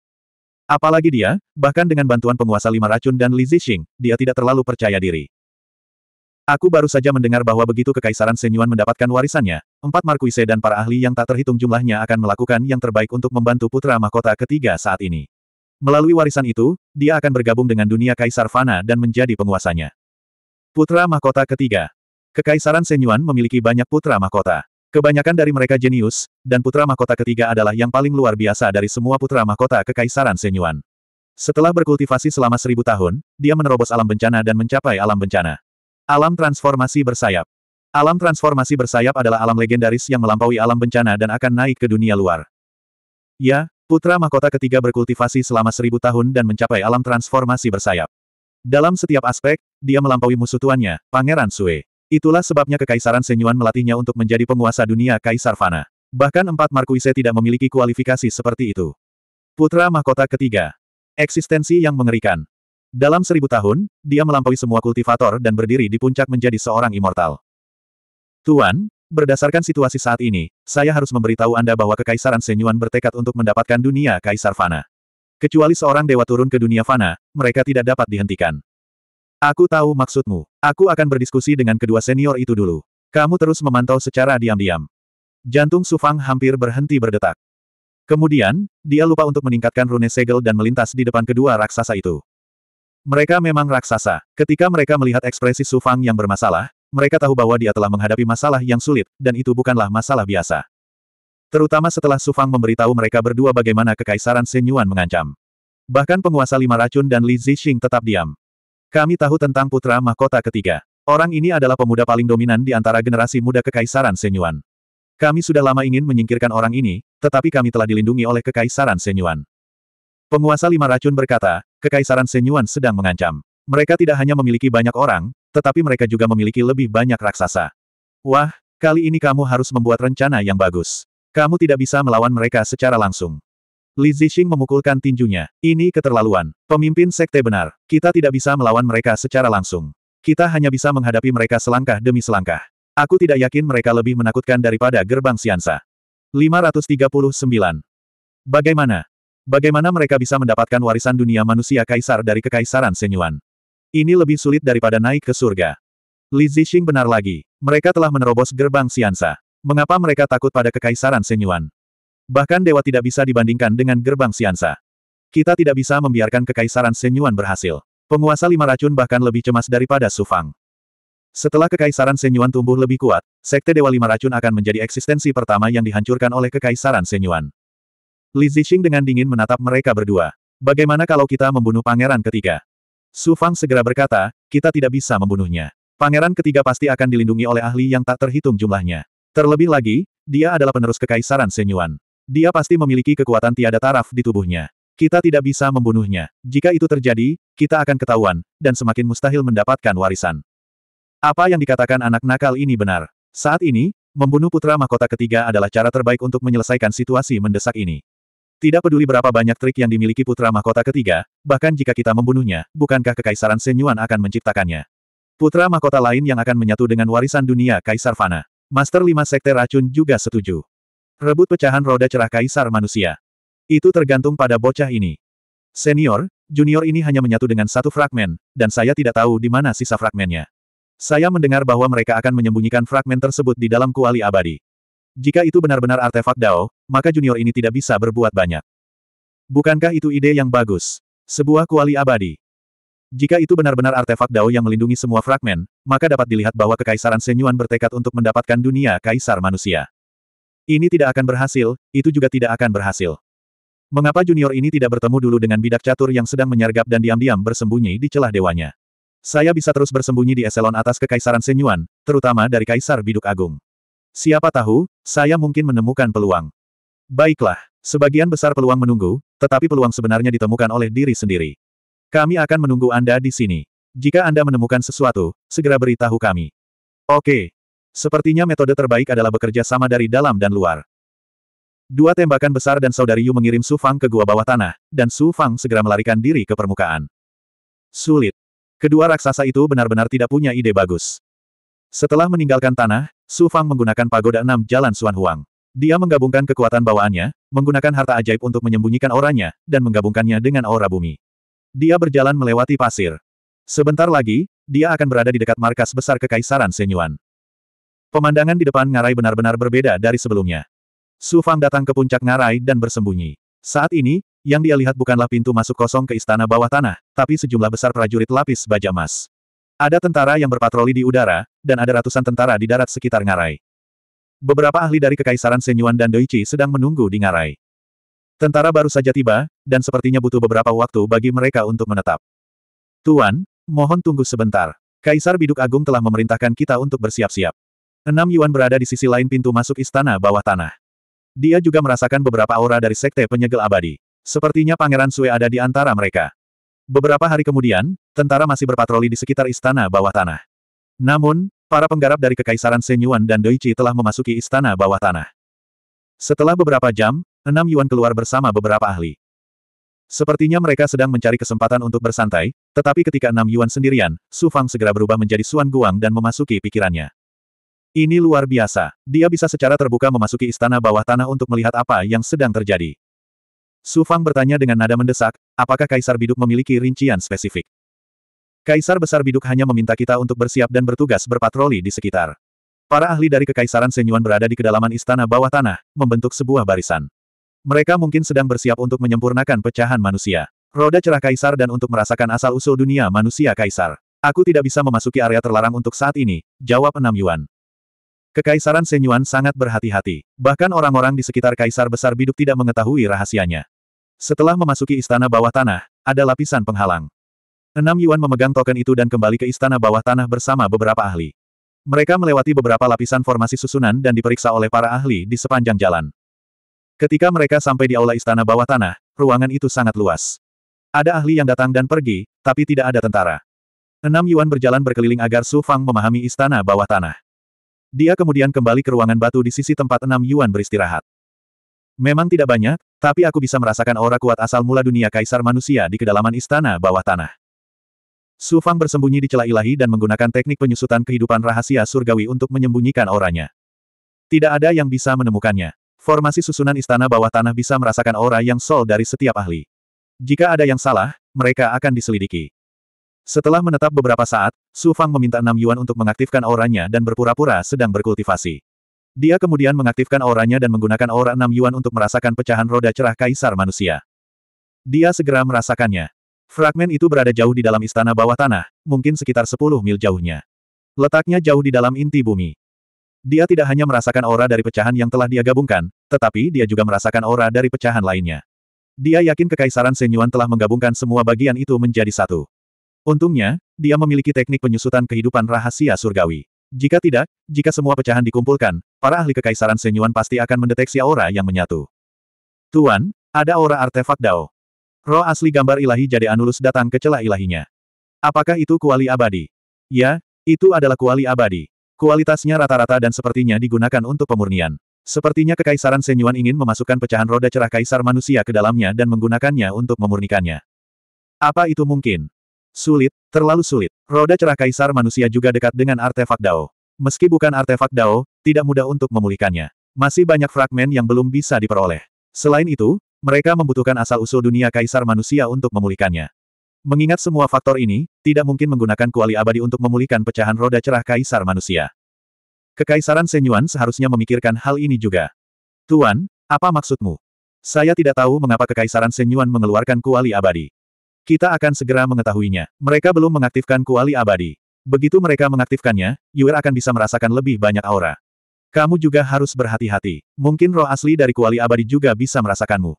Apalagi dia, bahkan dengan bantuan penguasa lima racun dan Li Zixing, dia tidak terlalu percaya diri. Aku baru saja mendengar bahwa begitu Kekaisaran Senyuan mendapatkan warisannya, empat markuise dan para ahli yang tak terhitung jumlahnya akan melakukan yang terbaik untuk membantu putra mahkota ketiga saat ini. Melalui warisan itu, dia akan bergabung dengan dunia Kaisar Fana dan menjadi penguasanya. Putra Mahkota Ketiga Kekaisaran Senyuan memiliki banyak putra mahkota. Kebanyakan dari mereka jenius, dan putra mahkota ketiga adalah yang paling luar biasa dari semua putra mahkota Kekaisaran Senyuan. Setelah berkultivasi selama seribu tahun, dia menerobos alam bencana dan mencapai alam bencana. Alam transformasi bersayap. Alam transformasi bersayap adalah alam legendaris yang melampaui alam bencana dan akan naik ke dunia luar. Ya, putra mahkota ketiga berkultivasi selama seribu tahun dan mencapai alam transformasi bersayap. Dalam setiap aspek, dia melampaui musuh tuannya, Pangeran Sue. Itulah sebabnya Kekaisaran Senyuan melatihnya untuk menjadi penguasa dunia Kaisar Fana. Bahkan empat Markuise tidak memiliki kualifikasi seperti itu. Putra Mahkota ketiga. Eksistensi yang mengerikan. Dalam seribu tahun, dia melampaui semua kultivator dan berdiri di puncak menjadi seorang immortal. Tuan, berdasarkan situasi saat ini, saya harus memberitahu Anda bahwa Kekaisaran Senyuan bertekad untuk mendapatkan dunia Kaisar Fana. Kecuali seorang dewa turun ke dunia Fana, mereka tidak dapat dihentikan. Aku tahu maksudmu. Aku akan berdiskusi dengan kedua senior itu dulu. Kamu terus memantau secara diam-diam. Jantung Sufang hampir berhenti berdetak. Kemudian, dia lupa untuk meningkatkan rune segel dan melintas di depan kedua raksasa itu. Mereka memang raksasa. Ketika mereka melihat ekspresi Sufang yang bermasalah, mereka tahu bahwa dia telah menghadapi masalah yang sulit, dan itu bukanlah masalah biasa. Terutama setelah Sufang memberitahu mereka berdua bagaimana kekaisaran Senyuan mengancam. Bahkan penguasa lima racun dan Li Zixing tetap diam. Kami tahu tentang putra mahkota ketiga. Orang ini adalah pemuda paling dominan di antara generasi muda Kekaisaran Senyuan. Kami sudah lama ingin menyingkirkan orang ini, tetapi kami telah dilindungi oleh Kekaisaran Senyuan. Penguasa Lima Racun berkata, Kekaisaran Senyuan sedang mengancam. Mereka tidak hanya memiliki banyak orang, tetapi mereka juga memiliki lebih banyak raksasa. Wah, kali ini kamu harus membuat rencana yang bagus. Kamu tidak bisa melawan mereka secara langsung. Li Zixing memukulkan tinjunya. Ini keterlaluan. Pemimpin sekte benar. Kita tidak bisa melawan mereka secara langsung. Kita hanya bisa menghadapi mereka selangkah demi selangkah. Aku tidak yakin mereka lebih menakutkan daripada gerbang Siansa. 539. Bagaimana? Bagaimana mereka bisa mendapatkan warisan dunia manusia kaisar dari kekaisaran Senyuan? Ini lebih sulit daripada naik ke surga. Li Zixing benar lagi. Mereka telah menerobos gerbang Siansa. Mengapa mereka takut pada kekaisaran Senyuan? Bahkan dewa tidak bisa dibandingkan dengan gerbang Siansa. Kita tidak bisa membiarkan kekaisaran Senyuan berhasil. Penguasa lima racun bahkan lebih cemas daripada Sufang. Setelah kekaisaran Senyuan tumbuh lebih kuat, sekte dewa lima racun akan menjadi eksistensi pertama yang dihancurkan oleh kekaisaran Senyuan. Li Zixing dengan dingin menatap mereka berdua. Bagaimana kalau kita membunuh pangeran ketiga? Su Fang segera berkata, kita tidak bisa membunuhnya. Pangeran ketiga pasti akan dilindungi oleh ahli yang tak terhitung jumlahnya. Terlebih lagi, dia adalah penerus kekaisaran Senyuan. Dia pasti memiliki kekuatan tiada taraf di tubuhnya. Kita tidak bisa membunuhnya. Jika itu terjadi, kita akan ketahuan, dan semakin mustahil mendapatkan warisan. Apa yang dikatakan anak nakal ini benar. Saat ini, membunuh putra mahkota ketiga adalah cara terbaik untuk menyelesaikan situasi mendesak ini. Tidak peduli berapa banyak trik yang dimiliki putra mahkota ketiga, bahkan jika kita membunuhnya, bukankah kekaisaran Senyuan akan menciptakannya? Putra mahkota lain yang akan menyatu dengan warisan dunia Kaisar Fana. Master Lima Sekte Racun juga setuju. Rebut pecahan roda cerah kaisar manusia. Itu tergantung pada bocah ini. Senior, junior ini hanya menyatu dengan satu fragmen, dan saya tidak tahu di mana sisa fragmennya. Saya mendengar bahwa mereka akan menyembunyikan fragmen tersebut di dalam kuali abadi. Jika itu benar-benar artefak Dao, maka junior ini tidak bisa berbuat banyak. Bukankah itu ide yang bagus? Sebuah kuali abadi. Jika itu benar-benar artefak Dao yang melindungi semua fragmen, maka dapat dilihat bahwa Kekaisaran Senyuan bertekad untuk mendapatkan dunia Kaisar Manusia. Ini tidak akan berhasil, itu juga tidak akan berhasil. Mengapa junior ini tidak bertemu dulu dengan bidak catur yang sedang menyergap dan diam-diam bersembunyi di celah dewanya? Saya bisa terus bersembunyi di eselon atas kekaisaran Senyuan, terutama dari Kaisar Biduk Agung. Siapa tahu, saya mungkin menemukan peluang. Baiklah, sebagian besar peluang menunggu, tetapi peluang sebenarnya ditemukan oleh diri sendiri. Kami akan menunggu Anda di sini. Jika Anda menemukan sesuatu, segera beritahu kami. Oke, Sepertinya metode terbaik adalah bekerja sama dari dalam dan luar. Dua tembakan besar dan saudari Yu mengirim Su Fang ke gua bawah tanah, dan Su Fang segera melarikan diri ke permukaan. Sulit. Kedua raksasa itu benar-benar tidak punya ide bagus. Setelah meninggalkan tanah, Su Fang menggunakan pagoda enam jalan Suan Huang. Dia menggabungkan kekuatan bawaannya, menggunakan harta ajaib untuk menyembunyikan auranya, dan menggabungkannya dengan aura bumi. Dia berjalan melewati pasir. Sebentar lagi, dia akan berada di dekat markas besar Kekaisaran Senyuan. Pemandangan di depan ngarai benar-benar berbeda dari sebelumnya. Su Fang datang ke puncak ngarai dan bersembunyi. Saat ini, yang dia lihat bukanlah pintu masuk kosong ke istana bawah tanah, tapi sejumlah besar prajurit lapis baja emas. Ada tentara yang berpatroli di udara, dan ada ratusan tentara di darat sekitar ngarai. Beberapa ahli dari Kekaisaran Senyuan dan Doichi sedang menunggu di ngarai. Tentara baru saja tiba, dan sepertinya butuh beberapa waktu bagi mereka untuk menetap. Tuan, mohon tunggu sebentar. Kaisar Biduk Agung telah memerintahkan kita untuk bersiap-siap. Enam Yuan berada di sisi lain pintu masuk istana bawah tanah. Dia juga merasakan beberapa aura dari sekte penyegel abadi. Sepertinya Pangeran Sue ada di antara mereka. Beberapa hari kemudian, tentara masih berpatroli di sekitar istana bawah tanah. Namun, para penggarap dari Kekaisaran Senyuan dan Doichi telah memasuki istana bawah tanah. Setelah beberapa jam, enam Yuan keluar bersama beberapa ahli. Sepertinya mereka sedang mencari kesempatan untuk bersantai, tetapi ketika enam Yuan sendirian, Su Fang segera berubah menjadi Suan Guang dan memasuki pikirannya. Ini luar biasa. Dia bisa secara terbuka memasuki istana bawah tanah untuk melihat apa yang sedang terjadi. Su Fang bertanya dengan nada mendesak, apakah Kaisar Biduk memiliki rincian spesifik? Kaisar Besar Biduk hanya meminta kita untuk bersiap dan bertugas berpatroli di sekitar. Para ahli dari Kekaisaran Senyuan berada di kedalaman istana bawah tanah, membentuk sebuah barisan. Mereka mungkin sedang bersiap untuk menyempurnakan pecahan manusia. Roda cerah Kaisar dan untuk merasakan asal-usul dunia manusia Kaisar. Aku tidak bisa memasuki area terlarang untuk saat ini, jawab Enam Yuan. Kekaisaran Senyuan sangat berhati-hati. Bahkan orang-orang di sekitar Kaisar Besar Biduk tidak mengetahui rahasianya. Setelah memasuki istana bawah tanah, ada lapisan penghalang. Enam Yuan memegang token itu dan kembali ke istana bawah tanah bersama beberapa ahli. Mereka melewati beberapa lapisan formasi susunan dan diperiksa oleh para ahli di sepanjang jalan. Ketika mereka sampai di aula istana bawah tanah, ruangan itu sangat luas. Ada ahli yang datang dan pergi, tapi tidak ada tentara. Enam Yuan berjalan berkeliling agar Su Fang memahami istana bawah tanah. Dia kemudian kembali ke ruangan batu di sisi tempat enam Yuan beristirahat. Memang tidak banyak, tapi aku bisa merasakan aura kuat asal mula dunia kaisar manusia di kedalaman istana bawah tanah. Su Fang bersembunyi di celah ilahi dan menggunakan teknik penyusutan kehidupan rahasia surgawi untuk menyembunyikan auranya. Tidak ada yang bisa menemukannya. Formasi susunan istana bawah tanah bisa merasakan aura yang sol dari setiap ahli. Jika ada yang salah, mereka akan diselidiki. Setelah menetap beberapa saat, Su Fang meminta Nam Yuan untuk mengaktifkan auranya dan berpura-pura sedang berkultivasi. Dia kemudian mengaktifkan auranya dan menggunakan aura Nam Yuan untuk merasakan pecahan roda cerah kaisar manusia. Dia segera merasakannya. Fragmen itu berada jauh di dalam istana bawah tanah, mungkin sekitar 10 mil jauhnya. Letaknya jauh di dalam inti bumi. Dia tidak hanya merasakan aura dari pecahan yang telah dia gabungkan, tetapi dia juga merasakan aura dari pecahan lainnya. Dia yakin kekaisaran Senyuan telah menggabungkan semua bagian itu menjadi satu. Untungnya, dia memiliki teknik penyusutan kehidupan rahasia surgawi. Jika tidak, jika semua pecahan dikumpulkan, para ahli kekaisaran Senyuan pasti akan mendeteksi aura yang menyatu. Tuan, ada aura artefak Dao. Roh asli gambar ilahi jadi Anulus datang ke celah ilahinya. Apakah itu kuali abadi? Ya, itu adalah kuali abadi. Kualitasnya rata-rata dan sepertinya digunakan untuk pemurnian. Sepertinya Kekaisaran Senyuan ingin memasukkan pecahan roda cerah kaisar manusia ke dalamnya dan menggunakannya untuk memurnikannya. Apa itu mungkin? Sulit, terlalu sulit. Roda cerah kaisar manusia juga dekat dengan artefak Dao. Meski bukan artefak Dao, tidak mudah untuk memulihkannya. Masih banyak fragmen yang belum bisa diperoleh. Selain itu, mereka membutuhkan asal-usul dunia kaisar manusia untuk memulihkannya. Mengingat semua faktor ini, tidak mungkin menggunakan kuali abadi untuk memulihkan pecahan roda cerah kaisar manusia. Kekaisaran Senyuan seharusnya memikirkan hal ini juga. Tuan, apa maksudmu? Saya tidak tahu mengapa Kekaisaran Senyuan mengeluarkan kuali abadi. Kita akan segera mengetahuinya. Mereka belum mengaktifkan kuali abadi. Begitu mereka mengaktifkannya, Yuer akan bisa merasakan lebih banyak aura. Kamu juga harus berhati-hati. Mungkin roh asli dari kuali abadi juga bisa merasakanmu.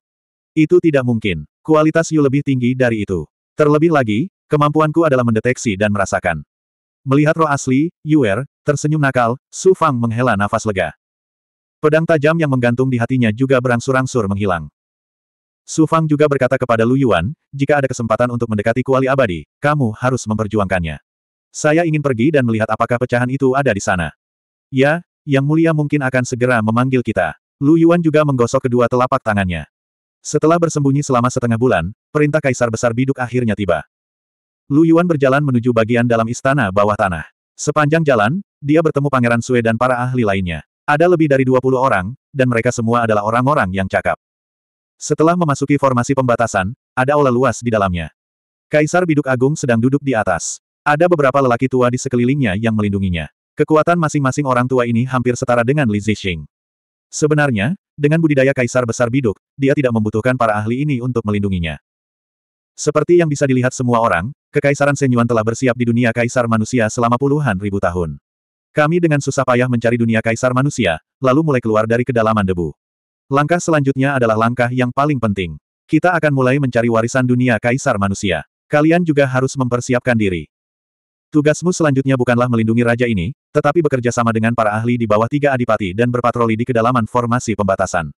Itu tidak mungkin. Kualitas Yu lebih tinggi dari itu. Terlebih lagi, kemampuanku adalah mendeteksi dan merasakan. Melihat roh asli, Yuer, tersenyum nakal, Su Fang menghela nafas lega. Pedang tajam yang menggantung di hatinya juga berangsur-angsur menghilang. Su Fang juga berkata kepada Lu Yuan, jika ada kesempatan untuk mendekati kuali abadi, kamu harus memperjuangkannya. Saya ingin pergi dan melihat apakah pecahan itu ada di sana. Ya, Yang Mulia mungkin akan segera memanggil kita. Lu Yuan juga menggosok kedua telapak tangannya. Setelah bersembunyi selama setengah bulan, perintah Kaisar Besar Biduk akhirnya tiba. Lu Yuan berjalan menuju bagian dalam istana bawah tanah. Sepanjang jalan, dia bertemu Pangeran Sue dan para ahli lainnya. Ada lebih dari 20 orang, dan mereka semua adalah orang-orang yang cakap. Setelah memasuki formasi pembatasan, ada aula luas di dalamnya. Kaisar Biduk Agung sedang duduk di atas. Ada beberapa lelaki tua di sekelilingnya yang melindunginya. Kekuatan masing-masing orang tua ini hampir setara dengan Li Zixing. Sebenarnya, dengan budidaya Kaisar Besar Biduk, dia tidak membutuhkan para ahli ini untuk melindunginya. Seperti yang bisa dilihat semua orang, Kekaisaran Senyuan telah bersiap di dunia Kaisar Manusia selama puluhan ribu tahun. Kami dengan susah payah mencari dunia Kaisar Manusia, lalu mulai keluar dari kedalaman debu. Langkah selanjutnya adalah langkah yang paling penting. Kita akan mulai mencari warisan dunia kaisar manusia. Kalian juga harus mempersiapkan diri. Tugasmu selanjutnya bukanlah melindungi raja ini, tetapi bekerja sama dengan para ahli di bawah tiga adipati dan berpatroli di kedalaman formasi pembatasan.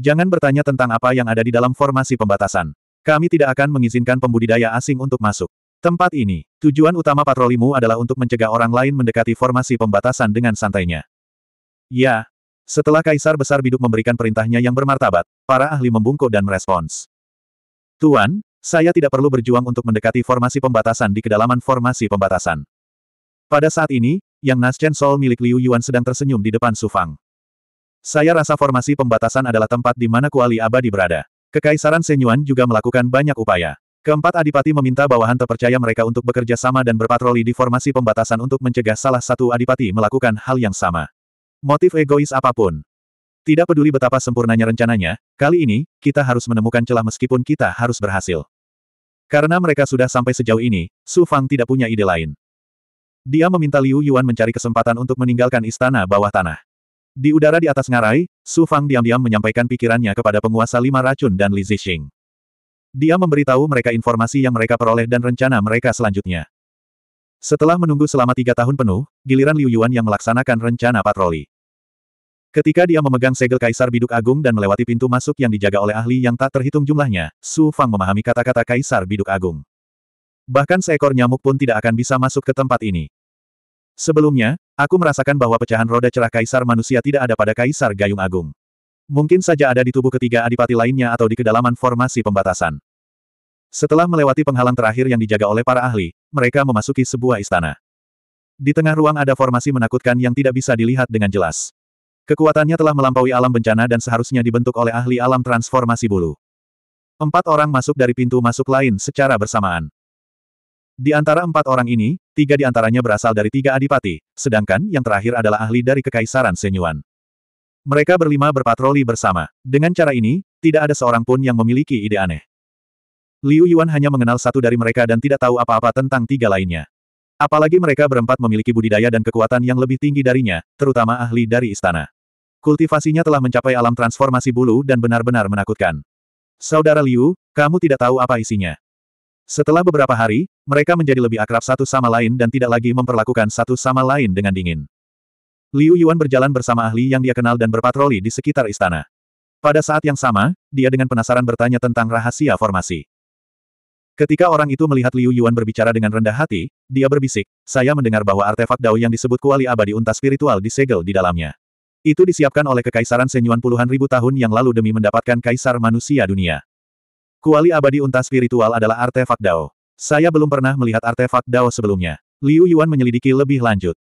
Jangan bertanya tentang apa yang ada di dalam formasi pembatasan. Kami tidak akan mengizinkan pembudidaya asing untuk masuk. Tempat ini, tujuan utama patrolimu adalah untuk mencegah orang lain mendekati formasi pembatasan dengan santainya. Ya, setelah Kaisar Besar Biduk memberikan perintahnya yang bermartabat, para ahli membungkuk dan merespons. Tuan, saya tidak perlu berjuang untuk mendekati formasi pembatasan di kedalaman formasi pembatasan. Pada saat ini, yang Naschen Sol milik Liu Yuan sedang tersenyum di depan Sufang. Saya rasa formasi pembatasan adalah tempat di mana kuali abadi berada. Kekaisaran Senyuan juga melakukan banyak upaya. Keempat adipati meminta bawahan terpercaya mereka untuk bekerja sama dan berpatroli di formasi pembatasan untuk mencegah salah satu adipati melakukan hal yang sama. Motif egois apapun. Tidak peduli betapa sempurnanya rencananya, kali ini, kita harus menemukan celah meskipun kita harus berhasil. Karena mereka sudah sampai sejauh ini, Su Fang tidak punya ide lain. Dia meminta Liu Yuan mencari kesempatan untuk meninggalkan istana bawah tanah. Di udara di atas ngarai, Su Fang diam-diam menyampaikan pikirannya kepada penguasa lima racun dan Li Zixing. Dia memberitahu mereka informasi yang mereka peroleh dan rencana mereka selanjutnya. Setelah menunggu selama tiga tahun penuh, giliran Liu Yuan yang melaksanakan rencana patroli. Ketika dia memegang segel Kaisar Biduk Agung dan melewati pintu masuk yang dijaga oleh ahli yang tak terhitung jumlahnya, Su Fang memahami kata-kata Kaisar Biduk Agung. Bahkan seekor nyamuk pun tidak akan bisa masuk ke tempat ini. Sebelumnya, aku merasakan bahwa pecahan roda cerah Kaisar manusia tidak ada pada Kaisar Gayung Agung. Mungkin saja ada di tubuh ketiga adipati lainnya atau di kedalaman formasi pembatasan. Setelah melewati penghalang terakhir yang dijaga oleh para ahli, mereka memasuki sebuah istana. Di tengah ruang ada formasi menakutkan yang tidak bisa dilihat dengan jelas. Kekuatannya telah melampaui alam bencana dan seharusnya dibentuk oleh ahli alam transformasi bulu. Empat orang masuk dari pintu masuk lain secara bersamaan. Di antara empat orang ini, tiga di antaranya berasal dari tiga adipati, sedangkan yang terakhir adalah ahli dari Kekaisaran Senyuan. Mereka berlima berpatroli bersama. Dengan cara ini, tidak ada seorang pun yang memiliki ide aneh. Liu Yuan hanya mengenal satu dari mereka dan tidak tahu apa-apa tentang tiga lainnya. Apalagi mereka berempat memiliki budidaya dan kekuatan yang lebih tinggi darinya, terutama ahli dari istana. Kultivasinya telah mencapai alam transformasi bulu dan benar-benar menakutkan. Saudara Liu, kamu tidak tahu apa isinya. Setelah beberapa hari, mereka menjadi lebih akrab satu sama lain dan tidak lagi memperlakukan satu sama lain dengan dingin. Liu Yuan berjalan bersama ahli yang dia kenal dan berpatroli di sekitar istana. Pada saat yang sama, dia dengan penasaran bertanya tentang rahasia formasi. Ketika orang itu melihat Liu Yuan berbicara dengan rendah hati, dia berbisik, saya mendengar bahwa artefak Dao yang disebut kuali abadi unta spiritual disegel di dalamnya. Itu disiapkan oleh Kekaisaran Senyuan puluhan ribu tahun yang lalu demi mendapatkan Kaisar Manusia Dunia. Kuali abadi unta spiritual adalah artefak Dao. Saya belum pernah melihat artefak Dao sebelumnya. Liu Yuan menyelidiki lebih lanjut.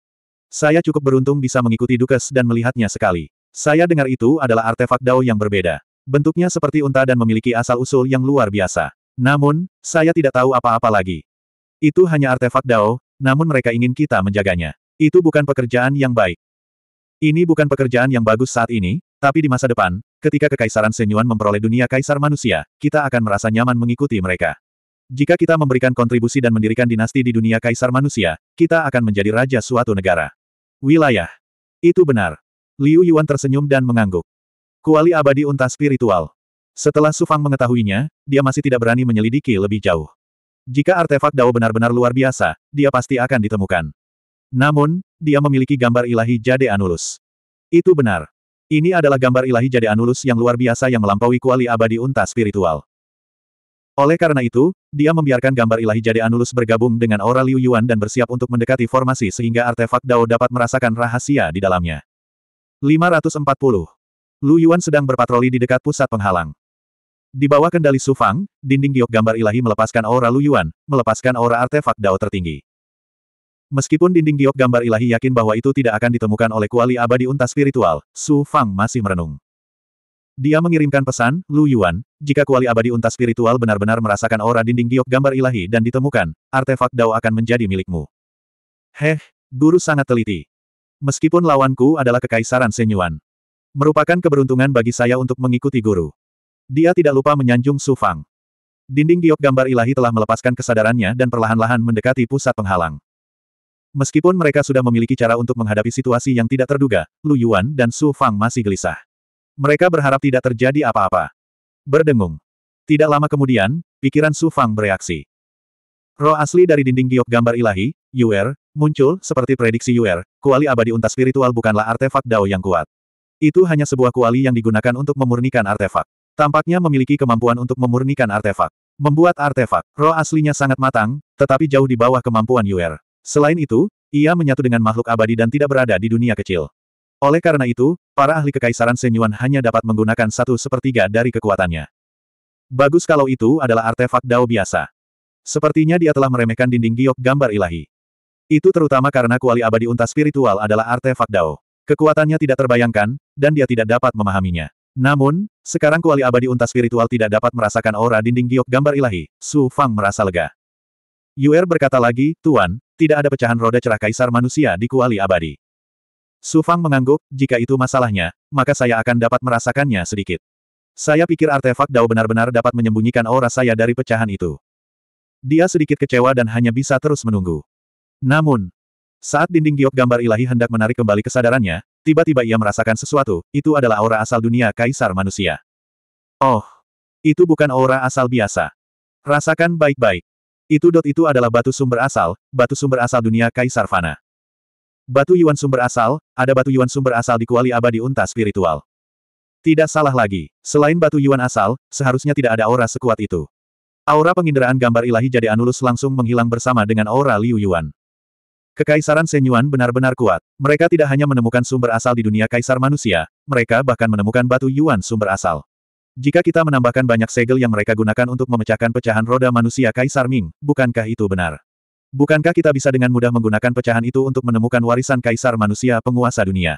Saya cukup beruntung bisa mengikuti Dukes dan melihatnya sekali. Saya dengar itu adalah artefak Dao yang berbeda. Bentuknya seperti unta dan memiliki asal-usul yang luar biasa. Namun, saya tidak tahu apa-apa lagi. Itu hanya artefak Dao, namun mereka ingin kita menjaganya. Itu bukan pekerjaan yang baik. Ini bukan pekerjaan yang bagus saat ini, tapi di masa depan, ketika Kekaisaran Senyuan memperoleh dunia kaisar manusia, kita akan merasa nyaman mengikuti mereka. Jika kita memberikan kontribusi dan mendirikan dinasti di dunia kaisar manusia, kita akan menjadi raja suatu negara. Wilayah. Itu benar. Liu Yuan tersenyum dan mengangguk. Kuali abadi unta spiritual. Setelah Sufang mengetahuinya, dia masih tidak berani menyelidiki lebih jauh. Jika artefak Dao benar-benar luar biasa, dia pasti akan ditemukan. Namun, dia memiliki gambar ilahi Jade Anulus. Itu benar. Ini adalah gambar ilahi Jade Anulus yang luar biasa yang melampaui kuali abadi unta spiritual. Oleh karena itu, dia membiarkan gambar ilahi Jade Anulus bergabung dengan aura Liu Yuan dan bersiap untuk mendekati formasi sehingga artefak Dao dapat merasakan rahasia di dalamnya. 540. Liu Yuan sedang berpatroli di dekat pusat penghalang. Di bawah kendali Su Fang, dinding giok gambar ilahi melepaskan aura Lu Yuan, melepaskan aura artefak Dao tertinggi. Meskipun dinding giok gambar ilahi yakin bahwa itu tidak akan ditemukan oleh kuali abadi unta spiritual, Su Fang masih merenung. Dia mengirimkan pesan, Lu Yuan, jika kuali abadi unta spiritual benar-benar merasakan aura dinding giok gambar ilahi dan ditemukan, artefak Dao akan menjadi milikmu. Heh, guru sangat teliti. Meskipun lawanku adalah kekaisaran Senyuan. Merupakan keberuntungan bagi saya untuk mengikuti guru. Dia tidak lupa menyanjung Su Fang. Dinding giok gambar ilahi telah melepaskan kesadarannya dan perlahan-lahan mendekati pusat penghalang. Meskipun mereka sudah memiliki cara untuk menghadapi situasi yang tidak terduga, Lu Yuan dan Su Fang masih gelisah. Mereka berharap tidak terjadi apa-apa. Berdengung. Tidak lama kemudian, pikiran Su Fang bereaksi. Roh asli dari dinding giok gambar ilahi, Yuer, muncul, seperti prediksi Yuer, kuali abadi unta spiritual bukanlah artefak Dao yang kuat. Itu hanya sebuah kuali yang digunakan untuk memurnikan artefak. Tampaknya memiliki kemampuan untuk memurnikan artefak. Membuat artefak, roh aslinya sangat matang, tetapi jauh di bawah kemampuan Yuer. Selain itu, ia menyatu dengan makhluk abadi dan tidak berada di dunia kecil. Oleh karena itu, para ahli kekaisaran Senyuan hanya dapat menggunakan satu sepertiga dari kekuatannya. Bagus kalau itu adalah artefak Dao biasa. Sepertinya dia telah meremehkan dinding giok gambar ilahi. Itu terutama karena kuali abadi unta spiritual adalah artefak Dao. Kekuatannya tidak terbayangkan, dan dia tidak dapat memahaminya. Namun, sekarang kuali abadi unta spiritual tidak dapat merasakan aura dinding giok gambar ilahi, Su Fang merasa lega. Yuer berkata lagi, Tuan, tidak ada pecahan roda cerah kaisar manusia di kuali abadi. Su Fang mengangguk, jika itu masalahnya, maka saya akan dapat merasakannya sedikit. Saya pikir artefak Dao benar-benar dapat menyembunyikan aura saya dari pecahan itu. Dia sedikit kecewa dan hanya bisa terus menunggu. Namun, saat dinding giok gambar ilahi hendak menarik kembali kesadarannya, tiba-tiba ia merasakan sesuatu, itu adalah aura asal dunia kaisar manusia. Oh, itu bukan aura asal biasa. Rasakan baik-baik. Itu dot itu adalah batu sumber asal, batu sumber asal dunia Kaisar Fana. Batu Yuan sumber asal, ada batu Yuan sumber asal di kuali abadi unta spiritual. Tidak salah lagi, selain batu Yuan asal, seharusnya tidak ada aura sekuat itu. Aura penginderaan gambar ilahi jadi Anulus langsung menghilang bersama dengan aura Liu Yuan. Kekaisaran Senyuan benar-benar kuat. Mereka tidak hanya menemukan sumber asal di dunia kaisar manusia, mereka bahkan menemukan batu Yuan sumber asal. Jika kita menambahkan banyak segel yang mereka gunakan untuk memecahkan pecahan roda manusia Kaisar Ming, bukankah itu benar? Bukankah kita bisa dengan mudah menggunakan pecahan itu untuk menemukan warisan Kaisar manusia penguasa dunia?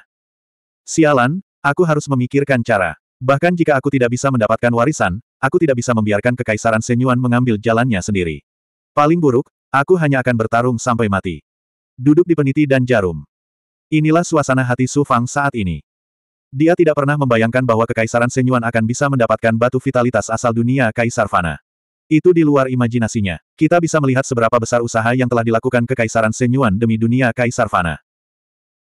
Sialan, aku harus memikirkan cara. Bahkan jika aku tidak bisa mendapatkan warisan, aku tidak bisa membiarkan kekaisaran Senyuan mengambil jalannya sendiri. Paling buruk, aku hanya akan bertarung sampai mati. Duduk di peniti dan jarum. Inilah suasana hati Su Fang saat ini. Dia tidak pernah membayangkan bahwa Kekaisaran Senyuan akan bisa mendapatkan batu vitalitas asal dunia Kaisar Fana. Itu di luar imajinasinya. Kita bisa melihat seberapa besar usaha yang telah dilakukan Kekaisaran Senyuan demi dunia Kaisar Fana.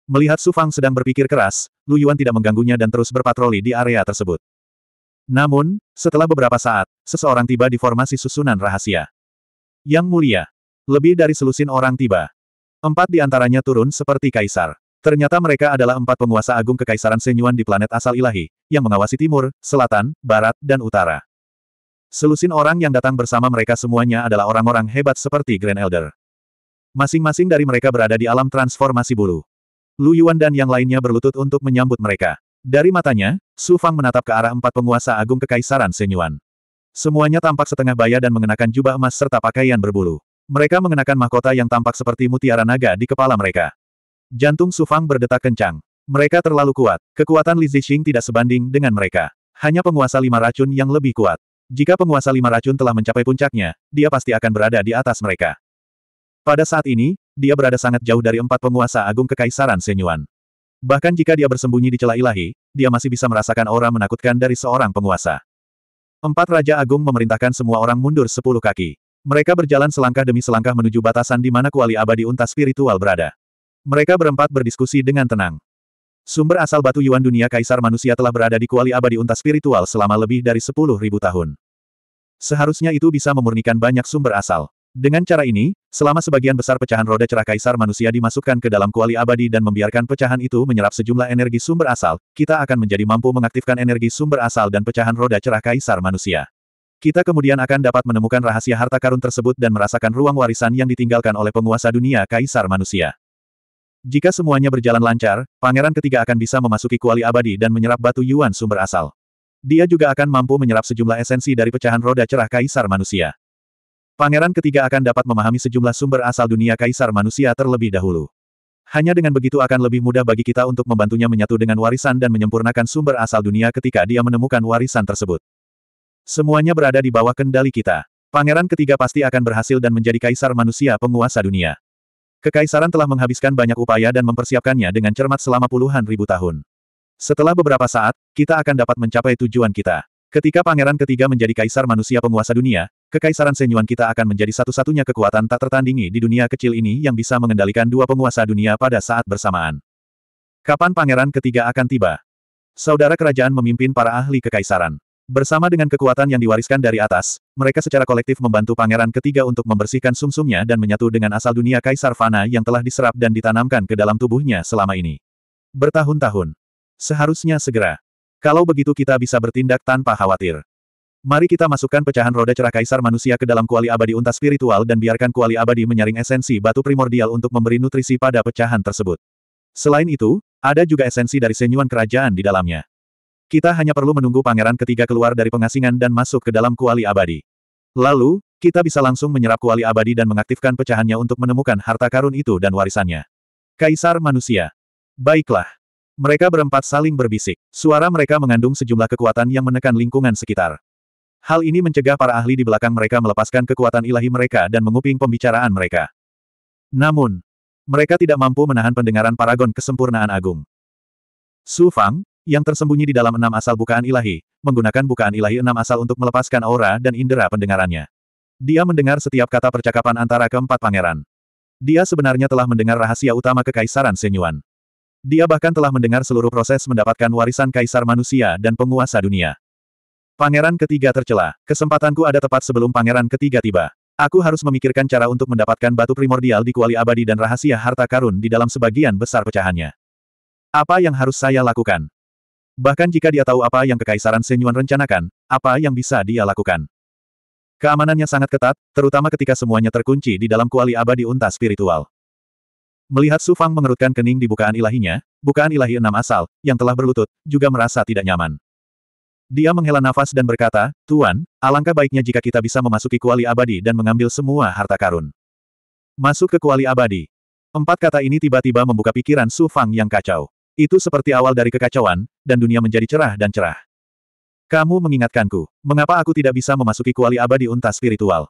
Melihat Su Fang sedang berpikir keras, Lu Yuan tidak mengganggunya dan terus berpatroli di area tersebut. Namun, setelah beberapa saat, seseorang tiba di formasi susunan rahasia. Yang mulia, lebih dari selusin orang tiba. Empat di antaranya turun seperti kaisar. Ternyata mereka adalah empat penguasa agung Kekaisaran Senyuan di planet asal ilahi, yang mengawasi timur, selatan, barat, dan utara. Selusin orang yang datang bersama mereka semuanya adalah orang-orang hebat seperti Grand Elder. Masing-masing dari mereka berada di alam transformasi bulu. Lu Yuan dan yang lainnya berlutut untuk menyambut mereka. Dari matanya, Su Fang menatap ke arah empat penguasa agung Kekaisaran Senyuan. Semuanya tampak setengah baya dan mengenakan jubah emas serta pakaian berbulu. Mereka mengenakan mahkota yang tampak seperti mutiara naga di kepala mereka. Jantung Sufang berdetak kencang. Mereka terlalu kuat. Kekuatan Li Zixing tidak sebanding dengan mereka. Hanya penguasa lima racun yang lebih kuat. Jika penguasa lima racun telah mencapai puncaknya, dia pasti akan berada di atas mereka. Pada saat ini, dia berada sangat jauh dari empat penguasa agung kekaisaran Senyuan. Bahkan jika dia bersembunyi di celah ilahi, dia masih bisa merasakan aura menakutkan dari seorang penguasa. Empat Raja Agung memerintahkan semua orang mundur sepuluh kaki. Mereka berjalan selangkah demi selangkah menuju batasan di mana kuali abadi unta spiritual berada. Mereka berempat berdiskusi dengan tenang. Sumber asal batu Yuan dunia kaisar manusia telah berada di kuali abadi unta spiritual selama lebih dari sepuluh ribu tahun. Seharusnya itu bisa memurnikan banyak sumber asal. Dengan cara ini, selama sebagian besar pecahan roda cerah kaisar manusia dimasukkan ke dalam kuali abadi dan membiarkan pecahan itu menyerap sejumlah energi sumber asal, kita akan menjadi mampu mengaktifkan energi sumber asal dan pecahan roda cerah kaisar manusia. Kita kemudian akan dapat menemukan rahasia harta karun tersebut dan merasakan ruang warisan yang ditinggalkan oleh penguasa dunia kaisar manusia. Jika semuanya berjalan lancar, pangeran ketiga akan bisa memasuki kuali abadi dan menyerap batu Yuan sumber asal. Dia juga akan mampu menyerap sejumlah esensi dari pecahan roda cerah kaisar manusia. Pangeran ketiga akan dapat memahami sejumlah sumber asal dunia kaisar manusia terlebih dahulu. Hanya dengan begitu akan lebih mudah bagi kita untuk membantunya menyatu dengan warisan dan menyempurnakan sumber asal dunia ketika dia menemukan warisan tersebut. Semuanya berada di bawah kendali kita. Pangeran ketiga pasti akan berhasil dan menjadi kaisar manusia penguasa dunia. Kekaisaran telah menghabiskan banyak upaya dan mempersiapkannya dengan cermat selama puluhan ribu tahun. Setelah beberapa saat, kita akan dapat mencapai tujuan kita. Ketika pangeran ketiga menjadi kaisar manusia penguasa dunia, kekaisaran Senyuan kita akan menjadi satu-satunya kekuatan tak tertandingi di dunia kecil ini yang bisa mengendalikan dua penguasa dunia pada saat bersamaan. Kapan pangeran ketiga akan tiba? Saudara kerajaan memimpin para ahli kekaisaran. Bersama dengan kekuatan yang diwariskan dari atas, mereka secara kolektif membantu pangeran ketiga untuk membersihkan sumsumnya dan menyatu dengan asal dunia Kaisar Fana yang telah diserap dan ditanamkan ke dalam tubuhnya selama ini. Bertahun-tahun. Seharusnya segera. Kalau begitu kita bisa bertindak tanpa khawatir. Mari kita masukkan pecahan roda cerah kaisar manusia ke dalam kuali abadi unta spiritual dan biarkan kuali abadi menyaring esensi batu primordial untuk memberi nutrisi pada pecahan tersebut. Selain itu, ada juga esensi dari senyuan kerajaan di dalamnya. Kita hanya perlu menunggu pangeran ketiga keluar dari pengasingan dan masuk ke dalam kuali abadi. Lalu, kita bisa langsung menyerap kuali abadi dan mengaktifkan pecahannya untuk menemukan harta karun itu dan warisannya. Kaisar Manusia. Baiklah. Mereka berempat saling berbisik. Suara mereka mengandung sejumlah kekuatan yang menekan lingkungan sekitar. Hal ini mencegah para ahli di belakang mereka melepaskan kekuatan ilahi mereka dan menguping pembicaraan mereka. Namun, mereka tidak mampu menahan pendengaran paragon kesempurnaan agung. Su Fang, yang tersembunyi di dalam enam asal bukaan ilahi, menggunakan bukaan ilahi enam asal untuk melepaskan aura dan indera pendengarannya. Dia mendengar setiap kata percakapan antara keempat pangeran. Dia sebenarnya telah mendengar rahasia utama kekaisaran Senyuan. Dia bahkan telah mendengar seluruh proses mendapatkan warisan kaisar manusia dan penguasa dunia. Pangeran ketiga tercela, kesempatanku ada tepat sebelum pangeran ketiga tiba. Aku harus memikirkan cara untuk mendapatkan batu primordial di kuali abadi dan rahasia harta karun di dalam sebagian besar pecahannya. Apa yang harus saya lakukan? Bahkan jika dia tahu apa yang Kekaisaran Senyuan rencanakan, apa yang bisa dia lakukan. Keamanannya sangat ketat, terutama ketika semuanya terkunci di dalam kuali abadi unta spiritual. Melihat Su Fang mengerutkan kening di bukaan ilahinya, bukaan ilahi enam asal, yang telah berlutut, juga merasa tidak nyaman. Dia menghela nafas dan berkata, Tuan, alangkah baiknya jika kita bisa memasuki kuali abadi dan mengambil semua harta karun. Masuk ke kuali abadi. Empat kata ini tiba-tiba membuka pikiran Su Fang yang kacau. Itu seperti awal dari kekacauan, dan dunia menjadi cerah dan cerah. Kamu mengingatkanku, mengapa aku tidak bisa memasuki kuali abadi unta spiritual?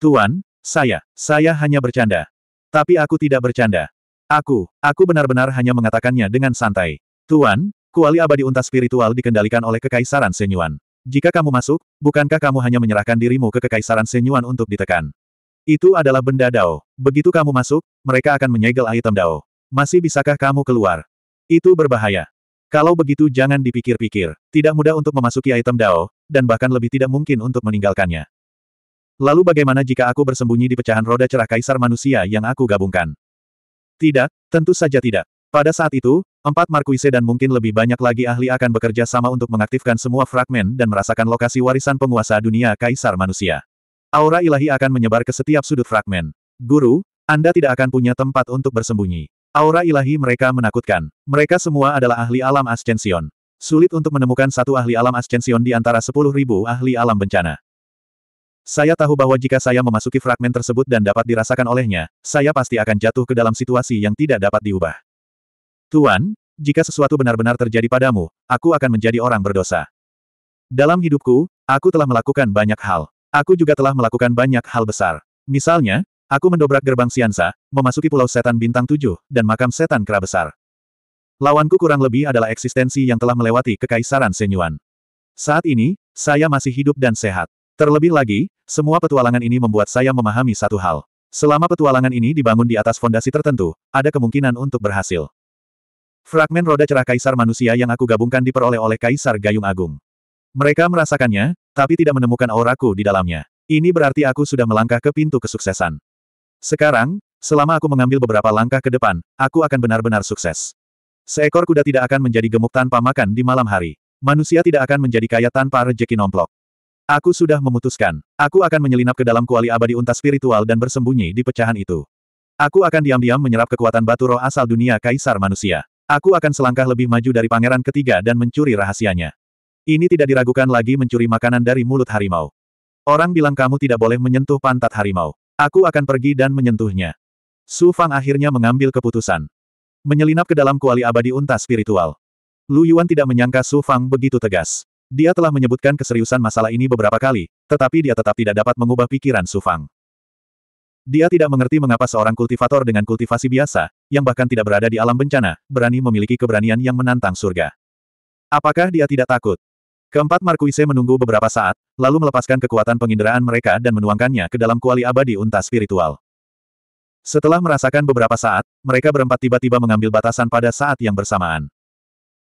Tuan, saya, saya hanya bercanda. Tapi aku tidak bercanda. Aku, aku benar-benar hanya mengatakannya dengan santai. Tuan, kuali abadi unta spiritual dikendalikan oleh Kekaisaran Senyuan. Jika kamu masuk, bukankah kamu hanya menyerahkan dirimu ke Kekaisaran Senyuan untuk ditekan? Itu adalah benda Dao. Begitu kamu masuk, mereka akan menyegel item Dao. Masih bisakah kamu keluar? Itu berbahaya. Kalau begitu jangan dipikir-pikir, tidak mudah untuk memasuki item Dao, dan bahkan lebih tidak mungkin untuk meninggalkannya. Lalu bagaimana jika aku bersembunyi di pecahan roda cerah kaisar manusia yang aku gabungkan? Tidak, tentu saja tidak. Pada saat itu, empat Markuise dan mungkin lebih banyak lagi ahli akan bekerja sama untuk mengaktifkan semua fragmen dan merasakan lokasi warisan penguasa dunia kaisar manusia. Aura ilahi akan menyebar ke setiap sudut fragmen. Guru, Anda tidak akan punya tempat untuk bersembunyi. Aura ilahi mereka menakutkan. Mereka semua adalah ahli alam ascension. Sulit untuk menemukan satu ahli alam ascension di antara sepuluh ribu ahli alam bencana. Saya tahu bahwa jika saya memasuki fragmen tersebut dan dapat dirasakan olehnya, saya pasti akan jatuh ke dalam situasi yang tidak dapat diubah. Tuan, jika sesuatu benar-benar terjadi padamu, aku akan menjadi orang berdosa. Dalam hidupku, aku telah melakukan banyak hal. Aku juga telah melakukan banyak hal besar. Misalnya, Aku mendobrak gerbang Siansa, memasuki pulau setan bintang tujuh, dan makam setan kera besar. Lawanku kurang lebih adalah eksistensi yang telah melewati kekaisaran Senyuan. Saat ini, saya masih hidup dan sehat. Terlebih lagi, semua petualangan ini membuat saya memahami satu hal. Selama petualangan ini dibangun di atas fondasi tertentu, ada kemungkinan untuk berhasil. Fragmen roda cerah kaisar manusia yang aku gabungkan diperoleh oleh Kaisar Gayung Agung. Mereka merasakannya, tapi tidak menemukan auraku di dalamnya. Ini berarti aku sudah melangkah ke pintu kesuksesan. Sekarang, selama aku mengambil beberapa langkah ke depan, aku akan benar-benar sukses. Seekor kuda tidak akan menjadi gemuk tanpa makan di malam hari. Manusia tidak akan menjadi kaya tanpa rejeki nomplok. Aku sudah memutuskan. Aku akan menyelinap ke dalam kuali abadi unta spiritual dan bersembunyi di pecahan itu. Aku akan diam-diam menyerap kekuatan batu roh asal dunia kaisar manusia. Aku akan selangkah lebih maju dari pangeran ketiga dan mencuri rahasianya. Ini tidak diragukan lagi mencuri makanan dari mulut harimau. Orang bilang kamu tidak boleh menyentuh pantat harimau. Aku akan pergi dan menyentuhnya. Su Fang akhirnya mengambil keputusan. Menyelinap ke dalam kuali abadi unta spiritual. Lu Yuan tidak menyangka Su Fang begitu tegas. Dia telah menyebutkan keseriusan masalah ini beberapa kali, tetapi dia tetap tidak dapat mengubah pikiran Su Fang. Dia tidak mengerti mengapa seorang kultivator dengan kultivasi biasa, yang bahkan tidak berada di alam bencana, berani memiliki keberanian yang menantang surga. Apakah dia tidak takut? Keempat Markuise menunggu beberapa saat, lalu melepaskan kekuatan penginderaan mereka dan menuangkannya ke dalam kuali abadi unta spiritual. Setelah merasakan beberapa saat, mereka berempat tiba-tiba mengambil batasan pada saat yang bersamaan.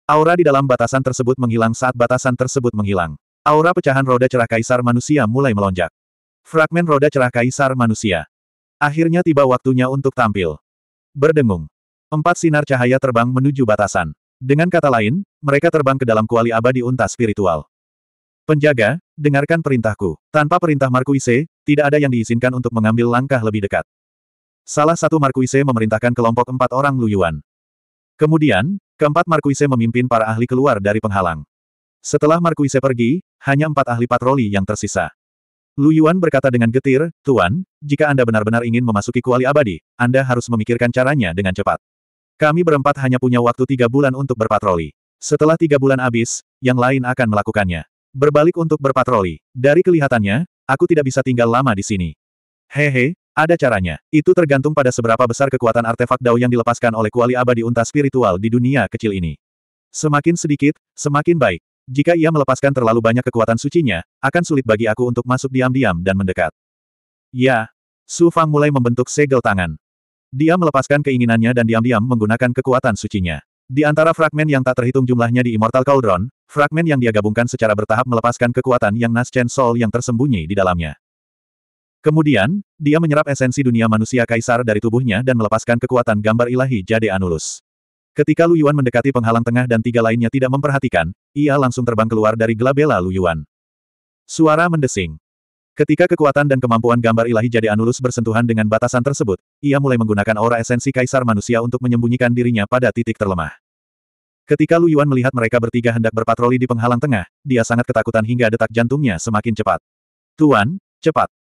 Aura di dalam batasan tersebut menghilang saat batasan tersebut menghilang. Aura pecahan roda cerah kaisar manusia mulai melonjak. Fragmen roda cerah kaisar manusia. Akhirnya tiba waktunya untuk tampil. Berdengung. Empat sinar cahaya terbang menuju batasan. Dengan kata lain, mereka terbang ke dalam kuali abadi unta spiritual. Penjaga, dengarkan perintahku. Tanpa perintah Markuise, tidak ada yang diizinkan untuk mengambil langkah lebih dekat. Salah satu Markuise memerintahkan kelompok empat orang Luyuan. Kemudian, keempat Markuise memimpin para ahli keluar dari penghalang. Setelah Markuise pergi, hanya empat ahli patroli yang tersisa. Lu Yuan berkata dengan getir, Tuan, jika Anda benar-benar ingin memasuki kuali abadi, Anda harus memikirkan caranya dengan cepat. Kami berempat hanya punya waktu tiga bulan untuk berpatroli. Setelah tiga bulan habis, yang lain akan melakukannya. Berbalik untuk berpatroli. Dari kelihatannya, aku tidak bisa tinggal lama di sini. Hehe, ada caranya. Itu tergantung pada seberapa besar kekuatan artefak Dao yang dilepaskan oleh kuali abadi unta spiritual di dunia kecil ini. Semakin sedikit, semakin baik. Jika ia melepaskan terlalu banyak kekuatan sucinya, akan sulit bagi aku untuk masuk diam-diam dan mendekat. Ya. Su Fang mulai membentuk segel tangan. Dia melepaskan keinginannya dan diam-diam menggunakan kekuatan sucinya. Di antara fragmen yang tak terhitung jumlahnya di Immortal Cauldron, fragmen yang dia gabungkan secara bertahap melepaskan kekuatan yang Naschen Soul yang tersembunyi di dalamnya. Kemudian, dia menyerap esensi dunia manusia kaisar dari tubuhnya dan melepaskan kekuatan gambar ilahi Jade Anulus. Ketika Lu Yuan mendekati penghalang tengah dan tiga lainnya tidak memperhatikan, ia langsung terbang keluar dari gelabela Lu Yuan. Suara mendesing. Ketika kekuatan dan kemampuan gambar ilahi jadi Anulus bersentuhan dengan batasan tersebut, ia mulai menggunakan aura esensi kaisar manusia untuk menyembunyikan dirinya pada titik terlemah. Ketika Lu Yuan melihat mereka bertiga hendak berpatroli di penghalang tengah, dia sangat ketakutan hingga detak jantungnya semakin cepat. Tuan, cepat.